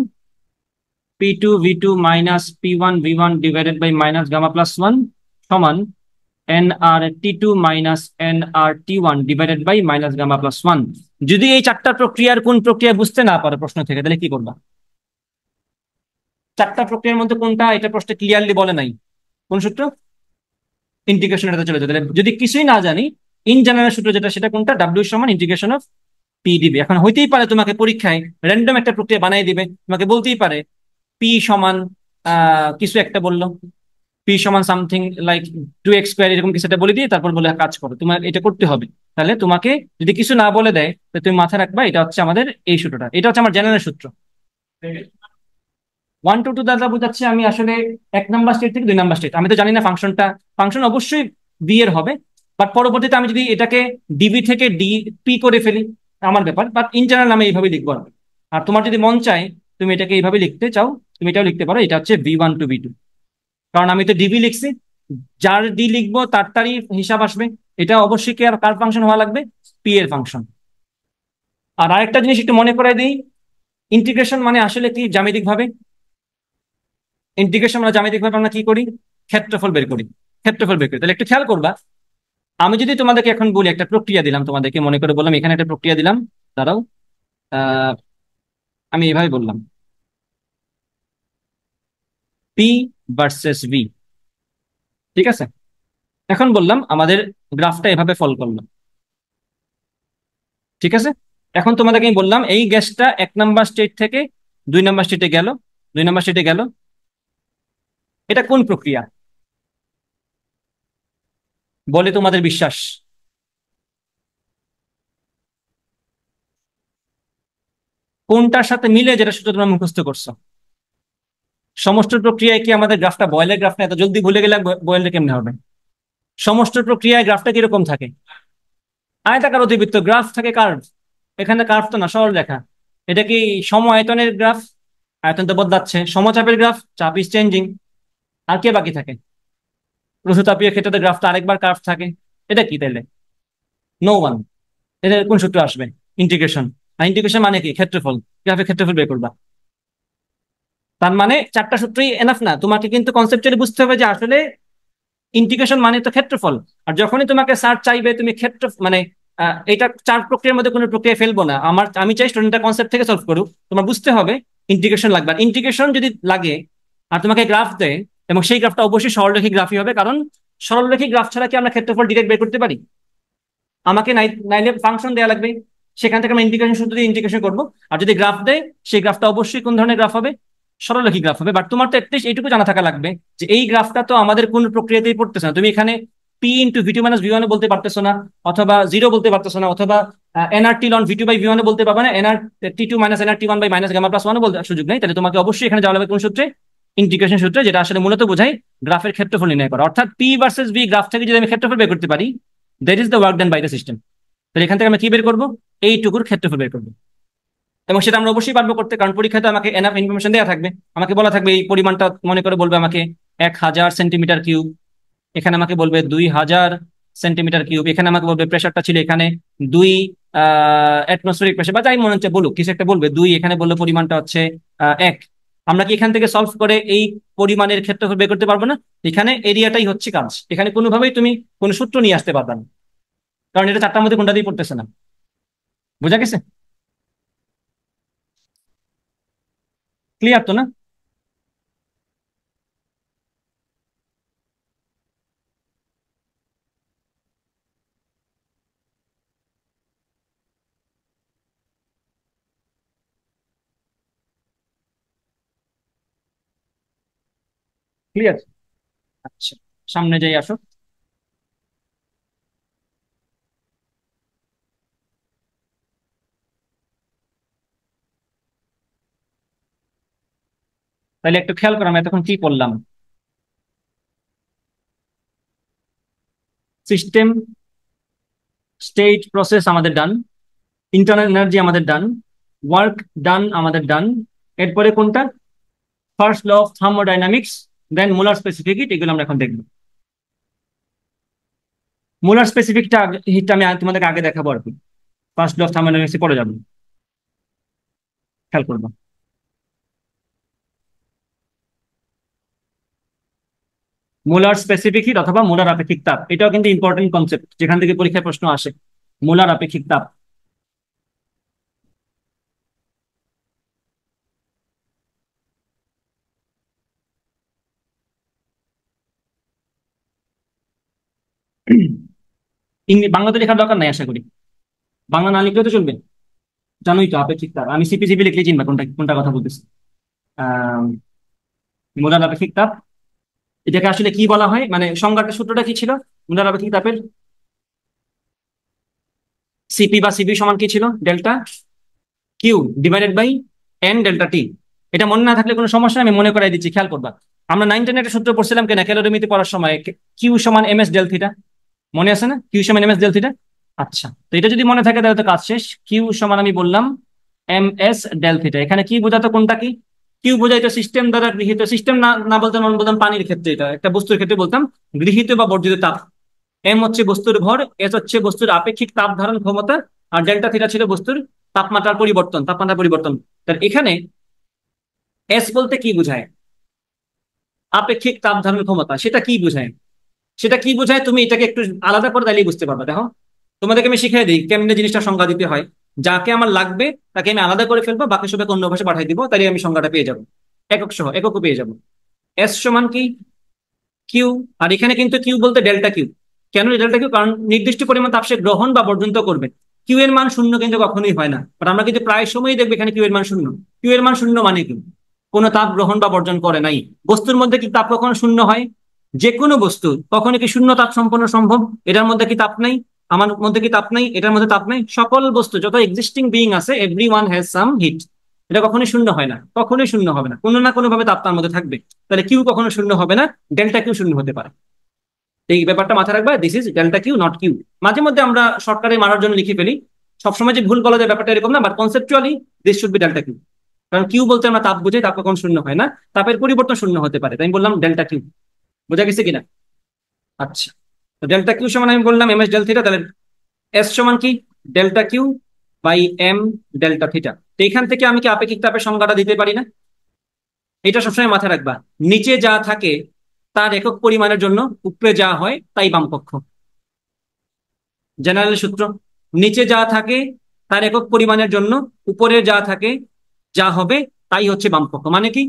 P2 V2 minus P1 V1 divided by minus gamma plus one সমান NR T2 minus NR T1 divided by minus gamma plus one যদি এই চারটা প্রক্রিয়ার কোন প্রক্রিয়া বুঝতে না পারো প্রশ্ন থেকে তাহলে কি করবা চারটা প্রক্রিয়ার মধ্যে কোনটা এটা প্রশ্নে ক্লিয়ারলি বলে নাই কোন সূত্র ইন্টিগ্রেশন এটা চলে যায় যদি কিছুই না জানি ইন জেনারেল সূত্র যেটা সেটা কোনটা ডাব্লিউ সমান ইন্টিগ্রেশন অফ পি দিবে এখন হইতেই পারে তোমাকে পরীক্ষায় র্যান্ডম একটা প্রক্রিয়া বানাই দিবে তোমাকে বলতেই পারে পি সমান কিছু একটা বললো পি সমান something like two X square এরকম কিছু একটা বলে দিয়ে তারপর বলে কাজ করো তোমার এটা করতে হবে তাহলে তোমাকে যদি কিছু না বলে দেয় তো তুমি মাথায় রাখবা এটা হচ্ছে আমাদের এই সূত্রটা এটা হচ্ছে আমার জেনারেল সূত্র ওয়ান টু টু দাদা বোঝাচ্ছে আমি আসলে এক নাম্বার স্টেট থেকে দুই নাম্বার স্টেট আমি তো জানি না ফাংশনটা ফাংশন অবশ্যই বি এর হবে বাট পরবর্তীতে আমি যদি এটাকে ডিবি থেকে ডি পি করে ফেলি আমার ব্যাপার বাট ইন জেনারেল আমি এইভাবে লিখবো না আর তোমার যদি মন চায় তুমি এটাকে এইভাবে লিখতে চাও তুমি এটাও লিখতে পারো এটা হচ্ছে V one to V two কারণ আমি তো ডিবি লিখছি যার ডি লিখবো তার তারই হিসাব আসবে এটা অবশ্যই কি আর কার ফাংশন হওয়া লাগবে পি এর ফাংশন আর আরেকটা জিনিস একটু মনে করাই দিই ইন্টিগ্রেশন মানে আসলে কি জ্যামিতিক ভাবে ইন্টিগ্রেশন মানে জ্যামিতিক ভাবে আমরা কি করি ক্ষেত্রফল বের করি ক্ষেত্রফল বের করি তাহলে একটু খেয়াল করবা আমি যদি তোমাদেরকে এখন বলি একটা প্রক্রিয়া দিলাম তোমাদেরকে মনে করে বললাম এখানে একটা প্রক্রিয়া দিলাম দাঁড়াও আমি এভাবে বললাম পি ভার্সেস বি ঠিক আছে এখন বললাম আমাদের গ্রাফটা এভাবে ফল করলাম ঠিক আছে এখন তোমাদেরকে আমি বললাম এই গ্যাসটা এক নাম্বার স্টেট থেকে দুই নাম্বার স্টেটে গেল দুই নাম্বার স্টেটে গেল এটা কোন প্রক্রিয়া বলে তোমাদের বিশ্বাস কোনটার সাথে মিলে যেটা সূত্র তোমরা মুখস্থ করছো সমষ্ট প্রক্রিয়ায় কি আমাদের গ্রাফটা বয়েলের গ্রাফটা এত জলদি ভুলে গেলে বয়েলের কেমনে হবে সমষ্ট প্রক্রিয়ায় গ্রাফটা কিরকম থাকে আয়তাকার অতিবৃত্ত গ্রাফ থাকে কার্ভ এখানে কার্ভ তো না সরল রেখা এটা কি সম আয়তনের গ্রাফ আয়তন তো বদলাচ্ছে সমচাপের গ্রাফ চাপ ইজ চেঞ্জিং আর কে বাকি থাকে রুথুতাপীয় ক্ষেত্রে গ্রাফটা আরেকবার কার্ভ থাকে এটা কি তাইলে নো ওয়ান এটা কোন সূত্র আসবে ইন্টিগ্রেশন আর ইন্টিগ্রেশন মানে কি ক্ষেত্রফল গ্রাফের ক্ষেত্রফল বের করবা তার মানে চারটা সূত্রই এনাফ না তোমাকে কিন্তু কনসেপচুয়ালি বুঝতে হবে যে আসলে ইন্টিগ্রেশন মানে তো ক্ষেত্রফল আর যখনই তোমাকে স্যার চাইবে তুমি ক্ষেত্র মানে এটা চার প্রক্রিয়ার মধ্যে কোনো প্রক্রিয়া ফেলবো না আমার আমি চাই স্টুডেন্টটা কনসেপ্ট থেকে সলভ করুক তোমার বুঝতে হবে ইন্টিগ্রেশন লাগবে আর ইন্টিগ্রেশন যদি লাগে আর তোমাকে গ্রাফ দেয় এবং সেই গ্রাফটা অবশ্যই সরলরেখী গ্রাফই হবে কারণ সরলরেখী গ্রাফ ছাড়া কি আমরা ক্ষেত্রফল ডিরেক্ট বের করতে পারি আমাকে নাইলে ফাংশন দেওয়া লাগবে সেখান থেকে আমরা ইন্টিগ্রেশন সূত্র দিয়ে ইন্টিগ্রেশন করবো আর যদি গ্রাফ দেয় সেই গ্রাফটা অবশ্যই কোন ধরনের গ্রাফ হবে সরলরেখী গ্রাফ হবে বাট তোমার তো এটলিস্ট এইটুকু জানা থাকা লাগবে যে এই গ্রাফটা তো আমাদের কোন প্রক্রিয়াতেই পড়তেছে না তুমি এখানে পি ইন্টু ভিটু মাইনাস ভিওয়ানে বলতে পারতেছো না অথবা জিরো বলতে পারতেছো না অথবা এনআরটি লন ভিটু বাই ভিওয়ানে বলতে পারবে না NR T two minus NR T one by minus gamma plus one বলতে সুযোগ নেই তাহলে তোমাকে অবশ্যই এখানে যাওয়া লাগবে কোন সূত্রে ইন্টিগ্রেশন সূত্র যেটা আসলে মূলত বোঝায় গ্রাফের ক্ষেত্রফল নির্ণয় করা অর্থাৎ পি ভার্সেস বি গ্রাফ থেকে যদি আমি ক্ষেত্রফল বের করতে পারি that is the work done by the system তাহলে এখান থেকে আমরা কি বের করবো এইটুকুর ক্ষেত্রফল বের করবো এবং সেটা আমরা অবশ্যই পারবো করতে কারণ পরীক্ষাতে আমাকে এনাফ ইনফরমেশন দেওয়া থাকবে আমাকে বলা থাকবে এই পরিমাণটা মনে করে বলবে আমাকে এক হাজার সেন্টিমিটার কিউব এখানে আমাকে বলবে দুই হাজার সেন্টিমিটার কিউব এখানে আমাকে বলবে প্রেশারটা ছিল এখানে দুই অ্যাটমসফিয়ারিক প্রেশার বা যাই মনে হচ্ছে বলুক কিছু একটা বলবে দুই এখানে বললো পরিমাণটা হচ্ছে এক আমরা কি এখান থেকে সলভ করে এই পরিমাণের ক্ষেত্র বের করতে পারবো না এখানে এরিয়াটাই হচ্ছে কাজ এখানে কোনোভাবেই তুমি কোন সূত্র নিয়ে আসতে পারবে না কারণ এটা চারটার মধ্যে কোনটা দিয়ে পড়তেছে না বোঝা গেছে ক্লিয়ার তো না ক্লিয়ার আচ্ছা সামনে যাই আসো তাহলে একটু খেয়াল করো আমি এতক্ষণ কি করলাম সিস্টেম স্টেট প্রসেস আমাদের ডান ইন্টারনাল এনার্জি আমাদের ডান ওয়ার্ক ডান আমাদের ডান এরপরে কোনটা first law of thermodynamics then molar specific heat এগুলো আমরা এখন দেখব মোলার স্পেসিফিক হিটটা আমি তোমাদেরকে আগে দেখাবো আর কি ফার্স্ট ডস থার্মোডাইনামিক্সে পড়ে যাবো খেয়াল করবো মোলার স্পেসিফিক হিট অথবা মোলার আপেক্ষিক তাপ এটাও কিন্তু ইম্পর্টেন্ট কনসেপ্ট যেখান থেকে পরীক্ষায় প্রশ্ন আসে মোলার আপেক্ষিক তাপ বাংলাতে লেখার দরকার নাই আশা করি বাংলা না লিখলেও তো চলবে জানোই তো আপেক্ষিক তাপ আমি সিপি লিখলে চিনবা কোনটা কোনটা কথা বলতেছি মোলার আপেক্ষিক তাপ এটাকে আসলে কি বলা হয় মানে সংজ্ঞাটা সূত্রটা কি ছিল মোলার আপেক্ষিক তাপের সিপি বা সিপি সমান কি ছিল delta Q divided by N delta T এটা মনে না থাকলে কোনো সমস্যা আমি মনে করাই দিচ্ছি খেয়াল করবা আমরা নাইন টেন একটা সূত্র পড়ছিলাম কেন ক্যালোরিমিতে পড়ার সময় কিউ সমান এম এস ডেল থিটা মনে আছে না কিউ সমান এম এস ডেল থিটা আচ্ছা তো এটা যদি মনে থাকে তাহলে তো কাজ শেষ কিউ সমান আমি বললাম এম এস ডেল থিটা এখানে কি বোঝাতো কোনটা কি কিউ বোঝাইতো সিস্টেম দ্বারা গৃহীত সিস্টেম না না বলতাম আমি বলতাম পানির ক্ষেত্রে এটা একটা বস্তুর ক্ষেত্রে বলতাম গৃহীত বা বর্জিত তাপ এম হচ্ছে বস্তুর ভর এস হচ্ছে বস্তুর আপেক্ষিক তাপ ধারণ ক্ষমতা আর ডেল্টা থিটা ছিল বস্তুর তাপমাত্রার পরিবর্তন তাপমাত্রার পরিবর্তন তার এখানে এস বলতে কি বোঝায় আপেক্ষিক তাপ ধারণ ক্ষমতা সেটা কি বোঝায় সেটা কি বোঝায় তুমি এটাকে একটু আলাদা করে তাইলেই বুঝতে পারবে দেখো তোমাদেরকে আমি শিখিয়ে দিই কেমনে জিনিসটা সংজ্ঞা দিতে হয় যাকে আমার লাগবে তাকে আমি আলাদা করে ফেলবো বাকি সবাইকে অন্য ভাষা পাঠিয়ে দিব তাহলে আমি সংজ্ঞাটা পেয়ে যাবো একক সহ একক পেয়ে যাবো এস সমান কি কিউ আর এখানে কিন্তু কিউ বলতে ডেল্টা কিউ কেন ডেল্টা কিউ কারণ নির্দিষ্ট পরিমাণ তাপ সে গ্রহণ বা বর্জন্ত করবে কিউ এর মান শূন্য কিন্তু কখনোই হয় না বাট আমরা কিন্তু প্রায় সময়ই দেখবো এখানে কিউ এর মান শূন্য কিউ এর মান শূন্য মানে কি কোনো তাপ গ্রহণ বা বর্জন করে নাই বস্তুর মধ্যে কি তাপ কখনো শূন্য হয় যে কোনো বস্তু কখনো কি শূন্য তাপ সম্পন্ন সম্ভব এটার মধ্যে কি তাপ নাই আমার মধ্যে কি তাপ নাই এটার মধ্যে তাপ নাই সকল বস্তু যত এক্সিস্টিং বিইং আছে every one has some heat এটা কখনোই শূন্য হয় না কখনোই শূন্য হবে না কোনো না কোনো ভাবে তাপ তার মধ্যে থাকবে তাহলে কিউ কখনো শূন্য হবে না ডেল্টা কিউ শূন্য হতে পারে এই ব্যাপারটা মাথায় রাখবা this is delta Q not Q মাঝে মধ্যে আমরা শর্টকাটে মারার জন্য লিখে ফেলি সবসময় যে ভুল বলা যায় ব্যাপারটা এরকম না but conceptually this should be delta Q কারণ কিউ বলতে আমরা তাপ বুঝে তাপ কখন শূন্য হয় না তাপের পরিবর্তন শূন্য হতে পারে তাই বললাম ডেল্টা কিউ বোঝা গেছে কিনা আচ্ছা ডেল্টা কিউ সমান আমি বললাম এম এস ডেল থিটা তাহলে এস সমান কি delta Q by M delta theta তো এখান থেকে আমি কি আপেক্ষিক তাপের সংজ্ঞাটা দিতে পারি না এটা সবসময় মাথায় রাখবা নিচে যা থাকে তার একক পরিমাণের জন্য উপরে যা হয় তাই বামপক্ষ জেনারেল সূত্র নিচে যা থাকে তার একক পরিমাণের জন্য উপরে যা থাকে যা হবে তাই হচ্ছে বামপক্ষ মানে কি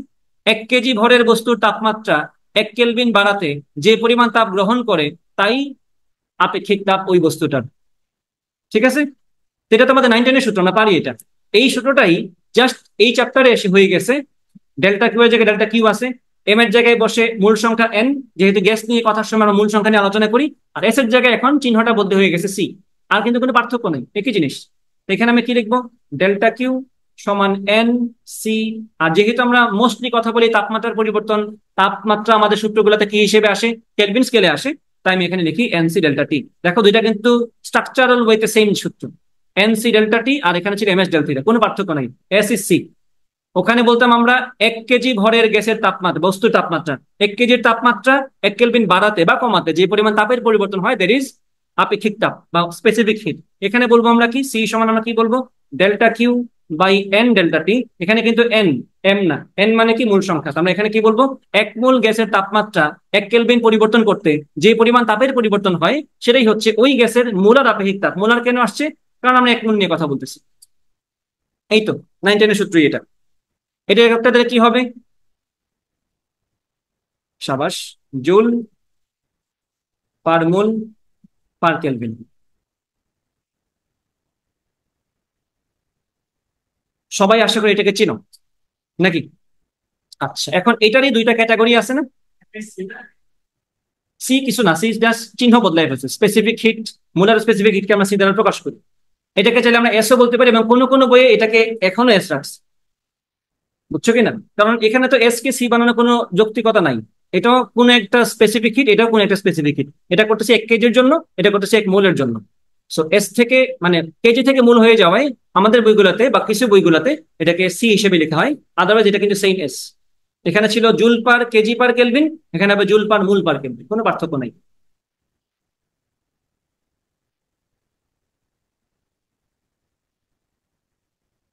এক কেজি ভরের বস্তুর তাপমাত্রা এক কেলভিন বাড়াতে যে পরিমাণ তাপ গ্রহণ করে তাই আপেক্ষিক তাপ ওই বস্তুটার ঠিক আছে এটা তো আমাদের নাইন টেনের সূত্র না পারি এটা এই সূত্রটাই জাস্ট এই চ্যাপ্টারে এসে হয়ে গেছে ডেল্টা কিউ এর জায়গায় ডেল্টা কিউ আছে এম এর জায়গায় বসে মূল সংখ্যা এন যেহেতু গ্যাস নিয়ে কথার সময় আমরা মূল সংখ্যা নিয়ে আলোচনা করি আর এস এর জায়গায় এখন চিহ্নটা বদলে হয়ে গেছে সি আর কিন্তু কোনো পার্থক্য নেই একই জিনিস এখানে আমি কি লিখবো ডেল্টা কিউ সমান এন সি আর যেহেতু আমরা মোস্টলি কথা বলি তাপমাত্রার পরিবর্তন তাপমাত্রা আমাদের সূত্রগুলোতে কি হিসেবে আসে কেলভিন স্কেলে আসে তাই আমি এখানে লিখি এনসি ডেল্টা টি দেখো দুইটা কিন্তু স্ট্রাকচারাল ওয়েতে সেম সূত্র এনসি ডেল্টা টি আর এখানে ছিল এম এস ডেল্টা কোনো পার্থক্য নাই এস ইস সি ওখানে বলতাম আমরা এক কেজি ভরের গ্যাসের তাপমাত্রা বস্তুর তাপমাত্রা এক কেজির তাপমাত্রা এক কেলভিন বাড়াতে বা কমাতে যে পরিমাণ তাপের পরিবর্তন হয় দের ইজ আপেক্ষিক তাপ বা স্পেসিফিক হিট এখানে বলবো আমরা কি সি সমান আমরা কি বলবো delta Q by N delta T এখানে কিন্তু এন এম না এন মানে কি মূল সংখ্যা আমরা এখানে কি বলবো এক মূল গ্যাসের তাপমাত্রা এক কেলভিন পরিবর্তন করতে যে পরিমাণ তাপের পরিবর্তন হয় সেটাই হচ্ছে ওই গ্যাসের মোলার আপেক্ষিক তাপ মোলার কেন আসছে কারণ আমরা এক মূল নিয়ে কথা বলতেছি এই তো নাইন টেনের সূত্রই এটা এটা একটা কি হবে সাবাস জুল পার মোল পার কেলভিন সবাই আশা করি এটাকে চিনো নাকি আচ্ছা এখন এটারই দুইটা ক্যাটাগরি আছে না সি কিছু না সি জাস্ট চিহ্ন বদলাই ফেলছে স্পেসিফিক হিট মূলার স্পেসিফিক হিটকে আমরা সি দ্বারা প্রকাশ করি এটাকে চাইলে আমরা এসও বলতে পারি এবং কোনো কোনো বইয়ে এটাকে এখনো এস রাখছে বুঝছো কি না কারণ এখানে তো এস কে সি বানানো কোনো যৌক্তিকতা নাই এটাও কোনো একটা স্পেসিফিক হিট এটাও কোনো একটা স্পেসিফিক হিট এটা করতেছে এক কেজির জন্য এটা করতেছে এক মোলের জন্য সো এস থেকে মানে কেজি থেকে মূল হয়ে যাওয়ায় আমাদের বইগুলোতে বা কিছু বইগুলোতে এটাকে সি হিসেবে লেখা হয় আদারওয়াইজ এটা কিন্তু সেম এস এখানে ছিল joule per KG per kelvin এখানে হবে জুল পার মূল পার কেলভিন কোনো পার্থক্য নাই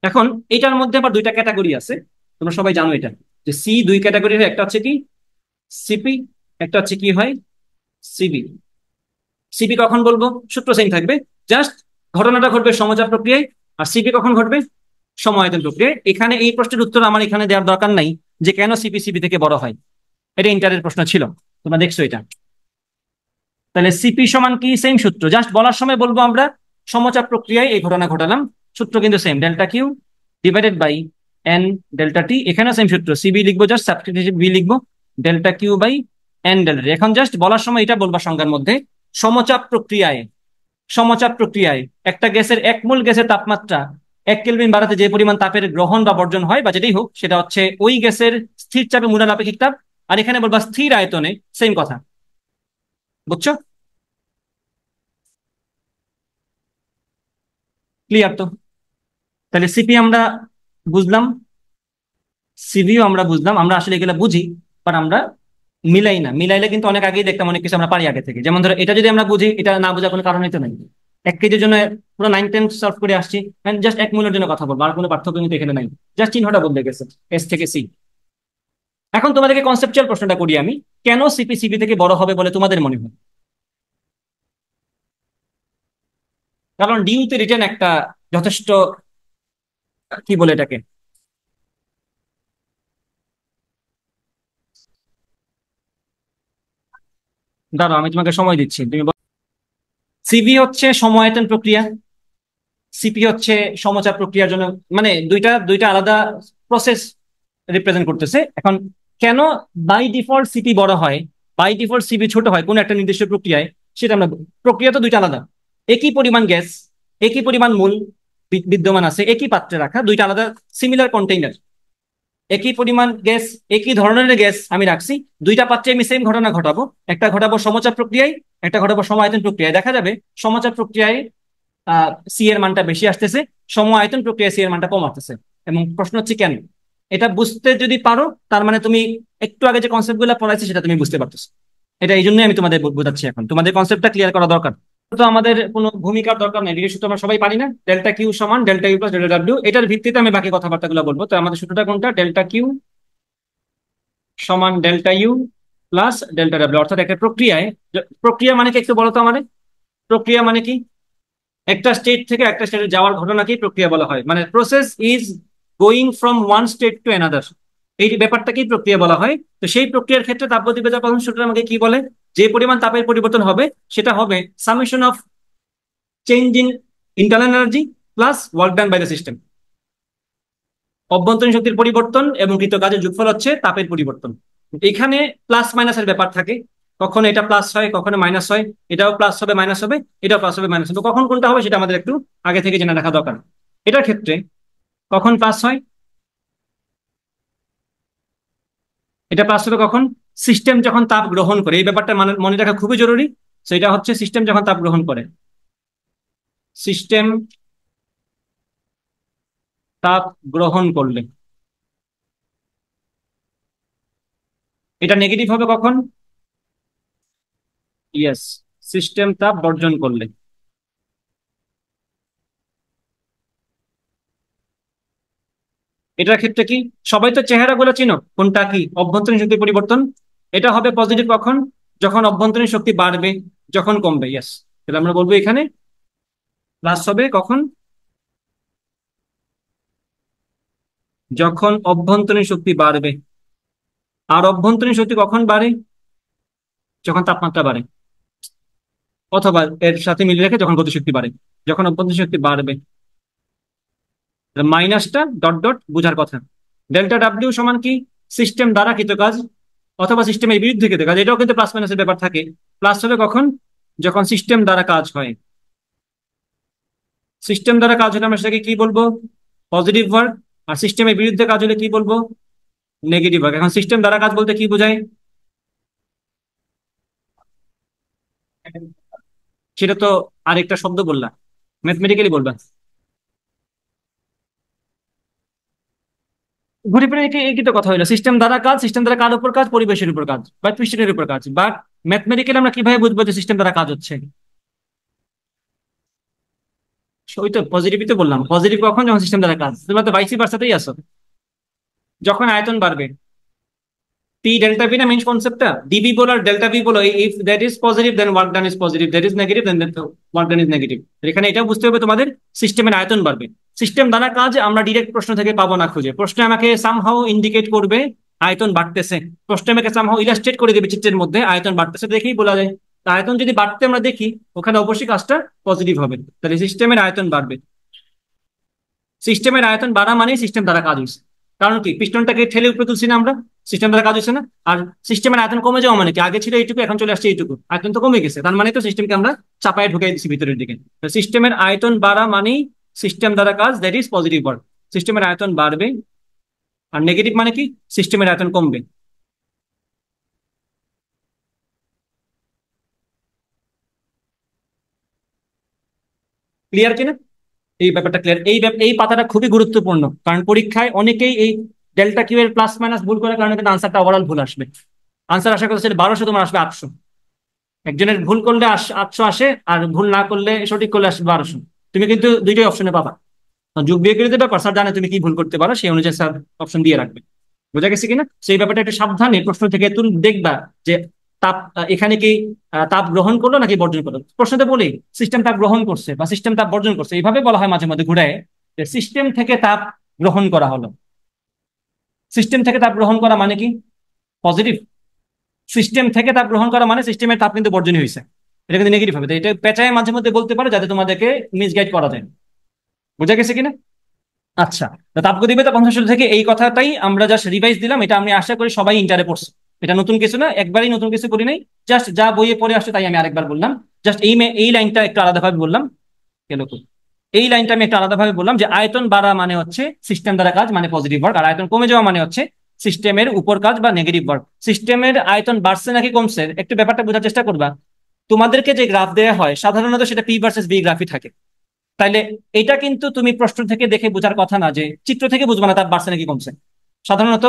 এখন এটার মধ্যে আবার দুইটা ক্যাটাগরি আছে তোমরা সবাই জানো এটা যে সি দুই ক্যাটাগরির একটা হচ্ছে কি সিপি একটা হচ্ছে কি হয় সিবি সিপি কখন বলবো সূত্র সেম থাকবে জাস্ট ঘটনাটা ঘটবে সমচাপ প্রক্রিয়ায় আর সিপি কখন ঘটবে সময়তন প্রক্রিয়ায় এখানে এই প্রশ্নের উত্তর আমার এখানে দেওয়ার দরকার নাই যে কেন সিপি সিপি থেকে বড় হয় এটা ইন্টারের প্রশ্ন ছিল তোমরা দেখছো এটা তাহলে সিপি সমান কি সেম সূত্র জাস্ট বলার সময় বলবো আমরা সমচাপ প্রক্রিয়ায় এই ঘটনা ঘটালাম সূত্র কিন্তু same delta Q divided by N delta T এখানে সেম সূত্র সিবি লিখবো জাস্ট সাবস্ক্রিপ্ট বি লিখবো delta Q by N delta এখন জাস্ট বলার সময় এটা বলবা সংজ্ঞার মধ্যে সমচাপ প্রক্রিয়ায় সমচাপ প্রক্রিয়ায় একটা গ্যাসের এক মূল গ্যাসের তাপমাত্রা এক কেলভিন বাড়াতে যে পরিমাণ তাপের গ্রহণ বা বর্জন হয় বা যেটাই হোক সেটা হচ্ছে ওই গ্যাসের স্থির চাপে মোলাল আপেক্ষিক তাপ আর এখানে বলবা স্থির আয়তনে সেম কথা বুঝছো ক্লিয়ার তো তাহলে সিপি আমরা বুঝলাম সিভিও আমরা বুঝলাম আমরা আসলে এগুলো বুঝি বাট আমরা মিলাই না মিলাইলে কিন্তু অনেক আগেই দেখতাম অনেক কিছু আমরা পারি আগে থেকে যেমন ধরো এটা যদি আমরা বুঝি এটা না বোঝার কোনো কারণই তো নাই এক কেজির জন্য পুরো নাইন টেন সলভ করে আসছি জাস্ট এক মূল্যের জন্য কথা বলবো আর কোনো পার্থক্য কিন্তু এখানে নাই জাস্ট চিহ্নটা বদলে গেছে এস থেকে সি এখন তোমাদেরকে কনসেপচুয়াল প্রশ্নটা করি আমি কেন সিপি সিপি থেকে বড় হবে বলে তোমাদের মনে হয় কারণ ডিউতে রিটার্ন একটা যথেষ্ট কি বলে এটাকে দাঁড়াও আমি তোমাকে সময় দিচ্ছি তুমি সিভি হচ্ছে সময়তন প্রক্রিয়া সিপি হচ্ছে সমচার প্রক্রিয়ার জন্য মানে দুইটা দুইটা আলাদা প্রসেস রিপ্রেজেন্ট করতেছে এখন কেন বাই ডিফল্ট সিপি বড় হয় বাই ডিফল্ট সিবি ছোট হয় কোন একটা নির্দিষ্ট প্রক্রিয়ায় সেটা আমরা প্রক্রিয়া তো দুইটা আলাদা একই পরিমাণ গ্যাস একই পরিমাণ মূল বিদ্যমান আছে একই পাত্রে রাখা দুইটা আলাদা সিমিলার কন্টেইনার একই পরিমাণ গ্যাস একই ধরনের গ্যাস আমি রাখছি দুইটা পাত্রে আমি সেম ঘটনা ঘটাবো একটা ঘটাবো সমচাপ প্রক্রিয়ায় একটা ঘটাবো সমায়তন প্রক্রিয়ায় দেখা যাবে সমাচার প্রক্রিয়ায় সি এর মানটা বেশি আসতেছে সম আয়তন প্রক্রিয়ায় সি এর মানটা কম আসতেছে এবং প্রশ্ন হচ্ছে কেন এটা বুঝতে যদি পারো তার মানে তুমি একটু আগে যে কনসেপ্ট গুলো পড়াইছি সেটা তুমি বুঝতে পারতেছো এটা এই জন্যই আমি তোমাদের বোঝাচ্ছি এখন তোমাদের কনসেপ্টটা ক্লিয়ার করা দরকার তো আমাদের কোনো ভূমিকার দরকার নেই সূত্র আমরা সবাই পারি না ডেল্টা কিউ সমান delta U plus delta W এটার ভিত্তিতে আমি বাকি কথাবার্তাগুলো বলবো তো আমাদের সূত্রটা কোনটা ডেল্টা কিউ সমান delta U plus delta W অর্থাৎ একটা প্রক্রিয়ায় প্রক্রিয়া মানে কি একটু বলো তো আমাদের প্রক্রিয়া মানে কি একটা স্টেট থেকে একটা স্টেটে যাওয়ার ঘটনাকেই প্রক্রিয়া বলা হয় মানে process is going from one state to another এই ব্যাপারটাকেই প্রক্রিয়া বলা হয় তো সেই প্রক্রিয়ার ক্ষেত্রে তাপদ্বীপের প্রথম সূত্র আমাকে কি বলে যে পরিমাণ তাপের পরিবর্তন হবে সেটা হবে summation of change in internal energy plus work done by the system অভ্যন্তরীণ শক্তির পরিবর্তন এবং কৃত কাজের যোগফল হচ্ছে তাপের পরিবর্তন এখানে প্লাস মাইনাসের ব্যাপার থাকে কখনো এটা প্লাস হয় কখনো মাইনাস হয় এটাও প্লাস হবে মাইনাস হবে এটাও প্লাস হবে মাইনাস হবে কখন কোনটা হবে সেটা আমাদের একটু আগে থেকে জেনে রাখা দরকার এটার ক্ষেত্রে কখন প্লাস হয় এটা প্লাস হবে কখন সিস্টেম যখন তাপ গ্রহণ করে এই ব্যাপারটা মানে মনে রাখা খুবই জরুরি সেটা হচ্ছে সিস্টেম যখন তাপ গ্রহণ করে সিস্টেম তাপ গ্রহণ করলে এটা নেগেটিভ হবে কখন ইয়েস সিস্টেম তাপ বর্জন করলে এটার ক্ষেত্রে কি সবাই তো চেহারাগুলো চিনো কোনটা কি অভ্যন্তরীণ শক্তি পরিবর্তন এটা হবে পজিটিভ কখন যখন অভ্যন্তরীণ শক্তি বাড়বে যখন কমবে ইয়াস তাহলে আমরা বলবো এখানে প্লাস হবে কখন যখন অভ্যন্তরীণ শক্তি বাড়বে আর অভ্যন্তরীণ শক্তি কখন বাড়ে যখন তাপমাত্রা বাড়ে অথবা এর সাথে মিলে রেখে যখন গতিশক্তি বাড়ে যখন অভ্যন্তরীণ শক্তি বাড়বে মাইনাসটা ডট ডট বুঝার কথা ডেল্টা ডাব্লিউ সমান কি সিস্টেম দ্বারা কৃত কাজ অথবা সিস্টেমের বিরুদ্ধে ক্ষেত্রে কাজ এটাও কিন্তু প্লাস মাইনাসের ব্যাপার থাকে প্লাস হবে কখন যখন সিস্টেম দ্বারা কাজ হয় সিস্টেম দ্বারা কাজ হলে আমরা সেটাকে কি বলবো পজিটিভ ওয়ার্ক আর সিস্টেমের বিরুদ্ধে কাজ হলে কি বলবো নেগেটিভ ওয়ার্ক এখন সিস্টেম দ্বারা কাজ বলতে কি বোঝায় সেটা তো আরেকটা শব্দ বললাম ম্যাথমেটিক্যালি বলবা ঘুরে ফিরে একই তো কথা হলো সিস্টেম দ্বারা কাজ সিস্টেম দ্বারা কার উপর কাজ পরিবেশের উপর কাজ বা পিস্টনের উপর কাজ বাট ম্যাথমেটিক্যাল আমরা কিভাবে বুঝবো যে সিস্টেম দ্বারা কাজ হচ্ছে ওই তো পজিটিভই তো বললাম পজিটিভ কখন যখন সিস্টেম দ্বারা কাজ তোমার তো বাইশি পার্সেন্টেই আসো যখন আয়তন বাড়বে পি ডেল্টা পি না মেন কনসেপ্টটা ডিবি বলো আর ডেল্টা বি বলো if that is positive then work done is positive that is negative then work done is negative এখানে এটাও বুঝতে হবে তোমাদের সিস্টেমের আয়তন বাড়বে সিস্টেম দ্বারা কাজ আমরা ডিরেক্ট প্রশ্ন থেকে পাবো না খুঁজে প্রশ্ন আমাকে সামহাও ইন্ডিকেট করবে আয়তন বাড়তেছে প্রশ্ন আমাকে সামহাও ইলাস্ট্রেট করে দেবে চিত্রের মধ্যে আয়তন বাড়তেছে দেখেই বলা যায় আয়তন যদি বাড়তে আমরা দেখি ওখানে অবশ্যই কাজটা পজিটিভ হবে তাহলে সিস্টেমের আয়তন বাড়বে সিস্টেমের আয়তন বাড়া মানে সিস্টেম দ্বারা কাজ হয়েছে কারণ কি পিস্টনটাকে ঠেলে উপরে তুলছি না আমরা সিস্টেম দ্বারা কাজ হয়েছে না আর সিস্টেমের আয়তন কমে যাওয়া মানে কি আগে ছিল এইটুকু এখন চলে আসছে এইটুকু আয়তন তো কমে গেছে তার মানে তো সিস্টেমকে আমরা চাপায় ঢুকে দিচ্ছি ভিতরের দিকে সিস্টেমের আয়তন বাড়া মানেই সিস্টেম দ্বারা কাজ দ্যাট ইজ পজিটিভ ওয়ার্ক সিস্টেমের আয়তন বাড়বে আর নেগেটিভ মানে কি সিস্টেমের আয়তন কমবে ক্লিয়ার কিনা এই ব্যাপারটা ক্লিয়ার এই এই পাতাটা খুবই গুরুত্বপূর্ণ কারণ পরীক্ষায় অনেকেই এই ডেল্টা কিউ এর প্লাস মাইনাস ভুল করার কারণে কিন্তু আনসারটা ওভারঅল ভুল আসবে আনসার আশা করছে বারোশো তোমার আসবে আটশো একজনের ভুল করলে আটশো আসে আর ভুল না করলে সঠিক করলে আসবে বারোশো তুমি কিন্তু দুইটাই অপশনে পাবা যুগ বিয়ে করে দেবে স্যার জানে তুমি কি ভুল করতে পারো সেই অনুযায়ী স্যার অপশন দিয়ে রাখবে বোঝা গেছে কিনা সেই ব্যাপারটা একটু সাবধানে প্রশ্ন থেকে তুমি দেখবা যে তাপ এখানে কি তাপ গ্রহণ করলো নাকি বর্জন করলো প্রশ্নতে বলি সিস্টেম তাপ গ্রহণ করছে বা সিস্টেম তাপ বর্জন করছে এইভাবে বলা হয় মাঝে মধ্যে ঘুরে যে সিস্টেম থেকে তাপ গ্রহণ করা হলো সিস্টেম থেকে তাপ গ্রহণ করা মানে কি পজিটিভ সিস্টেম থেকে তাপ গ্রহণ করা মানে সিস্টেমের তাপ কিন্তু বর্জনই হয়েছে এটা কিন্তু নেগেটিভ হবে তো এটা পেঁচায় মাঝে মধ্যে বলতে পারো যাতে তোমাদেরকে মিসগাইড করা যায় বোঝা গেছে কিনা আচ্ছা তাপগতিবেতা পঞ্চাশ থেকে এই কথাটাই আমরা জাস্ট রিভাইজ দিলাম এটা আমি আশা করি সবাই ইন্টারে পড়ছে এটা নতুন কিছু না একবারই নতুন কিছু করি নাই জাস্ট যা বইয়ে পড়ে আসছে তাই আমি আরেকবার বললাম জাস্ট এই এই লাইনটা একটু আলাদাভাবে বললাম কেলো এই লাইনটা আমি একটু আলাদাভাবে বললাম যে আয়তন বাড়া মানে হচ্ছে সিস্টেম দ্বারা কাজ মানে পজিটিভ ওয়ার্ক আর আয়তন কমে যাওয়া মানে হচ্ছে সিস্টেমের উপর কাজ বা নেগেটিভ ওয়ার্ক সিস্টেমের আয়তন বাড়ছে নাকি কমছে একটু ব্যাপারটা বোঝার চেষ্টা করবা তোমাদেরকে যে গ্রাফ দেওয়া হয় সাধারণত সেটা পি ভার্সেস বি গ্রাফই থাকে তাইলে এটা কিন্তু তুমি প্রশ্ন থেকে দেখে বোঝার কথা না যে চিত্র থেকে বুঝবা না তার বাড়ছে নাকি কমছে সাধারণত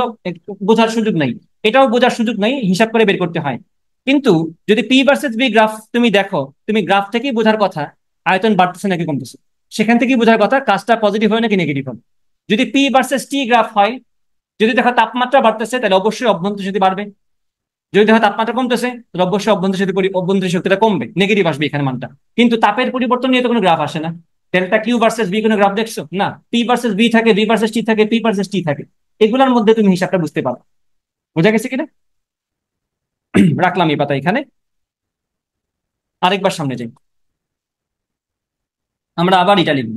বোঝার সুযোগ নাই এটাও বোঝার সুযোগ নাই হিসাব করে বের করতে হয় কিন্তু যদি পি ভার্সেস বি গ্রাফ তুমি দেখো তুমি গ্রাফ থেকেই বোঝার কথা আয়তন বাড়তেছে নাকি কমতেছে সেখান থেকেই বোঝার কথা কাজটা পজিটিভ হয় নাকি নেগেটিভ হয় যদি পি ভার্সেস টি গ্রাফ হয় যদি দেখো তাপমাত্রা বাড়তেছে তাহলে অবশ্যই অভ্যন্তর যদি বাড়বে যদি হয় তাপমাত্রা কমতেছে তাহলে অবশ্যই অভ্যন্তরীণ শক্তি অভ্যন্তরীণ শক্তিটা কমবে নেগেটিভ আসবে এখানে মানটা কিন্তু তাপের পরিবর্তন নিয়ে তো কোনো গ্রাফ আসে না ডেল্টা কিউ ভার্সেস বি কোনো গ্রাফ দেখছো না পি ভার্সেস বি থাকে বি ভার্সেস টি থাকে পি ভার্সেস টি থাকে এগুলোর মধ্যে তুমি হিসাবটা বুঝতে পারো বোঝা গেছে কিনা রাখলাম এই পাতা এখানে আরেকবার সামনে যাই আমরা আবার ইটা লিখব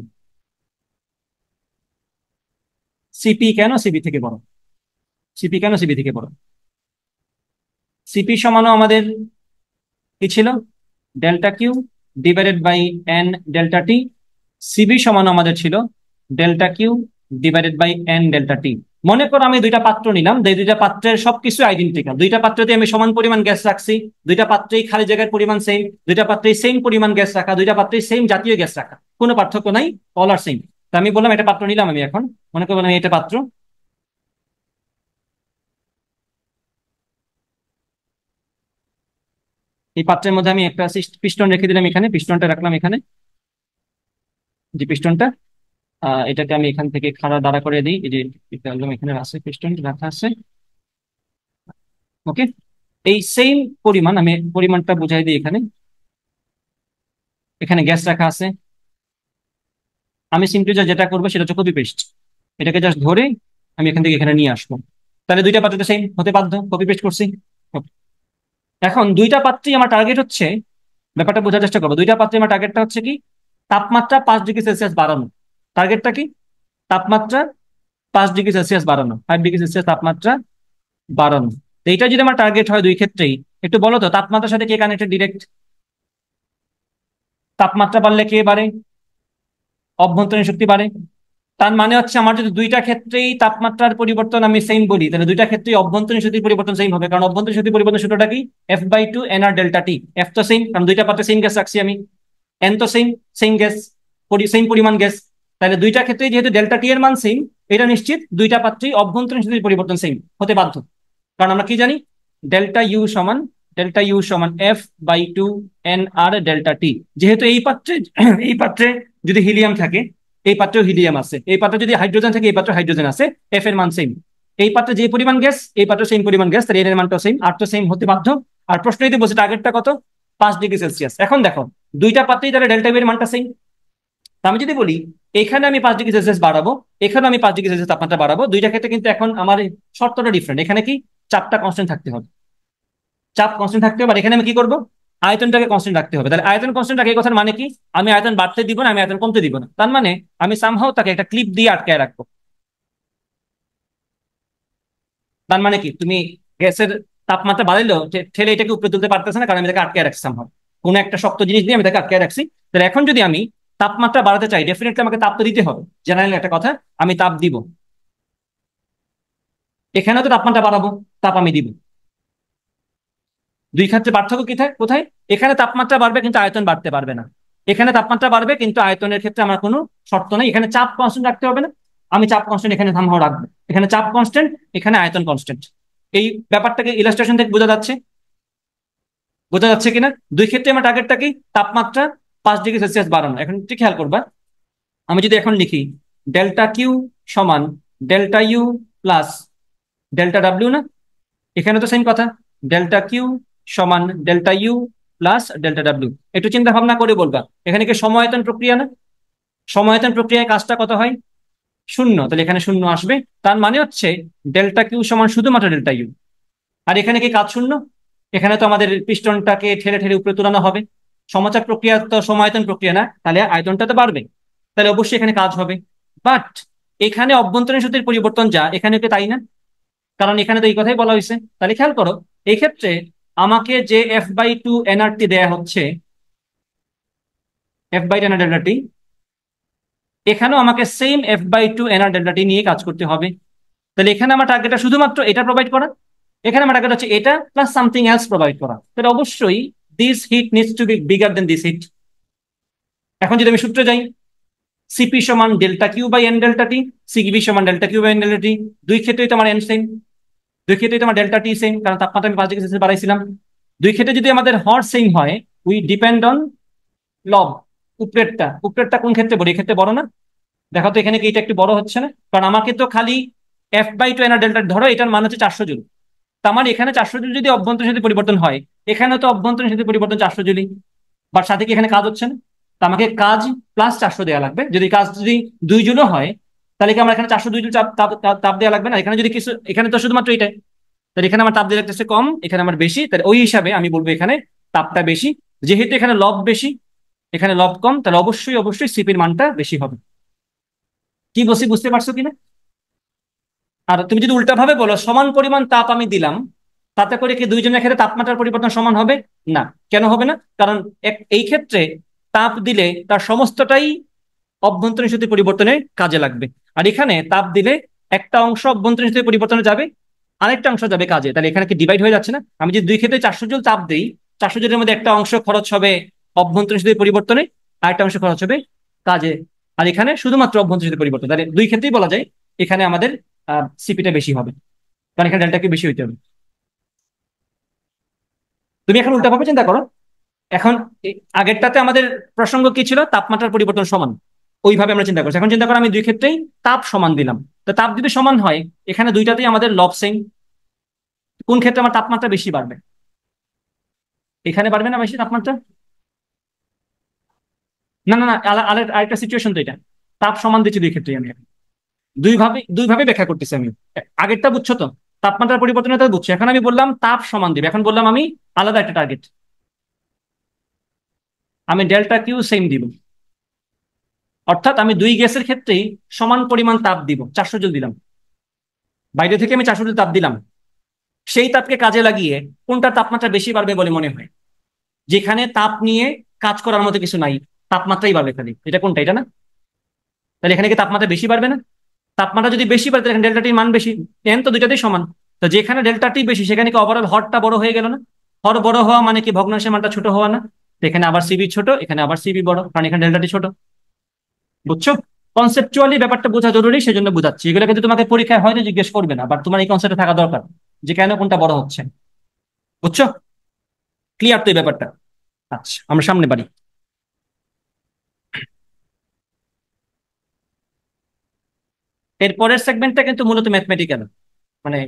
সিপি কেন সিবি থেকে বড় সিপি কেন সিবি থেকে বড় সিপি সমানও আমাদের কি ছিল delta Q divided by N delta T CV সমানও আমাদের ছিল delta Q divided by N delta T মনে করো আমি দুইটা পাত্র নিলাম দুইটা পাত্রের সবকিছু আইডেন্টিক্যাল দুইটা পাত্রতে আমি সমান পরিমাণ গ্যাস রাখছি দুইটা পাত্রেই খালি জায়গার পরিমাণ সেম দুইটা পাত্রেই সেম পরিমাণ গ্যাস রাখা দুইটা পাত্রেই সেম জাতীয় গ্যাস রাখা কোনো পার্থক্য নাই অল আর সেম তো আমি বললাম এটা পাত্র নিলাম আমি এখন মনে করলাম এটা পাত্র এই পাত্রের মধ্যে আমি একটা পিস্টন রেখে দিলাম এখানে পিস্টনটা রাখলাম এখানে যে পিস্টনটা এটাকে আমি এখান থেকে খাড়া দাঁড়া করে দিই এই যে একদম এখানে আছে পিস্টন রাখা আছে ওকে এই সেম পরিমাণ আমি পরিমাণটা বুঝাই দিই এখানে এখানে গ্যাস রাখা আছে আমি সিম্পলি যেটা করবো সেটা হচ্ছে কপি পেস্ট এটাকে জাস্ট ধরে আমি এখান থেকে এখানে নিয়ে আসবো তাহলে দুইটা পাত্র তো সেম হতে বাধ্য কপি পেস্ট করছি এখন দুইটা পাত্রেই আমার টার্গেট হচ্ছে ব্যাপারটা বোঝার চেষ্টা করবো দুইটা পাত্রে আমার টার্গেটটা হচ্ছে কি তাপমাত্রা পাঁচ ডিগ্রি সেলসিয়াস বাড়ানো টার্গেটটা কি তাপমাত্রা পাঁচ ডিগ্রি সেলসিয়াস বাড়ানো ফাইভ ডিগ্রি সেলসিয়াস তাপমাত্রা বাড়ানো এইটা যদি আমার টার্গেট হয় দুই ক্ষেত্রেই একটু বলো তো তাপমাত্রার সাথে কে কানেক্টেড ডিরেক্ট তাপমাত্রা বাড়লে কে বাড়ে অভ্যন্তরীণ শক্তি বাড়ে তার মানে হচ্ছে আমার যদি দুইটা ক্ষেত্রেই তাপমাত্রার পরিবর্তন আমি সেম বলি তাহলে দুইটা ক্ষেত্রেই অভ্যন্তরীণ শক্তির পরিবর্তন সেম হবে কারণ অভ্যন্তরীণ শক্তির পরিবর্তন সূত্রটা কি F by two N R delta T F তো সেম কারণ দুইটা পাত্রে সেম গ্যাস রাখছি আমি এন তো সেম সেম গ্যাস সেম পরিমাণ গ্যাস তাহলে দুইটা ক্ষেত্রেই যেহেতু ডেল্টা টি এর মান সেম এটা নিশ্চিত দুইটা পাত্রেই অভ্যন্তরীণ শক্তির পরিবর্তন সেম হতে বাধ্য কারণ আমরা কি জানি ডেল্টা ইউ সমান ডেল্টা ইউ সমান F by two N R delta T যেহেতু এই পাত্রে এই পাত্রে যদি হিলিয়াম থাকে এই পাত্রেও হিলিয়াম আছে এই পাত্রে যদি হাইড্রোজেন থাকে এই পাত্রে হাইড্রোজেন আছে এফ এর মান সেম এই পাত্রে যে পরিমাণ গ্যাস এই পাত্রে সেম পরিমাণ গ্যাস তার এর মানটাও সেম আর তো সেম হতে বাধ্য আর প্রশ্নটিতে বলছে টার্গেটটা কত পাঁচ ডিগ্রি সেলসিয়াস এখন দেখো দুইটা পাত্রেই তারা ডেল্টা এর মানটা সেম আমি যদি বলি এখানে আমি পাঁচ ডিগ্রি সেলসিয়াস বাড়াবো এখানে আমি পাঁচ ডিগ্রি সেলসিয়াস তাপমাত্রা বাড়াবো দুইটা ক্ষেত্রে কিন্তু এখন আমার শর্তটা ডিফারেন্ট এখানে কি চাপটা কনস্ট্যান্ট থাকতে হবে চাপ কনস্ট্যান্ট থাকতে হবে আর এখানে আমি কি করবো আয়তনটাকে কনস্ট্যান্ট রাখতে হবে তাহলে আয়তন কনস্ট্যান্ট রাখে এই কথার মানে কি আমি আয়তন বাড়তে দিব না আমি আয়তন কমতে দিব না তার মানে আমি সামহাও তাকে একটা ক্লিপ দিয়ে আটকায় রাখবো তার মানে কি তুমি গ্যাসের তাপমাত্রা বাড়াইলেও ঠেলে এটাকে উপরে তুলতে পারতেছে না কারণ আমি তাকে আটকে রাখছি সামহাও কোনো একটা শক্ত জিনিস দিয়ে আমি তাকে আটকে রাখছি তাহলে এখন যদি আমি তাপমাত্রা বাড়াতে চাই ডেফিনেটলি আমাকে তাপ তো দিতে হবে জেনারেল একটা কথা আমি তাপ দিব এখানেও তো তাপমাত্রা বাড়াবো তাপ আমি দিব দুই ক্ষেত্রে পার্থক্য কি থাকে কোথায় এখানে তাপমাত্রা বাড়বে কিন্তু আয়তন বাড়তে পারবে না এখানে তাপমাত্রা বাড়বে কিন্তু আয়তনের ক্ষেত্রে আমার কোনো শর্ত নেই এখানে চাপ কনস্ট্যান্ট রাখতে হবে না আমি চাপ কনস্ট্যান্ট এখানে থামহাও রাখবো এখানে চাপ কনস্ট্যান্ট এখানে আয়তন কনস্ট্যান্ট এই ব্যাপারটাকে ইলাস্ট্রেশন থেকে বোঝা যাচ্ছে বোঝা যাচ্ছে কিনা দুই ক্ষেত্রে আমার টার্গেটটা কি তাপমাত্রা পাঁচ ডিগ্রি সেলসিয়াস বাড়ানো এখন একটু খেয়াল করবা আমি যদি এখন লিখি ডেল্টা কিউ সমান delta U plus delta W না এখানে তো সেম কথা ডেল্টা কিউ সমান delta U plus delta W একটু চিন্তা ভাবনা করে বলবা এখানে কি সমায়তন প্রক্রিয়া না সমায়তন প্রক্রিয়ায় কাজটা কত হয় শূন্য তাহলে এখানে শূন্য আসবে তার মানে হচ্ছে ডেল্টা কিউ সমান শুধুমাত্র ডেল্টা ইউ আর এখানে কি কাজ শূন্য এখানে তো আমাদের পিস্টনটাকে ঠেলে ঠেলে উপরে তোলানো হবে সমাচার প্রক্রিয়া তো সমায়তন প্রক্রিয়া না তাহলে আয়তনটা তো বাড়বে তাহলে অবশ্যই এখানে কাজ হবে বাট এখানে অভ্যন্তরীণ সূত্রের পরিবর্তন যা এখানে তাই না কারণ এখানে তো এই কথাই বলা হয়েছে তাহলে খেয়াল করো এই ক্ষেত্রে আমাকে যে এফ বাই টু এনআরটি দেয়া হচ্ছে এফ বাই এনআর ডেল্টাটি এখানেও আমাকে same F by two NR delta T নিয়ে কাজ করতে হবে তাহলে এখানে আমার টার্গেটটা শুধুমাত্র এটা প্রোভাইড করা এখানে আমার টার্গেট হচ্ছে এটা প্লাস সামথিং এলস প্রোভাইড করা তাহলে অবশ্যই this heat needs to be bigger than this heat এখন যদি আমি সূত্রে যাই সিপি সমান delta Q by N delta T CV সমান delta Q by N delta T দুই ক্ষেত্রেই তো আমার এন সেম দুই ক্ষেত্রে আমার ডেল্টা টি সেম কারণ তাপমাত্রা আমি পাঁচ ডিগ্রি সেলসিয়াস বাড়াইছিলাম দুই ক্ষেত্রে যদি আমাদের হর সেম হয় উই ডিপেন্ড অন লব উপরেটটা উপরেটটা কোন ক্ষেত্রে বড় ক্ষেত্রে বড় না দেখো তো এখানে কি এটা একটু বড় হচ্ছে না কারণ আমাকে তো খালি F by two NR delta ধরো এটার মান হচ্ছে চারশো জুল তা আমার মানে এখানে চারশো জুল যদি অভ্যন্তরীণ সাথে পরিবর্তন হয় এখানে তো অভ্যন্তরীণ সাথে পরিবর্তন চারশো জুলি বাট সাথে কি এখানে কাজ হচ্ছে না তা আমাকে কাজ প্লাস চারশো দেওয়া লাগবে যদি কাজ যদি দুই জুলও হয় তাহলে কি আমার এখানে চারশো দুই জুল তাপ তাপ দেওয়া লাগবে না এখানে যদি কিছু এখানে তো শুধুমাত্র এটাই তাহলে এখানে আমার তাপ দিয়ে লাগতেছে কম এখানে আমার বেশি তাহলে ওই হিসাবে আমি বলবো এখানে তাপটা বেশি যেহেতু এখানে লব বেশি এখানে লব কম তাহলে অবশ্যই অবশ্যই সিপির মানটা বেশি হবে কি বলছি বুঝতে পারছো কিনা আর তুমি যদি উল্টাভাবে বলো সমান পরিমাণ তাপ আমি দিলাম তাতে করে কি দুইজনের ক্ষেত্রে তাপমাত্রার পরিবর্তন সমান হবে না কেন হবে না কারণ এই ক্ষেত্রে তাপ দিলে তার সমস্তটাই অভ্যন্তরীণ শক্তি পরিবর্তনের কাজে লাগবে আর এখানে তাপ দিলে একটা অংশ অভ্যন্তরীণ হিসেবে পরিবর্তনে যাবে আরেকটা অংশ যাবে কাজে তাহলে এখানে কি ডিভাইড হয়ে যাচ্ছে না আমি যদি দুই ক্ষেত্রে চারশো জল তাপ দিই চারশো জলের মধ্যে একটা অংশ খরচ হবে অভ্যন্তরীণ হিসেবে পরিবর্তনে আরেকটা অংশ খরচ হবে কাজে আর এখানে শুধুমাত্র অভ্যন্তরীণ হিসেবে পরিবর্তন তাহলে দুই ক্ষেত্রেই বলা যায় এখানে আমাদের সিপিটা বেশি হবে কারণ এখানে কি বেশি হইতে হবে তুমি এখন উল্টাভাবে চিন্তা করো এখন আগেরটাতে আমাদের প্রসঙ্গ কি ছিল তাপমাত্রার পরিবর্তন সমান ওইভাবে আমরা চিন্তা করছি এখন চিন্তা করি আমি দুই ক্ষেত্রেই তাপ সমান দিলাম তো তাপ যদি সমান হয় এখানে দুইটাতেই আমাদের লব সেম কোন ক্ষেত্রে আমার তাপমাত্রা বেশি বাড়বে এখানে বাড়বে না বেশি তাপমাত্রা না না না আরেকটা সিচুয়েশন তো এটা তাপ সমান দিচ্ছি দুই ক্ষেত্রেই আমি দুইভাবে দুইভাবে ব্যাখ্যা করতেছি আমি আগেরটা বুঝছো তো তাপমাত্রার তা বুঝছি এখন আমি বললাম তাপ সমান দিবে এখন বললাম আমি আলাদা একটা টার্গেট আমি ডেল্টা কিউ সেম দিব অর্থাৎ আমি দুই গ্যাসের ক্ষেত্রেই সমান পরিমাণ তাপ দিব চারশো জুল দিলাম বাইরে থেকে আমি চারশো জুল তাপ দিলাম সেই তাপকে কাজে লাগিয়ে কোনটার তাপমাত্রা বেশি বাড়বে বলে মনে হয় যেখানে তাপ নিয়ে কাজ করার মতো কিছু নাই তাপমাত্রাই বাড়বে খালি এটা কোনটা এটা না তাহলে এখানে কি তাপমাত্রা বেশি বাড়বে না তাপমাত্রা যদি বেশি বাড়ে তাহলে ডেল্টা টির মান বেশি এন তো দুইটাতেই সমান তো যেখানে ডেল্টা টি বেশি সেখানে কি ওভারঅল হরটা বড় হয়ে গেল না হর বড় হওয়া মানে কি ভগ্নাংশের মানটা ছোট হওয়া না এখানে আবার সিবি ছোট এখানে আবার সিবি বড় কারণ এখানে ডেল্টা টি ছোট বুঝছো কনসেপচুয়ালি ব্যাপারটা বোঝা জরুরি সেই জন্য বুঝাচ্ছি এগুলো কিন্তু তোমাকে পরীক্ষায় হয়তো জিজ্ঞেস করবে না বাট তোমার এই কনসেপ্টে থাকা দরকার যে কেন কোনটা বড় হচ্ছে বুঝছো ক্লিয়ার তো এই ব্যাপারটা আচ্ছা আমরা সামনে বাড়ি এরপরের সেগমেন্টটা কিন্তু মূলত ম্যাথমেটিক্যাল মানে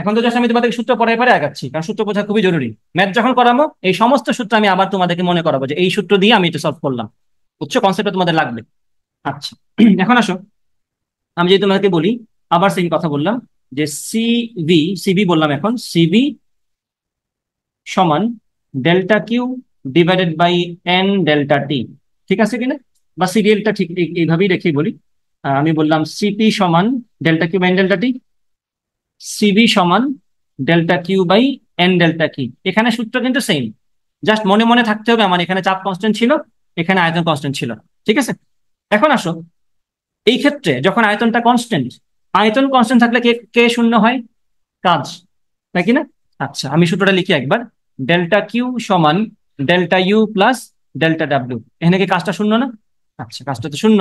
এখন তো জাস্ট আমি তোমাদেরকে সূত্র পরে পরে আগাচ্ছি কারণ সূত্র বোঝা খুবই জরুরি ম্যাথ যখন করাবো এই সমস্ত সূত্র আমি আবার তোমাদেরকে মনে করাবো যে এই সূত্র দিয়ে আমি এটা সলভ করলাম বুঝছো কনসেপ্টটা তোমাদের লাগবে আচ্ছা এখন আসো আমি যদি তোমাকে বলি আবার সেই কথা বললাম যে সিবি সিবি বললাম এখন সিবি সমান delta Q divided by N delta T ঠিক আছে কিনা বা সিরিয়ালটা ঠিক এইভাবেই রেখে বলি আমি বললাম সিপি সমান delta Q by N delta T CV সমান delta Q by N delta কি এখানে সূত্র কিন্তু সেম জাস্ট মনে মনে থাকতে হবে আমার এখানে চাপ কনস্ট্যান্ট ছিল এখানে আয়তন কনস্ট্যান্ট ছিল ঠিক আছে এখন আসো এই ক্ষেত্রে যখন আয়তনটা কনস্ট্যান্ট আয়তন কনস্ট্যান্ট থাকলে কে কে শূন্য হয় কাজ নাকি না আচ্ছা আমি সূত্রটা লিখি একবার ডেল্টা কিউ সমান delta U plus delta W এখানে কি কাজটা শূন্য না আচ্ছা কাজটা তো শূন্য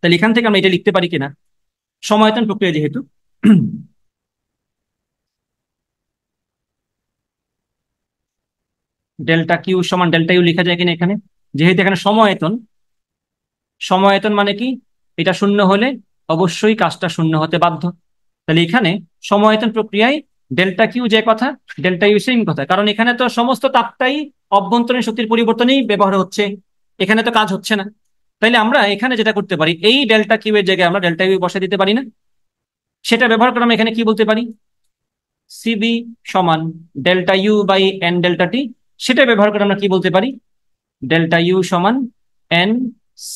তাহলে এখান থেকে আমরা এটা লিখতে পারি কিনা সমায়তন প্রক্রিয়া যেহেতু ডেল্টা কিউ সমান ডেল্টা ইউ লেখা যায় কিনা এখানে যেহেতু এখানে সময়তন সময়তন মানে কি এটা শূন্য হলে অবশ্যই কাজটা শূন্য হতে বাধ্য তাহলে এখানে সময়তন প্রক্রিয়ায় ডেল্টা কিউ যে কথা ডেল্টা ইউ সেম কথা কারণ এখানে তো সমস্ত তাপটাই অভ্যন্তরীণ শক্তির পরিবর্তনেই ব্যবহার হচ্ছে এখানে তো কাজ হচ্ছে না তাইলে আমরা এখানে যেটা করতে পারি এই ডেল্টা কিউ এর জায়গায় আমরা ডেল্টা ইউ বসে দিতে পারি না সেটা ব্যবহার করে আমরা এখানে কি বলতে পারি সিবি সমান delta U by N delta T সেটা ব্যবহার করে আমরা কি বলতে পারি ডেল্টা ইউ সমান এন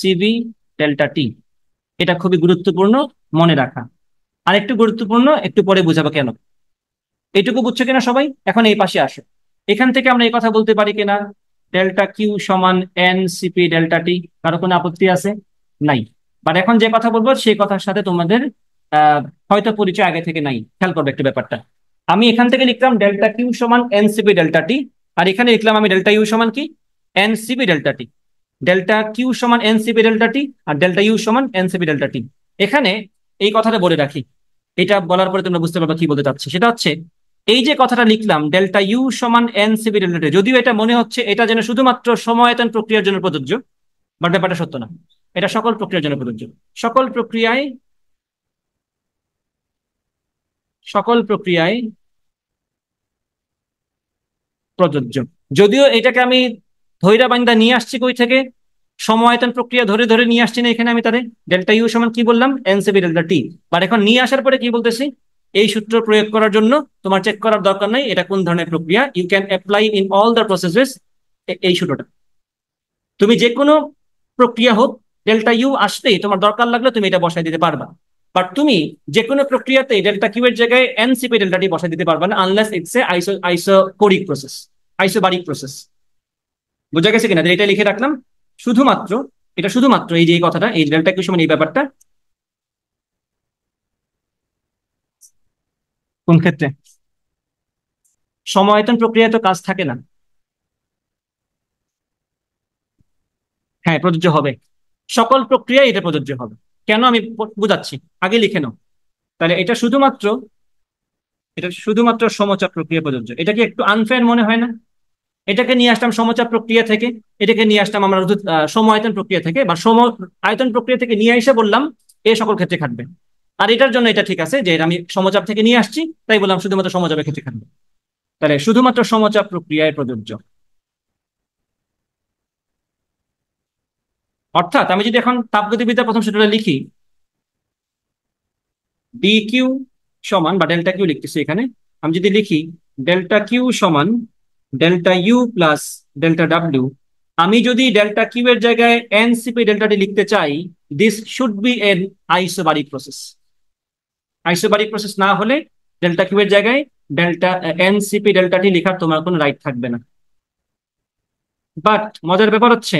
সিবি ডেল্টা টি এটা খুবই গুরুত্বপূর্ণ মনে রাখা আর একটু গুরুত্বপূর্ণ একটু পরে বুঝাবো কেন এটুকু বুঝছো কিনা সবাই এখন এই পাশে আসো এখান থেকে আমরা এই কথা বলতে পারি কিনা ডেল্টা কিউ সমান এন সিপি ডেল্টা টি কারো কোনো আপত্তি আছে নাই বাট এখন যে কথা বলবো সেই কথার সাথে তোমাদের হয়তো পরিচয় আগে থেকে নাই খেয়াল করবে একটু ব্যাপারটা আমি এখান থেকে লিখলাম ডেল্টা কিউ সমান এনসিপি ডেল্টা টি আর এখানে লিখলাম আমি ডেল্টা ইউ সমান কি NCP delta T delta Q সমান এনসিপি ডেল্টা টি আর ডেল্টা ইউ সমান এনসিপি ডেল্টা টি এখানে এই কথাটা বলে রাখি এটা বলার পরে তোমরা বুঝতে পারবে কি বলতে চাচ্ছি সেটা হচ্ছে এই যে কথাটা লিখলাম ডেল্টা ইউ সমান এনসিপি ডেল্টা টি যদিও এটা মনে হচ্ছে এটা যেন শুধুমাত্র সময়তন প্রক্রিয়ার জন্য প্রযোজ্য বাট ব্যাপারটা সত্য না এটা সকল প্রক্রিয়ার জন্য প্রযোজ্য সকল প্রক্রিয়ায় সকল প্রক্রিয়ায় প্রযোজ্য যদিও এটাকে আমি ধৈরা বান্দা নিয়ে আসছি কই থেকে সময়তন প্রক্রিয়া ধরে ধরে নিয়ে আসছি না এখানে আমি তাদের ডেল্টা ইউ সমান কি বললাম এনসিবি ডেল্টা টি বাট এখন নিয়ে আসার পরে কি বলতেছি এই সূত্র প্রয়োগ করার জন্য তোমার চেক করার দরকার নাই এটা কোন ধরনের প্রক্রিয়া you can apply in all the processes এই সূত্রটা তুমি যে কোনো প্রক্রিয়া হোক ডেল্টা ইউ আসতেই তোমার দরকার লাগলে তুমি এটা বসাই দিতে পারবা বাট তুমি যে কোনো প্রক্রিয়াতে ডেল্টা কিউ এর জায়গায় এনসিপি ডেল্টাটি বসাই দিতে পারবা না আনলেস ইটস এ আইসো আইসো কোরিক প্রসেস আইসো বারিক প্রসেস বোঝা গেছে কিনা এটা লিখে রাখলাম শুধুমাত্র এটা শুধুমাত্র এই যে কথাটা এই ডেল্টা ইকুয়েশন এই ব্যাপারটা কোন ক্ষেত্রে সময়তন প্রক্রিয়া তো কাজ থাকে না হ্যাঁ প্রযোজ্য হবে সকল প্রক্রিয়া এটা প্রযোজ্য হবে কেন আমি বুঝাচ্ছি আগে লিখে নাও তাহলে এটা শুধুমাত্র এটা শুধুমাত্র সমচাপ প্রক্রিয়া প্রযোজ্য এটা কি একটু আনফেয়ার মনে হয় না এটাকে নিয়ে আসলাম সমচাপ প্রক্রিয়া থেকে এটাকে নিয়ে আসলাম আমরা সম আয়তন প্রক্রিয়া থেকে বা সম আয়তন প্রক্রিয়া থেকে নিয়ে এসে বললাম এ সকল ক্ষেত্রে খাটবে আর এটার জন্য এটা ঠিক আছে যে আমি সমচাপ থেকে নিয়ে আসছি তাই বললাম শুধুমাত্র সমচাপের ক্ষেত্রে খাটবে তাহলে শুধুমাত্র সমচাপ প্রক্রিয়ায় প্রযোজ্য অর্থাৎ আমি যদি এখন তাপগতিবিদ্যা প্রথম সেটা লিখি ডি কিউ সমান বা ডেল্টা কিউ লিখতেছি এখানে আমি যদি লিখি ডেল্টা কিউ সমান delta U plus delta W আমি যদি ডেল্টা কিউ এর জায়গায় এনসিপি ডেল্টাটি লিখতে চাই this should be an isobaric process isobaric process না হলে ডেল্টা কিউ এর জায়গায় ডেল্টা এনসিপি ডেল্টাটি লেখার তোমার কোনো রাইট থাকবে না বাট মজার ব্যাপার হচ্ছে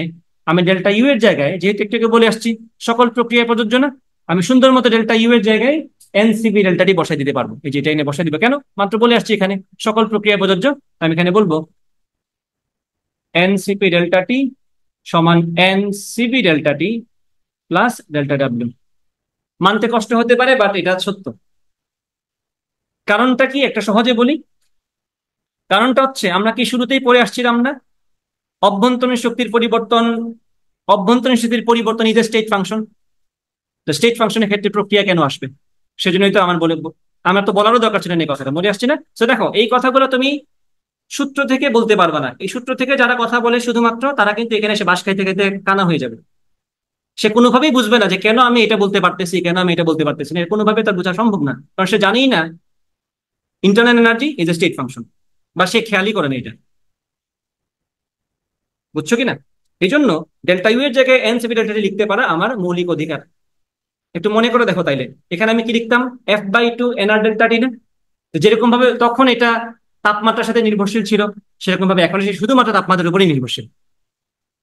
আমি ডেল্টা ইউ এর জায়গায় যেহেতু একটু বলে আসছি সকল প্রক্রিয়ায় প্রযোজ্য না আমি সুন্দর মতো ডেল্টা ইউ এর জায়গায় এনসিবি ডেল্টাটি বসাই দিতে পারবো এই যে এটা এনে বসাই দিব কেন মাত্র বলে আসছি এখানে সকল প্রক্রিয়া প্রযোজ্য আমি এখানে বলবো এনসিপি ডেল্টাটি সমান NCV delta T plus delta W মানতে কষ্ট হতে পারে বাট এটা সত্য কারণটা কি একটা সহজে বলি কারণটা হচ্ছে আমরা কি শুরুতেই পড়ে আসছিলাম না অভ্যন্তরীণ শক্তির পরিবর্তন অভ্যন্তরীণ শক্তির পরিবর্তন ইজ স্টেট ফাংশন তো স্টেট ফাংশনের ক্ষেত্রে প্রক্রিয়া কেন আসবে সেজন্যই তো আমার বলে আমার তো বলারও দরকার ছিল না এই কথাটা মনে আসছে না তো দেখো এই কথাগুলো তুমি সূত্র থেকে বলতে পারবে না এই সূত্র থেকে যারা কথা বলে শুধুমাত্র তারা কিন্তু এখানে এসে বাস খাইতে খাইতে কানা হয়ে যাবে সে কোনোভাবেই বুঝবে না যে কেন আমি এটা বলতে পারতেছি কেন আমি এটা বলতে পারতেছি না কোনোভাবে তার বোঝা সম্ভব না কারণ সে জানেই না internal energy is a state function বা সে খেয়ালই করে না এটা বুঝছো কিনা এই জন্য ডেল্টা ইউ এর জায়গায় এন সিপি ডেল্টা লিখতে পারা আমার মৌলিক অধিকার একটু মনে করে দেখো তাইলে এখানে আমি কি লিখতাম F by two NR delta T না যেরকম ভাবে তখন এটা তাপমাত্রার সাথে নির্ভরশীল ছিল সেরকম ভাবে এখন শুধুমাত্র তাপমাত্রার উপরেই নির্ভরশীল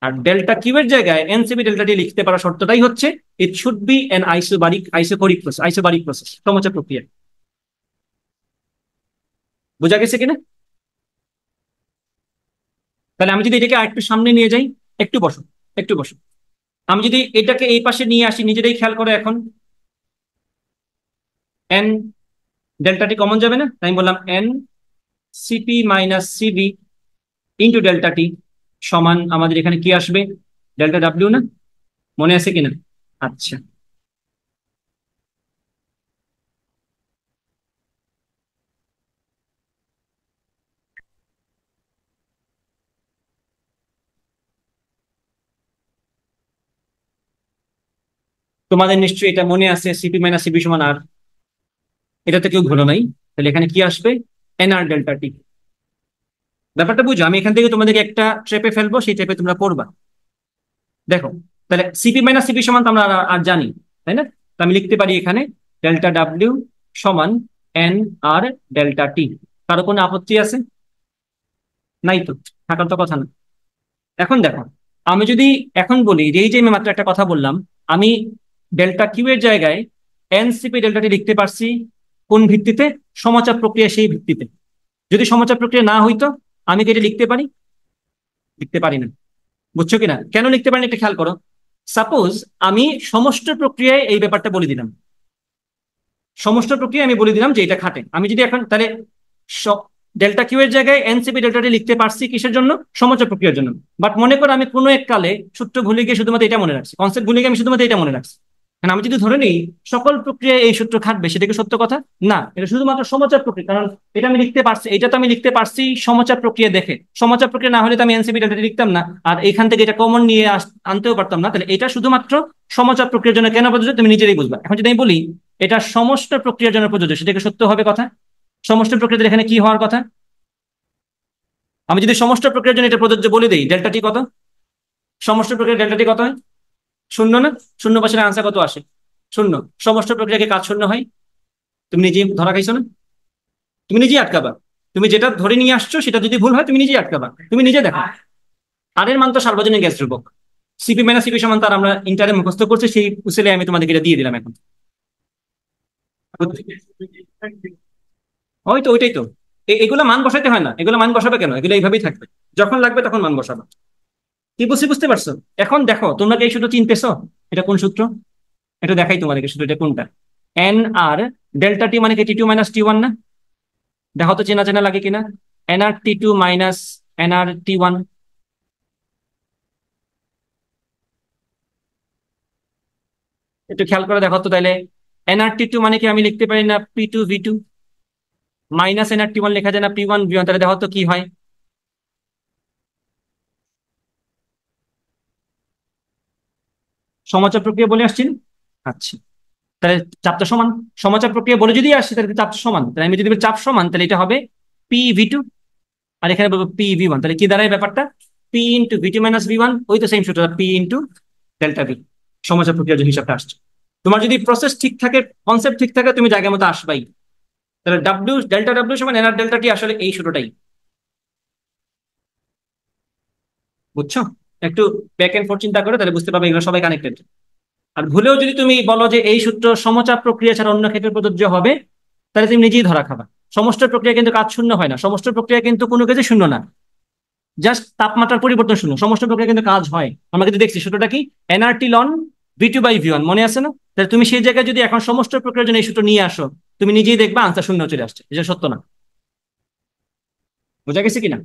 আর ডেল্টা কিউ এর জায়গায় এনসিবি ডেল্টা টি লিখতে পারা শর্তটাই হচ্ছে it should be an isobaric isochoric process isobaric process সমচা প্রক্রিয়া বোঝা গেছে কিনা তাহলে আমি যদি এটাকে আরেকটু সামনে নিয়ে যাই একটু বসো একটু বসো আমি যদি এটাকে এই পাশে নিয়ে আসি নিজেরাই খেয়াল করে এখন এন ডেল্টাটি কমন যাবে না তাই বললাম N CP minus CV into delta T সমান আমাদের এখানে কি আসবে ডেল্টা ডাব্লিউ না মনে আছে কিনা আচ্ছা তোমাদের নিশ্চয়ই এটা মনে আছে সিপি মাইনাস সিপি সমান আর এটাতে কেউ ঘুরো নাই তাহলে এখানে কি আসবে এনআর ডেল্টা টি ব্যাপারটা বুঝো আমি এখান থেকে তোমাদেরকে একটা ট্রেপে ফেলবো সেই ট্রেপে তোমরা পড়বা দেখো তাহলে সিপি মাইনাস সিপি সমান তো আমরা আর জানি তাই না আমি লিখতে পারি এখানে ডেল্টা ডাব্লিউ সমান এন আর ডেল্টা টি কারো কোনো আপত্তি আছে নাই তো থাকার তো কথা না এখন দেখো আমি যদি এখন বলি যে এই যে আমি মাত্র একটা কথা বললাম আমি ডেল্টা কিউ এর জায়গায় এনসিপি ডেল্টাটি লিখতে পারছি কোন ভিত্তিতে সমাচার প্রক্রিয়া সেই ভিত্তিতে যদি সমাচার প্রক্রিয়া না হইতো আমি কি এটা লিখতে পারি লিখতে পারি না বুঝছো কিনা কেন লিখতে পারি একটা খেয়াল করো সাপোজ আমি সমস্ত প্রক্রিয়ায় এই ব্যাপারটা বলে দিলাম সমস্ত প্রক্রিয়া আমি বলে দিলাম যে এটা খাটে আমি যদি এখন তাহলে ডেল্টা কিউ এর জায়গায় এনসিপি ডেল্টাটি লিখতে পারছি কিসের জন্য সমাচার প্রক্রিয়ার জন্য বাট মনে করো আমি কোনো এক কালে সূত্র ভুলে গিয়ে শুধুমাত্র এটা মনে রাখছি কনসেপ্ট ভুলে গিয়ে আমি শুধুমাত্র এটা মনে রাখছি কারণ আমি যদি ধরে নিই সকল প্রক্রিয়ায় এই সূত্র খাটবে সেটা কি সত্য কথা না এটা শুধুমাত্র সমাচার প্রক্রিয়া কারণ এটা আমি লিখতে পারছি এটা তো আমি লিখতে পারছি সমাচার প্রক্রিয়া দেখে সমাচার প্রক্রিয়া না হলে তো আমি এনসিপিটা লিখতাম না আর এখান থেকে এটা কমন নিয়ে আনতেও পারতাম না তাহলে এটা শুধুমাত্র সমাচার প্রক্রিয়ার জন্য কেন প্রযোজ্য তুমি নিজেরই বুঝবে এখন যদি আমি বলি এটা সমস্ত প্রক্রিয়ার জন্য প্রযোজ্য সেটা কি সত্য হবে কথা সমস্ত প্রক্রিয়াতে এখানে কি হওয়ার কথা আমি যদি সমস্ত প্রক্রিয়ার জন্য এটা প্রযোজ্য বলে দিই ডেল্টাটি কত সমস্ত প্রক্রিয়া ডেল্টাটি কত হয় শূন্য না শূন্য পাশের আনসার কত আসে শূন্য সমস্ত প্রক্রিয়াকে কাজ শূন্য হয় তুমি নিজেই ধরা খাইছো না তুমি নিজেই আটকাবা তুমি যেটা ধরে নিয়ে আসছো সেটা যদি ভুল হয় তুমি নিজেই আটকাবা তুমি নিজে দেখো তারের মান তো সার্বজনীন গ্যাস রূপক সিপি মাইনাস সিপি সমান তার আমরা ইন্টারে মুখস্থ করছি সেই উসেলে আমি তোমাদেরকে এটা দিয়ে দিলাম এখন ওই তো ওইটাই তো এগুলো মান বসাইতে হয় না এগুলো মান বসাবে কেন এগুলো এইভাবেই থাকবে যখন লাগবে তখন মান বসাবে কি বলছি বুঝতে পারছো এখন দেখো তোমরা কি এই সূত্র চিনতেছ এটা কোন সূত্র এটা দেখাই তোমাদেরকে সূত্র এটা কোনটা এন আর ডেল্টা টি মানে কি T two minus T one না দেখো তো চেনা চেনা লাগে কিনা N R T two minus N R T one একটু খেয়াল করে দেখো তো আর টি টু মানে কি আমি লিখতে পারি না P two V two minus N T one লেখা যায় না পি ওয়ান ভি ওয়ান তাহলে দেখো তো কি হয় সমাচার প্রক্রিয়া বলে আসছি আচ্ছা তাহলে চাপটা সমান সমাচার প্রক্রিয়া বলে যদি আসছি তাহলে চাপ সমান তাহলে আমি যদি চাপ সমান তাহলে এটা হবে পি ভি টু আর এখানে বলবো পি ভি ওয়ান তাহলে কি দাঁড়ায় ব্যাপারটা P into V two minus V one ওই তো সেম সূত্র পি ইন্টু ডেল্টা ভি সমাচার প্রক্রিয়া যে হিসাবটা আসছে তোমার যদি প্রসেস ঠিক থাকে কনসেপ্ট ঠিক থাকে তুমি জায়গা মতো আসবাই তাহলে ডাব্লিউ ডেল্টা ডাব্লিউ সমান এনআর ডেল্টা টি আসলে এই সূত্রটাই বুঝছো একটু ব্যাক এন্ড ফোর চিন্তা করে তাহলে বুঝতে পারবে এগুলো সবাই কানেক্টেড আর ভুলেও যদি তুমি বলো যে এই সূত্র সমচাপ প্রক্রিয়া ছাড়া অন্য ক্ষেত্রে প্রযোজ্য হবে তাহলে তুমি নিজেই ধরা খাবা সমস্ত প্রক্রিয়া কিন্তু কাজ শূন্য হয় না সমস্ত প্রক্রিয়া কিন্তু কোনো কাজে শূন্য না জাস্ট তাপমাত্রার পরিবর্তন শূন্য সমস্ত প্রক্রিয়া কিন্তু কাজ হয় আমরা কিন্তু দেখছি সূত্রটা কি NRT ln V two by V one মনে আছে না তাহলে তুমি সেই জায়গায় যদি এখন সমস্ত প্রক্রিয়ার জন্য এই সূত্র নিয়ে আসো তুমি নিজেই দেখবা আনসার শূন্য চলে আসছে এটা সত্য না বোঝা গেছে কিনা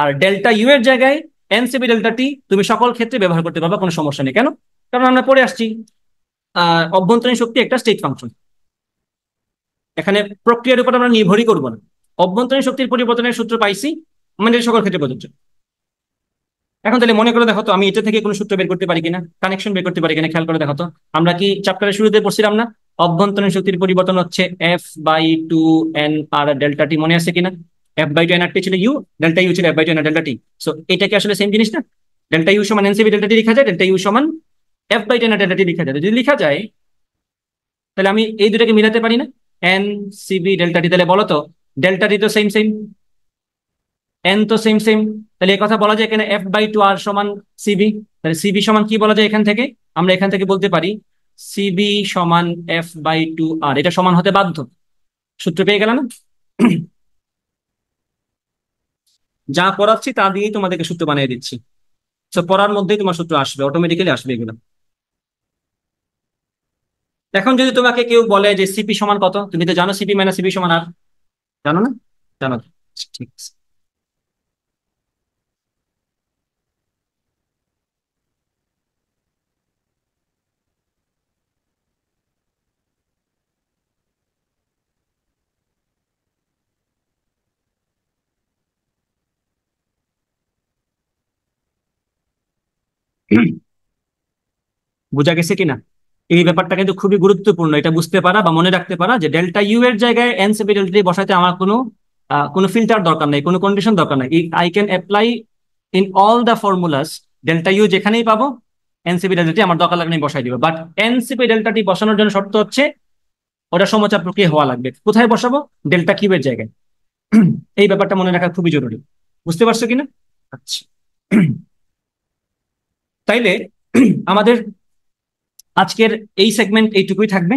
আর ডেল্টা ইউ এর জায়গায় এনসিপি ডেল্টা টি তুমি সকল ক্ষেত্রে ব্যবহার করতে পারবে কোনো সমস্যা নেই কেন কারণ আমরা পড়ে আসছি অভ্যন্তরীণ শক্তি একটা স্টেট ফাংশন এখানে প্রক্রিয়ার উপর আমরা নির্ভরই করবো না অভ্যন্তরীণ শক্তির পরিবর্তনের সূত্র পাইছি আমাদের সকল ক্ষেত্রে প্রযোজ্য এখন তাহলে মনে করে দেখো তো আমি এটা থেকে কোনো সূত্র বের করতে পারি কিনা কানেকশন বের করতে পারি কিনা খেয়াল করে দেখো তো আমরা কি চ্যাপ্টারের শুরুতে পড়ছিলাম না অভ্যন্তরীণ শক্তির পরিবর্তন হচ্ছে F by two N R delta T মনে আছে কিনা এফ বাই টু এনআরটি ছিল ইউ ডেল্টা ইউ ছিল F by two NR delta T so এটা কি আসলে সেম জিনিস না ডেল্টা ইউ সমান এনসিবি ডেল্টা টি লেখা যায় ডেল্টা ইউ সমান F by two NR delta T লেখা যায় যদি লিখা যায় তাহলে আমি এই দুটাকে মিলাতে পারি না এন সিবি ডেল্টা টি তাহলে বলো তো ডেল্টা টি তো সেম সেম এন তো সেম সেম তাহলে এই কথা বলা যায় এখানে এফ বাই টু আর সমান সিবি তাহলে সিবি সমান কি বলা যায় এখান থেকে আমরা এখান থেকে বলতে পারি সিবি সমান এফ বাই টু আর এটা সমান হতে বাধ্য সূত্র পেয়ে গেল না যা পড়াচ্ছি তা দিয়েই তোমাদেরকে সূত্র বানিয়ে দিচ্ছি তো পড়ার মধ্যেই তোমার সূত্র আসবে অটোমেটিক্যালি আসবে এগুলো এখন যদি তোমাকে কেউ বলে যে সিপি সমান কত তুমি তো জানো সিপি মাইনাস সিপি সমান আর জানো না জানো ঠিক আছে বোঝা গেছে কিনা এই ব্যাপারটা কিন্তু খুবই গুরুত্বপূর্ণ এটা বুঝতে পারা বা মনে রাখতে পারা যে ডেল্টা ইউ এর জায়গায় এনসিপি ডেল্টা বসাতে আমার কোনো কোনো ফিল্টার দরকার নাই কোনো কন্ডিশন দরকার নাই I can apply in all the formulas delta U যেখানেই পাবো এনসিপি ডেল্টাটি আমার দরকার লাগলে বসাই দিব বাট এনসিপি ডেল্টাটি বসানোর জন্য শর্ত হচ্ছে ওটা সমচাপ প্রক্রিয়া হওয়া লাগবে কোথায় বসাবো ডেল্টা এর জায়গায় এই ব্যাপারটা মনে রাখা খুবই জরুরি বুঝতে পারছো কিনা আচ্ছা তাইলে আমাদের আজকের এই সেগমেন্ট এইটুকুই থাকবে